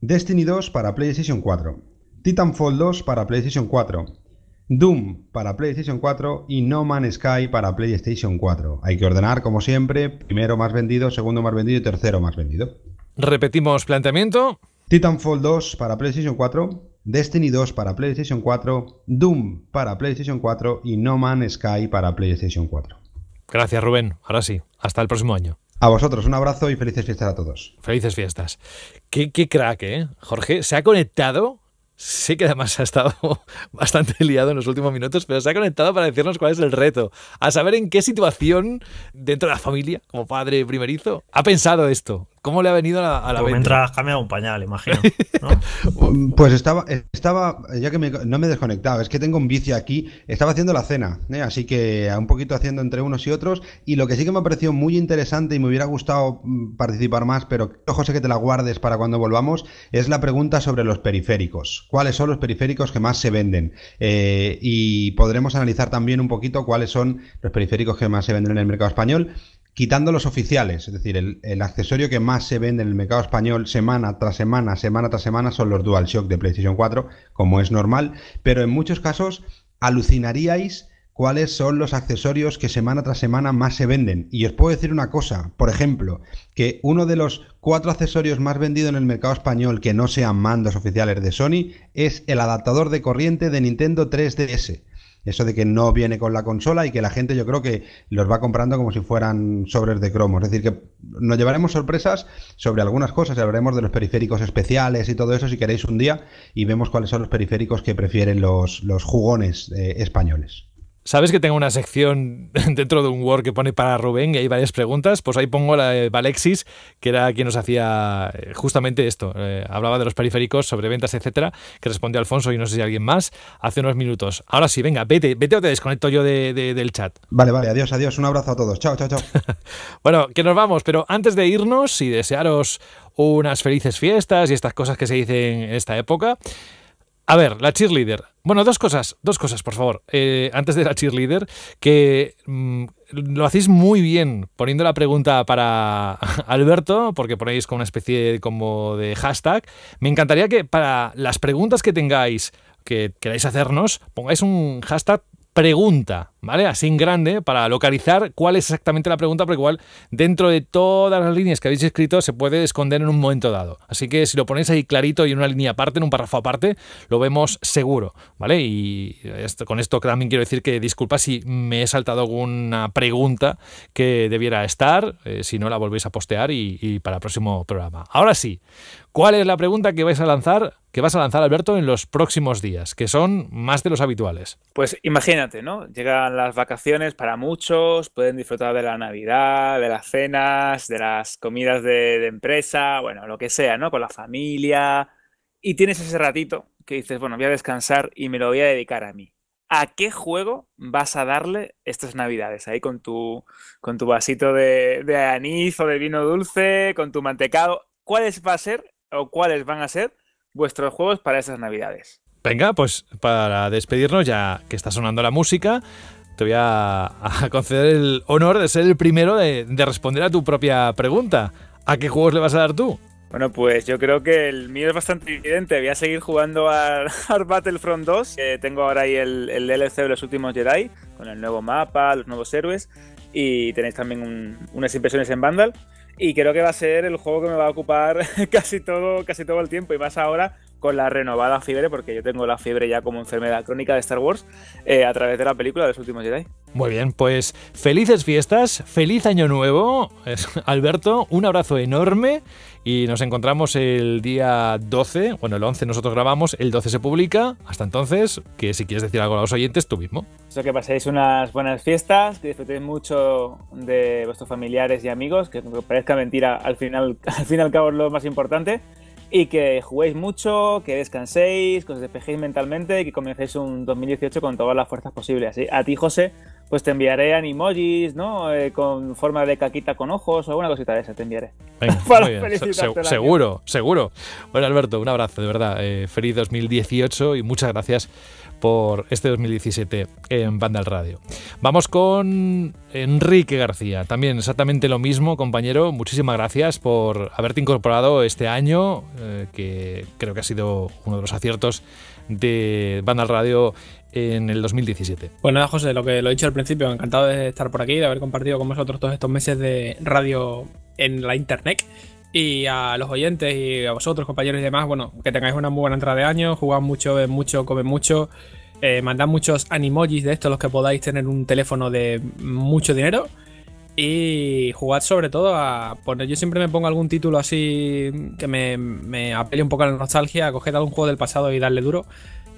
Destiny 2 para PlayStation 4, Titanfall 2 para PlayStation 4, Doom para PlayStation 4 y No Man's Sky para PlayStation 4. Hay que ordenar, como siempre, primero más vendido, segundo más vendido y tercero más vendido. Repetimos planteamiento. Titanfall 2 para PlayStation 4, Destiny 2 para PlayStation 4, Doom para PlayStation 4 y No Man's Sky para PlayStation 4. Gracias Rubén, ahora sí, hasta el próximo año. A vosotros, un abrazo y felices fiestas a todos. Felices fiestas. Qué, qué crack, ¿eh? Jorge, se ha conectado sé que además ha estado bastante liado en los últimos minutos, pero se ha conectado para decirnos cuál es el reto, a saber en qué situación dentro de la familia, como padre primerizo, ha pensado esto ¿Cómo le ha venido a la, a Mientras un pañal, imagino. Pues, pues estaba, estaba, ya que no me he desconectado, es que tengo un vicio aquí, estaba haciendo la cena, ¿eh? así que un poquito haciendo entre unos y otros, y lo que sí que me ha parecido muy interesante y me hubiera gustado mm, participar más, pero sé que te la guardes para cuando volvamos, es la pregunta sobre los periféricos. ¿Cuáles son los periféricos que más se venden? Eh, y podremos analizar también un poquito cuáles son los periféricos que más se venden en el mercado español quitando los oficiales, es decir, el, accesorio que más se vende en el mercado español semana tras semana, semana tras semana, son los DualShock de PlayStation 4, como es normal, pero en muchos casos alucinaríais cuáles son los accesorios que semana tras semana más se venden. Y os puedo decir una cosa, por ejemplo, que uno de los cuatro accesorios más vendidos en el mercado español que no sean mandos oficiales de Sony es el adaptador de corriente de Nintendo 3DS. Eso de que no viene con la consola y que la gente yo creo que los va comprando como si fueran sobres de cromo. Es decir, que nos llevaremos sorpresas sobre algunas cosas. Hablaremos de los periféricos especiales y todo eso si queréis un día y vemos cuáles son los periféricos que prefieren los, los jugones eh, españoles. ¿Sabes que tengo una sección dentro de un Word que pone para Rubén y hay varias preguntas? Pues ahí pongo la de que era quien nos hacía eh, justamente esto. Eh, hablaba de los periféricos, sobre ventas, etcétera, que respondió Alfonso y no sé si alguien más hace unos minutos. Ahora sí, venga, vete, vete o te desconecto yo del chat. Vale, vale, adiós, adiós. Un abrazo a todos. Chao, chao, chao. bueno, que nos vamos, pero antes de irnos y desearos unas felices fiestas y estas cosas que se dicen en esta época. A ver, la cheerleader. Bueno, dos cosas, dos cosas, por favor. Eh, antes de la cheerleader, que mm, lo hacéis muy bien poniendo la pregunta para Alberto, porque ponéis como una especie como de hashtag. Me encantaría que para las preguntas que tengáis, que queráis hacernos, pongáis un hashtag pregunta, ¿vale? Así en grande, para localizar cuál es exactamente la pregunta, porque igual dentro de todas las líneas que habéis escrito se puede esconder en un momento dado. Así que si lo ponéis ahí clarito y en una línea aparte, en un párrafo aparte, lo vemos seguro, ¿vale? Y con esto también quiero decir que disculpa si me he saltado alguna pregunta que debiera estar, eh, si no la volvéis a postear y, y para el próximo programa. Ahora sí, ¿Cuál es la pregunta que vais a lanzar, que vas a lanzar, Alberto, en los próximos días, que son más de los habituales? Pues imagínate, ¿no? Llegan las vacaciones para muchos, pueden disfrutar de la Navidad, de las cenas, de las comidas de, empresa, bueno, lo que sea, ¿no? Con la familia. Y tienes ese ratito que dices, bueno, voy a descansar y me lo voy a dedicar a mí. ¿A qué juego vas a darle estas navidades? Ahí con tu, con tu vasito de, de anís o de vino dulce, con tu mantecado. ¿Cuál va a ser o cuáles van a ser vuestros juegos para esas navidades. Venga, pues para despedirnos, ya que está sonando la música, te voy a, conceder el honor de ser el primero de, responder a tu propia pregunta. ¿A qué juegos le vas a dar tú? Bueno, pues yo creo que el mío es bastante evidente. Voy a seguir jugando a Battlefront 2. tengo ahora ahí el, DLC de los últimos Jedi, con el nuevo mapa, los nuevos héroes. Y tenéis también unas impresiones en Vandal y creo que va a ser el juego que me va a ocupar casi todo, casi todo el tiempo y más ahora con la renovada fiebre, porque yo tengo la fiebre ya como enfermedad crónica de Star Wars, eh, a través de la película de los últimos Jedi. Muy bien, pues felices fiestas, feliz año nuevo, Alberto, un abrazo enorme y nos encontramos el día 12, bueno, el 11 nosotros grabamos, el 12 se publica, hasta entonces, que si quieres decir algo a los oyentes, tú mismo que paséis unas buenas fiestas, que disfrutéis mucho de vuestros familiares y amigos, que parezca mentira, al final, al fin y al cabo es lo más importante. Y que juguéis mucho, que descanséis, que os despejéis mentalmente y que comencéis un 2018 con todas las fuerzas posibles. Así, a ti, José, pues te enviaré animojis, ¿no? Eh, con forma de caquita con ojos o alguna cosita de esa te enviaré. seguro, seguro. Bueno, Alberto, un abrazo, de verdad. Eh, feliz 2018 y muchas gracias por este 2017 en Banda al Radio. Vamos con Enrique García, también exactamente lo mismo, compañero. Muchísimas gracias por haberte incorporado este año, eh, que creo que ha sido uno de los aciertos de Banda al Radio en el 2017. Bueno, pues nada, José, lo que lo he dicho al principio, encantado de estar por aquí, de haber compartido con vosotros todos estos meses de radio en la internet y a los oyentes y a vosotros, compañeros y demás, bueno, que tengáis una muy buena entrada de año, jugad mucho, ven mucho, comen mucho, eh, mandad muchos animojis de estos, los que podáis tener un teléfono de mucho dinero. Y jugad sobre todo a poner. Yo siempre me pongo algún título así que me, me apele un poco a la nostalgia. Coged algún juego del pasado y darle duro,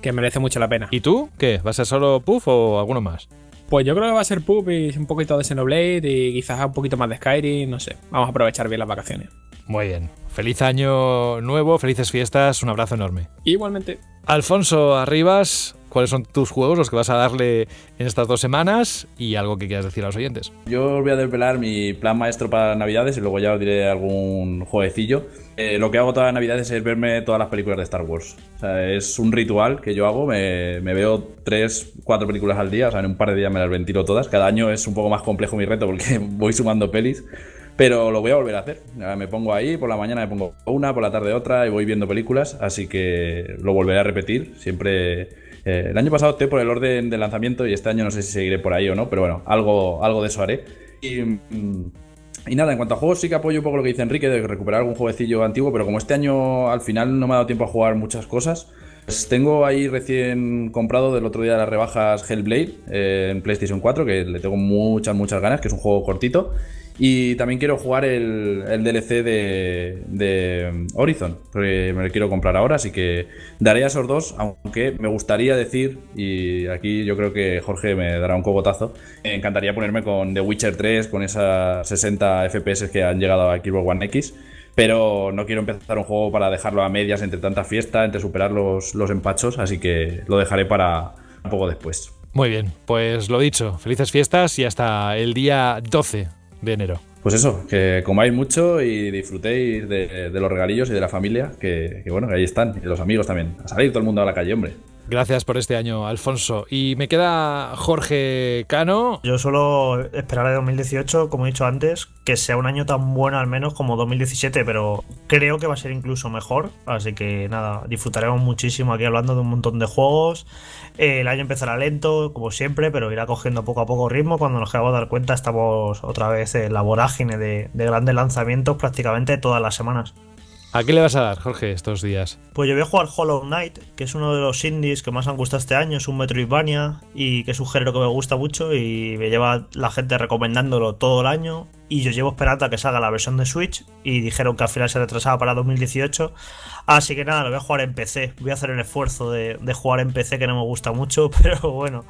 que merece mucho la pena. ¿Y tú? ¿Qué? ¿Va a ser solo Puff o alguno más? Pues yo creo que va a ser Puff y un poquito de Xenoblade y quizás un poquito más de Skyrim, no sé. Vamos a aprovechar bien las vacaciones. Muy bien. Feliz año nuevo, felices fiestas, un abrazo enorme. Igualmente. Alfonso Arribas, ¿cuáles son tus juegos, los que vas a darle en estas dos semanas y algo que quieras decir a los oyentes? Yo voy a desvelar mi plan maestro para Navidades y luego ya os diré algún jueguecillo. Eh, lo que hago todas las Navidades es verme todas las películas de Star Wars. es un ritual que yo hago, me, veo tres, cuatro películas al día, o sea, en un par de días me las ventilo todas. Cada año es un poco más complejo mi reto porque voy sumando pelis. Pero lo voy a volver a hacer. me pongo ahí, por la mañana me pongo una, por la tarde otra y voy viendo películas, así que lo volveré a repetir. Siempre. Eh, el año pasado opté por el orden de lanzamiento y este año no sé si seguiré por ahí o no, pero bueno, algo, algo de eso haré. Mm, y. nada, en cuanto a juegos, sí que apoyo un poco lo que dice Enrique de recuperar algún jueguecillo antiguo, pero como este año al final no me ha dado tiempo a jugar muchas cosas, pues tengo ahí recién comprado del otro día de las rebajas Hellblade eh, en PlayStation 4, que le tengo muchas, muchas ganas, que es un juego cortito. Y también quiero jugar el, DLC de, Horizon, porque me lo quiero comprar ahora, así que daré a esos dos, aunque me gustaría decir, y aquí yo creo que Jorge me dará un cogotazo, me encantaría ponerme con The Witcher 3, con esas 60 FPS que han llegado a Xbox One X, pero no quiero empezar un juego para dejarlo a medias entre tanta fiesta, entre superar los, los empachos, así que lo dejaré para un poco después. Muy bien, pues lo dicho, felices fiestas y hasta el día 12 de enero. Pues eso, que comáis mucho y disfrutéis de, de los regalillos y de la familia, que, bueno, que ahí están, y los amigos también. A salir todo el mundo a la calle, hombre. Gracias por este año, Alfonso. Y me queda Jorge Cano. Yo solo esperaré 2018, como he dicho antes, que sea un año tan bueno al menos como 2017, pero creo que va a ser incluso mejor. Así que nada, disfrutaremos muchísimo aquí hablando de un montón de juegos. El año empezará lento, como siempre, pero irá cogiendo poco a poco ritmo. Cuando nos a dar cuenta, estamos otra vez en la vorágine de grandes lanzamientos prácticamente todas las semanas. ¿A qué le vas a dar, Jorge, estos días? Pues yo voy a jugar Hollow Knight, que es uno de los indies que más han gustado este año, es un Metroidvania y que es un género que me gusta mucho y me lleva la gente recomendándolo todo el año y yo llevo esperando a que salga la versión de Switch y dijeron que al final se retrasaba para 2018. Así que nada, lo voy a jugar en PC. Voy a hacer el esfuerzo de, jugar en PC que no me gusta mucho, pero bueno,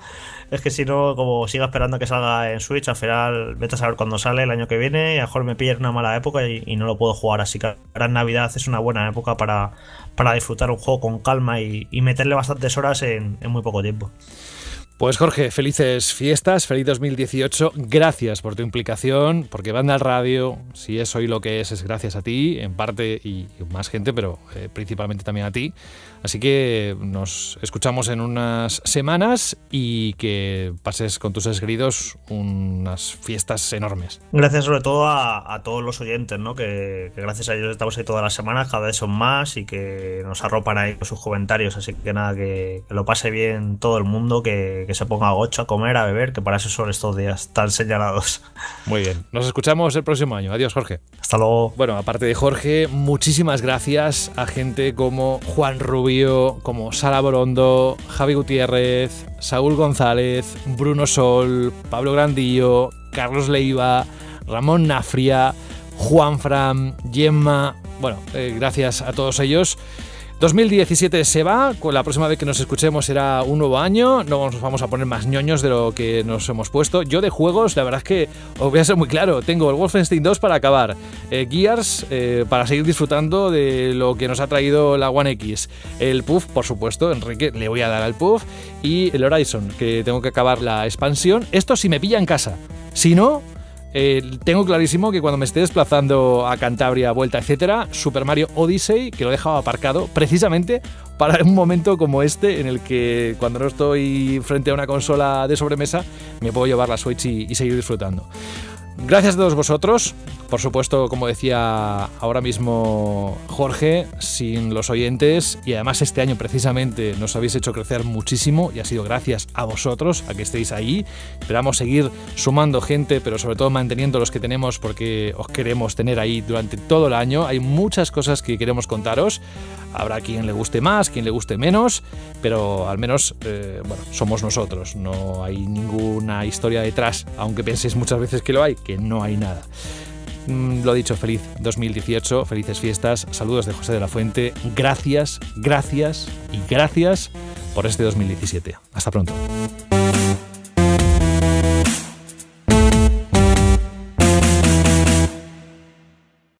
es que si no, como siga esperando a que salga en Switch, al final vete a saber cuándo sale el año que viene y a lo mejor me pillan una mala época y, no lo puedo jugar. Así que gran Navidad es una buena época para, disfrutar un juego con calma y, meterle bastantes horas en muy poco tiempo. Pues Jorge, felices fiestas, feliz 2018. Gracias por tu implicación, porque Banda al Radio, si es hoy lo que es, es gracias a ti, en parte y más gente, pero eh, principalmente también a ti. Así que nos escuchamos en unas semanas y que pases con tus esgridos unas fiestas enormes. Gracias sobre todo a, todos los oyentes, ¿no? Que, gracias a ellos estamos ahí todas las semanas, cada vez son más y que nos arropan ahí con sus comentarios. Así que nada, que, lo pase bien todo el mundo, que, se ponga gocho a comer, a beber, que para eso son estos días tan señalados. Muy bien, nos escuchamos el próximo año. Adiós, Jorge. Hasta luego. Bueno, aparte de Jorge, muchísimas gracias a gente como Juan Rubén como Sara Borondo, Javi Gutiérrez, Saúl González, Bruno Sol, Pablo Grandillo, Carlos Leiva, Ramón Nafria, Juan Fram, Gemma. Bueno, eh, gracias a todos ellos. 2017 se va, la próxima vez que nos escuchemos será un nuevo año, no nos vamos a poner más ñoños de lo que nos hemos puesto. Yo de juegos, la verdad es que os voy a ser muy claro, tengo el Wolfenstein 2 para acabar, eh, Gears eh, para seguir disfrutando de lo que nos ha traído la One X, el Puff, por supuesto, Enrique, le voy a dar al Puff, y el Horizon, que tengo que acabar la expansión. Esto si me pilla en casa, si no, eh, tengo clarísimo que cuando me esté desplazando a Cantabria, Vuelta, etcétera, Super Mario Odyssey, que lo he dejado aparcado precisamente para un momento como este, en el que cuando no estoy frente a una consola de sobremesa, me puedo llevar la Switch y seguir disfrutando. Gracias a todos vosotros, por supuesto, como decía ahora mismo Jorge, sin los oyentes, y además este año precisamente nos habéis hecho crecer muchísimo y ha sido gracias a vosotros, a que estéis ahí. Esperamos seguir sumando gente, pero sobre todo manteniendo los que tenemos porque os queremos tener ahí durante todo el año. Hay muchas cosas que queremos contaros. Habrá quien le guste más, quien le guste menos, pero al menos, eh, somos nosotros. No hay ninguna historia detrás, aunque penséis muchas veces que lo hay, que no hay nada. Mm, lo dicho, feliz 2018, felices fiestas, saludos de José de la Fuente, gracias, gracias y gracias por este 2017. Hasta pronto.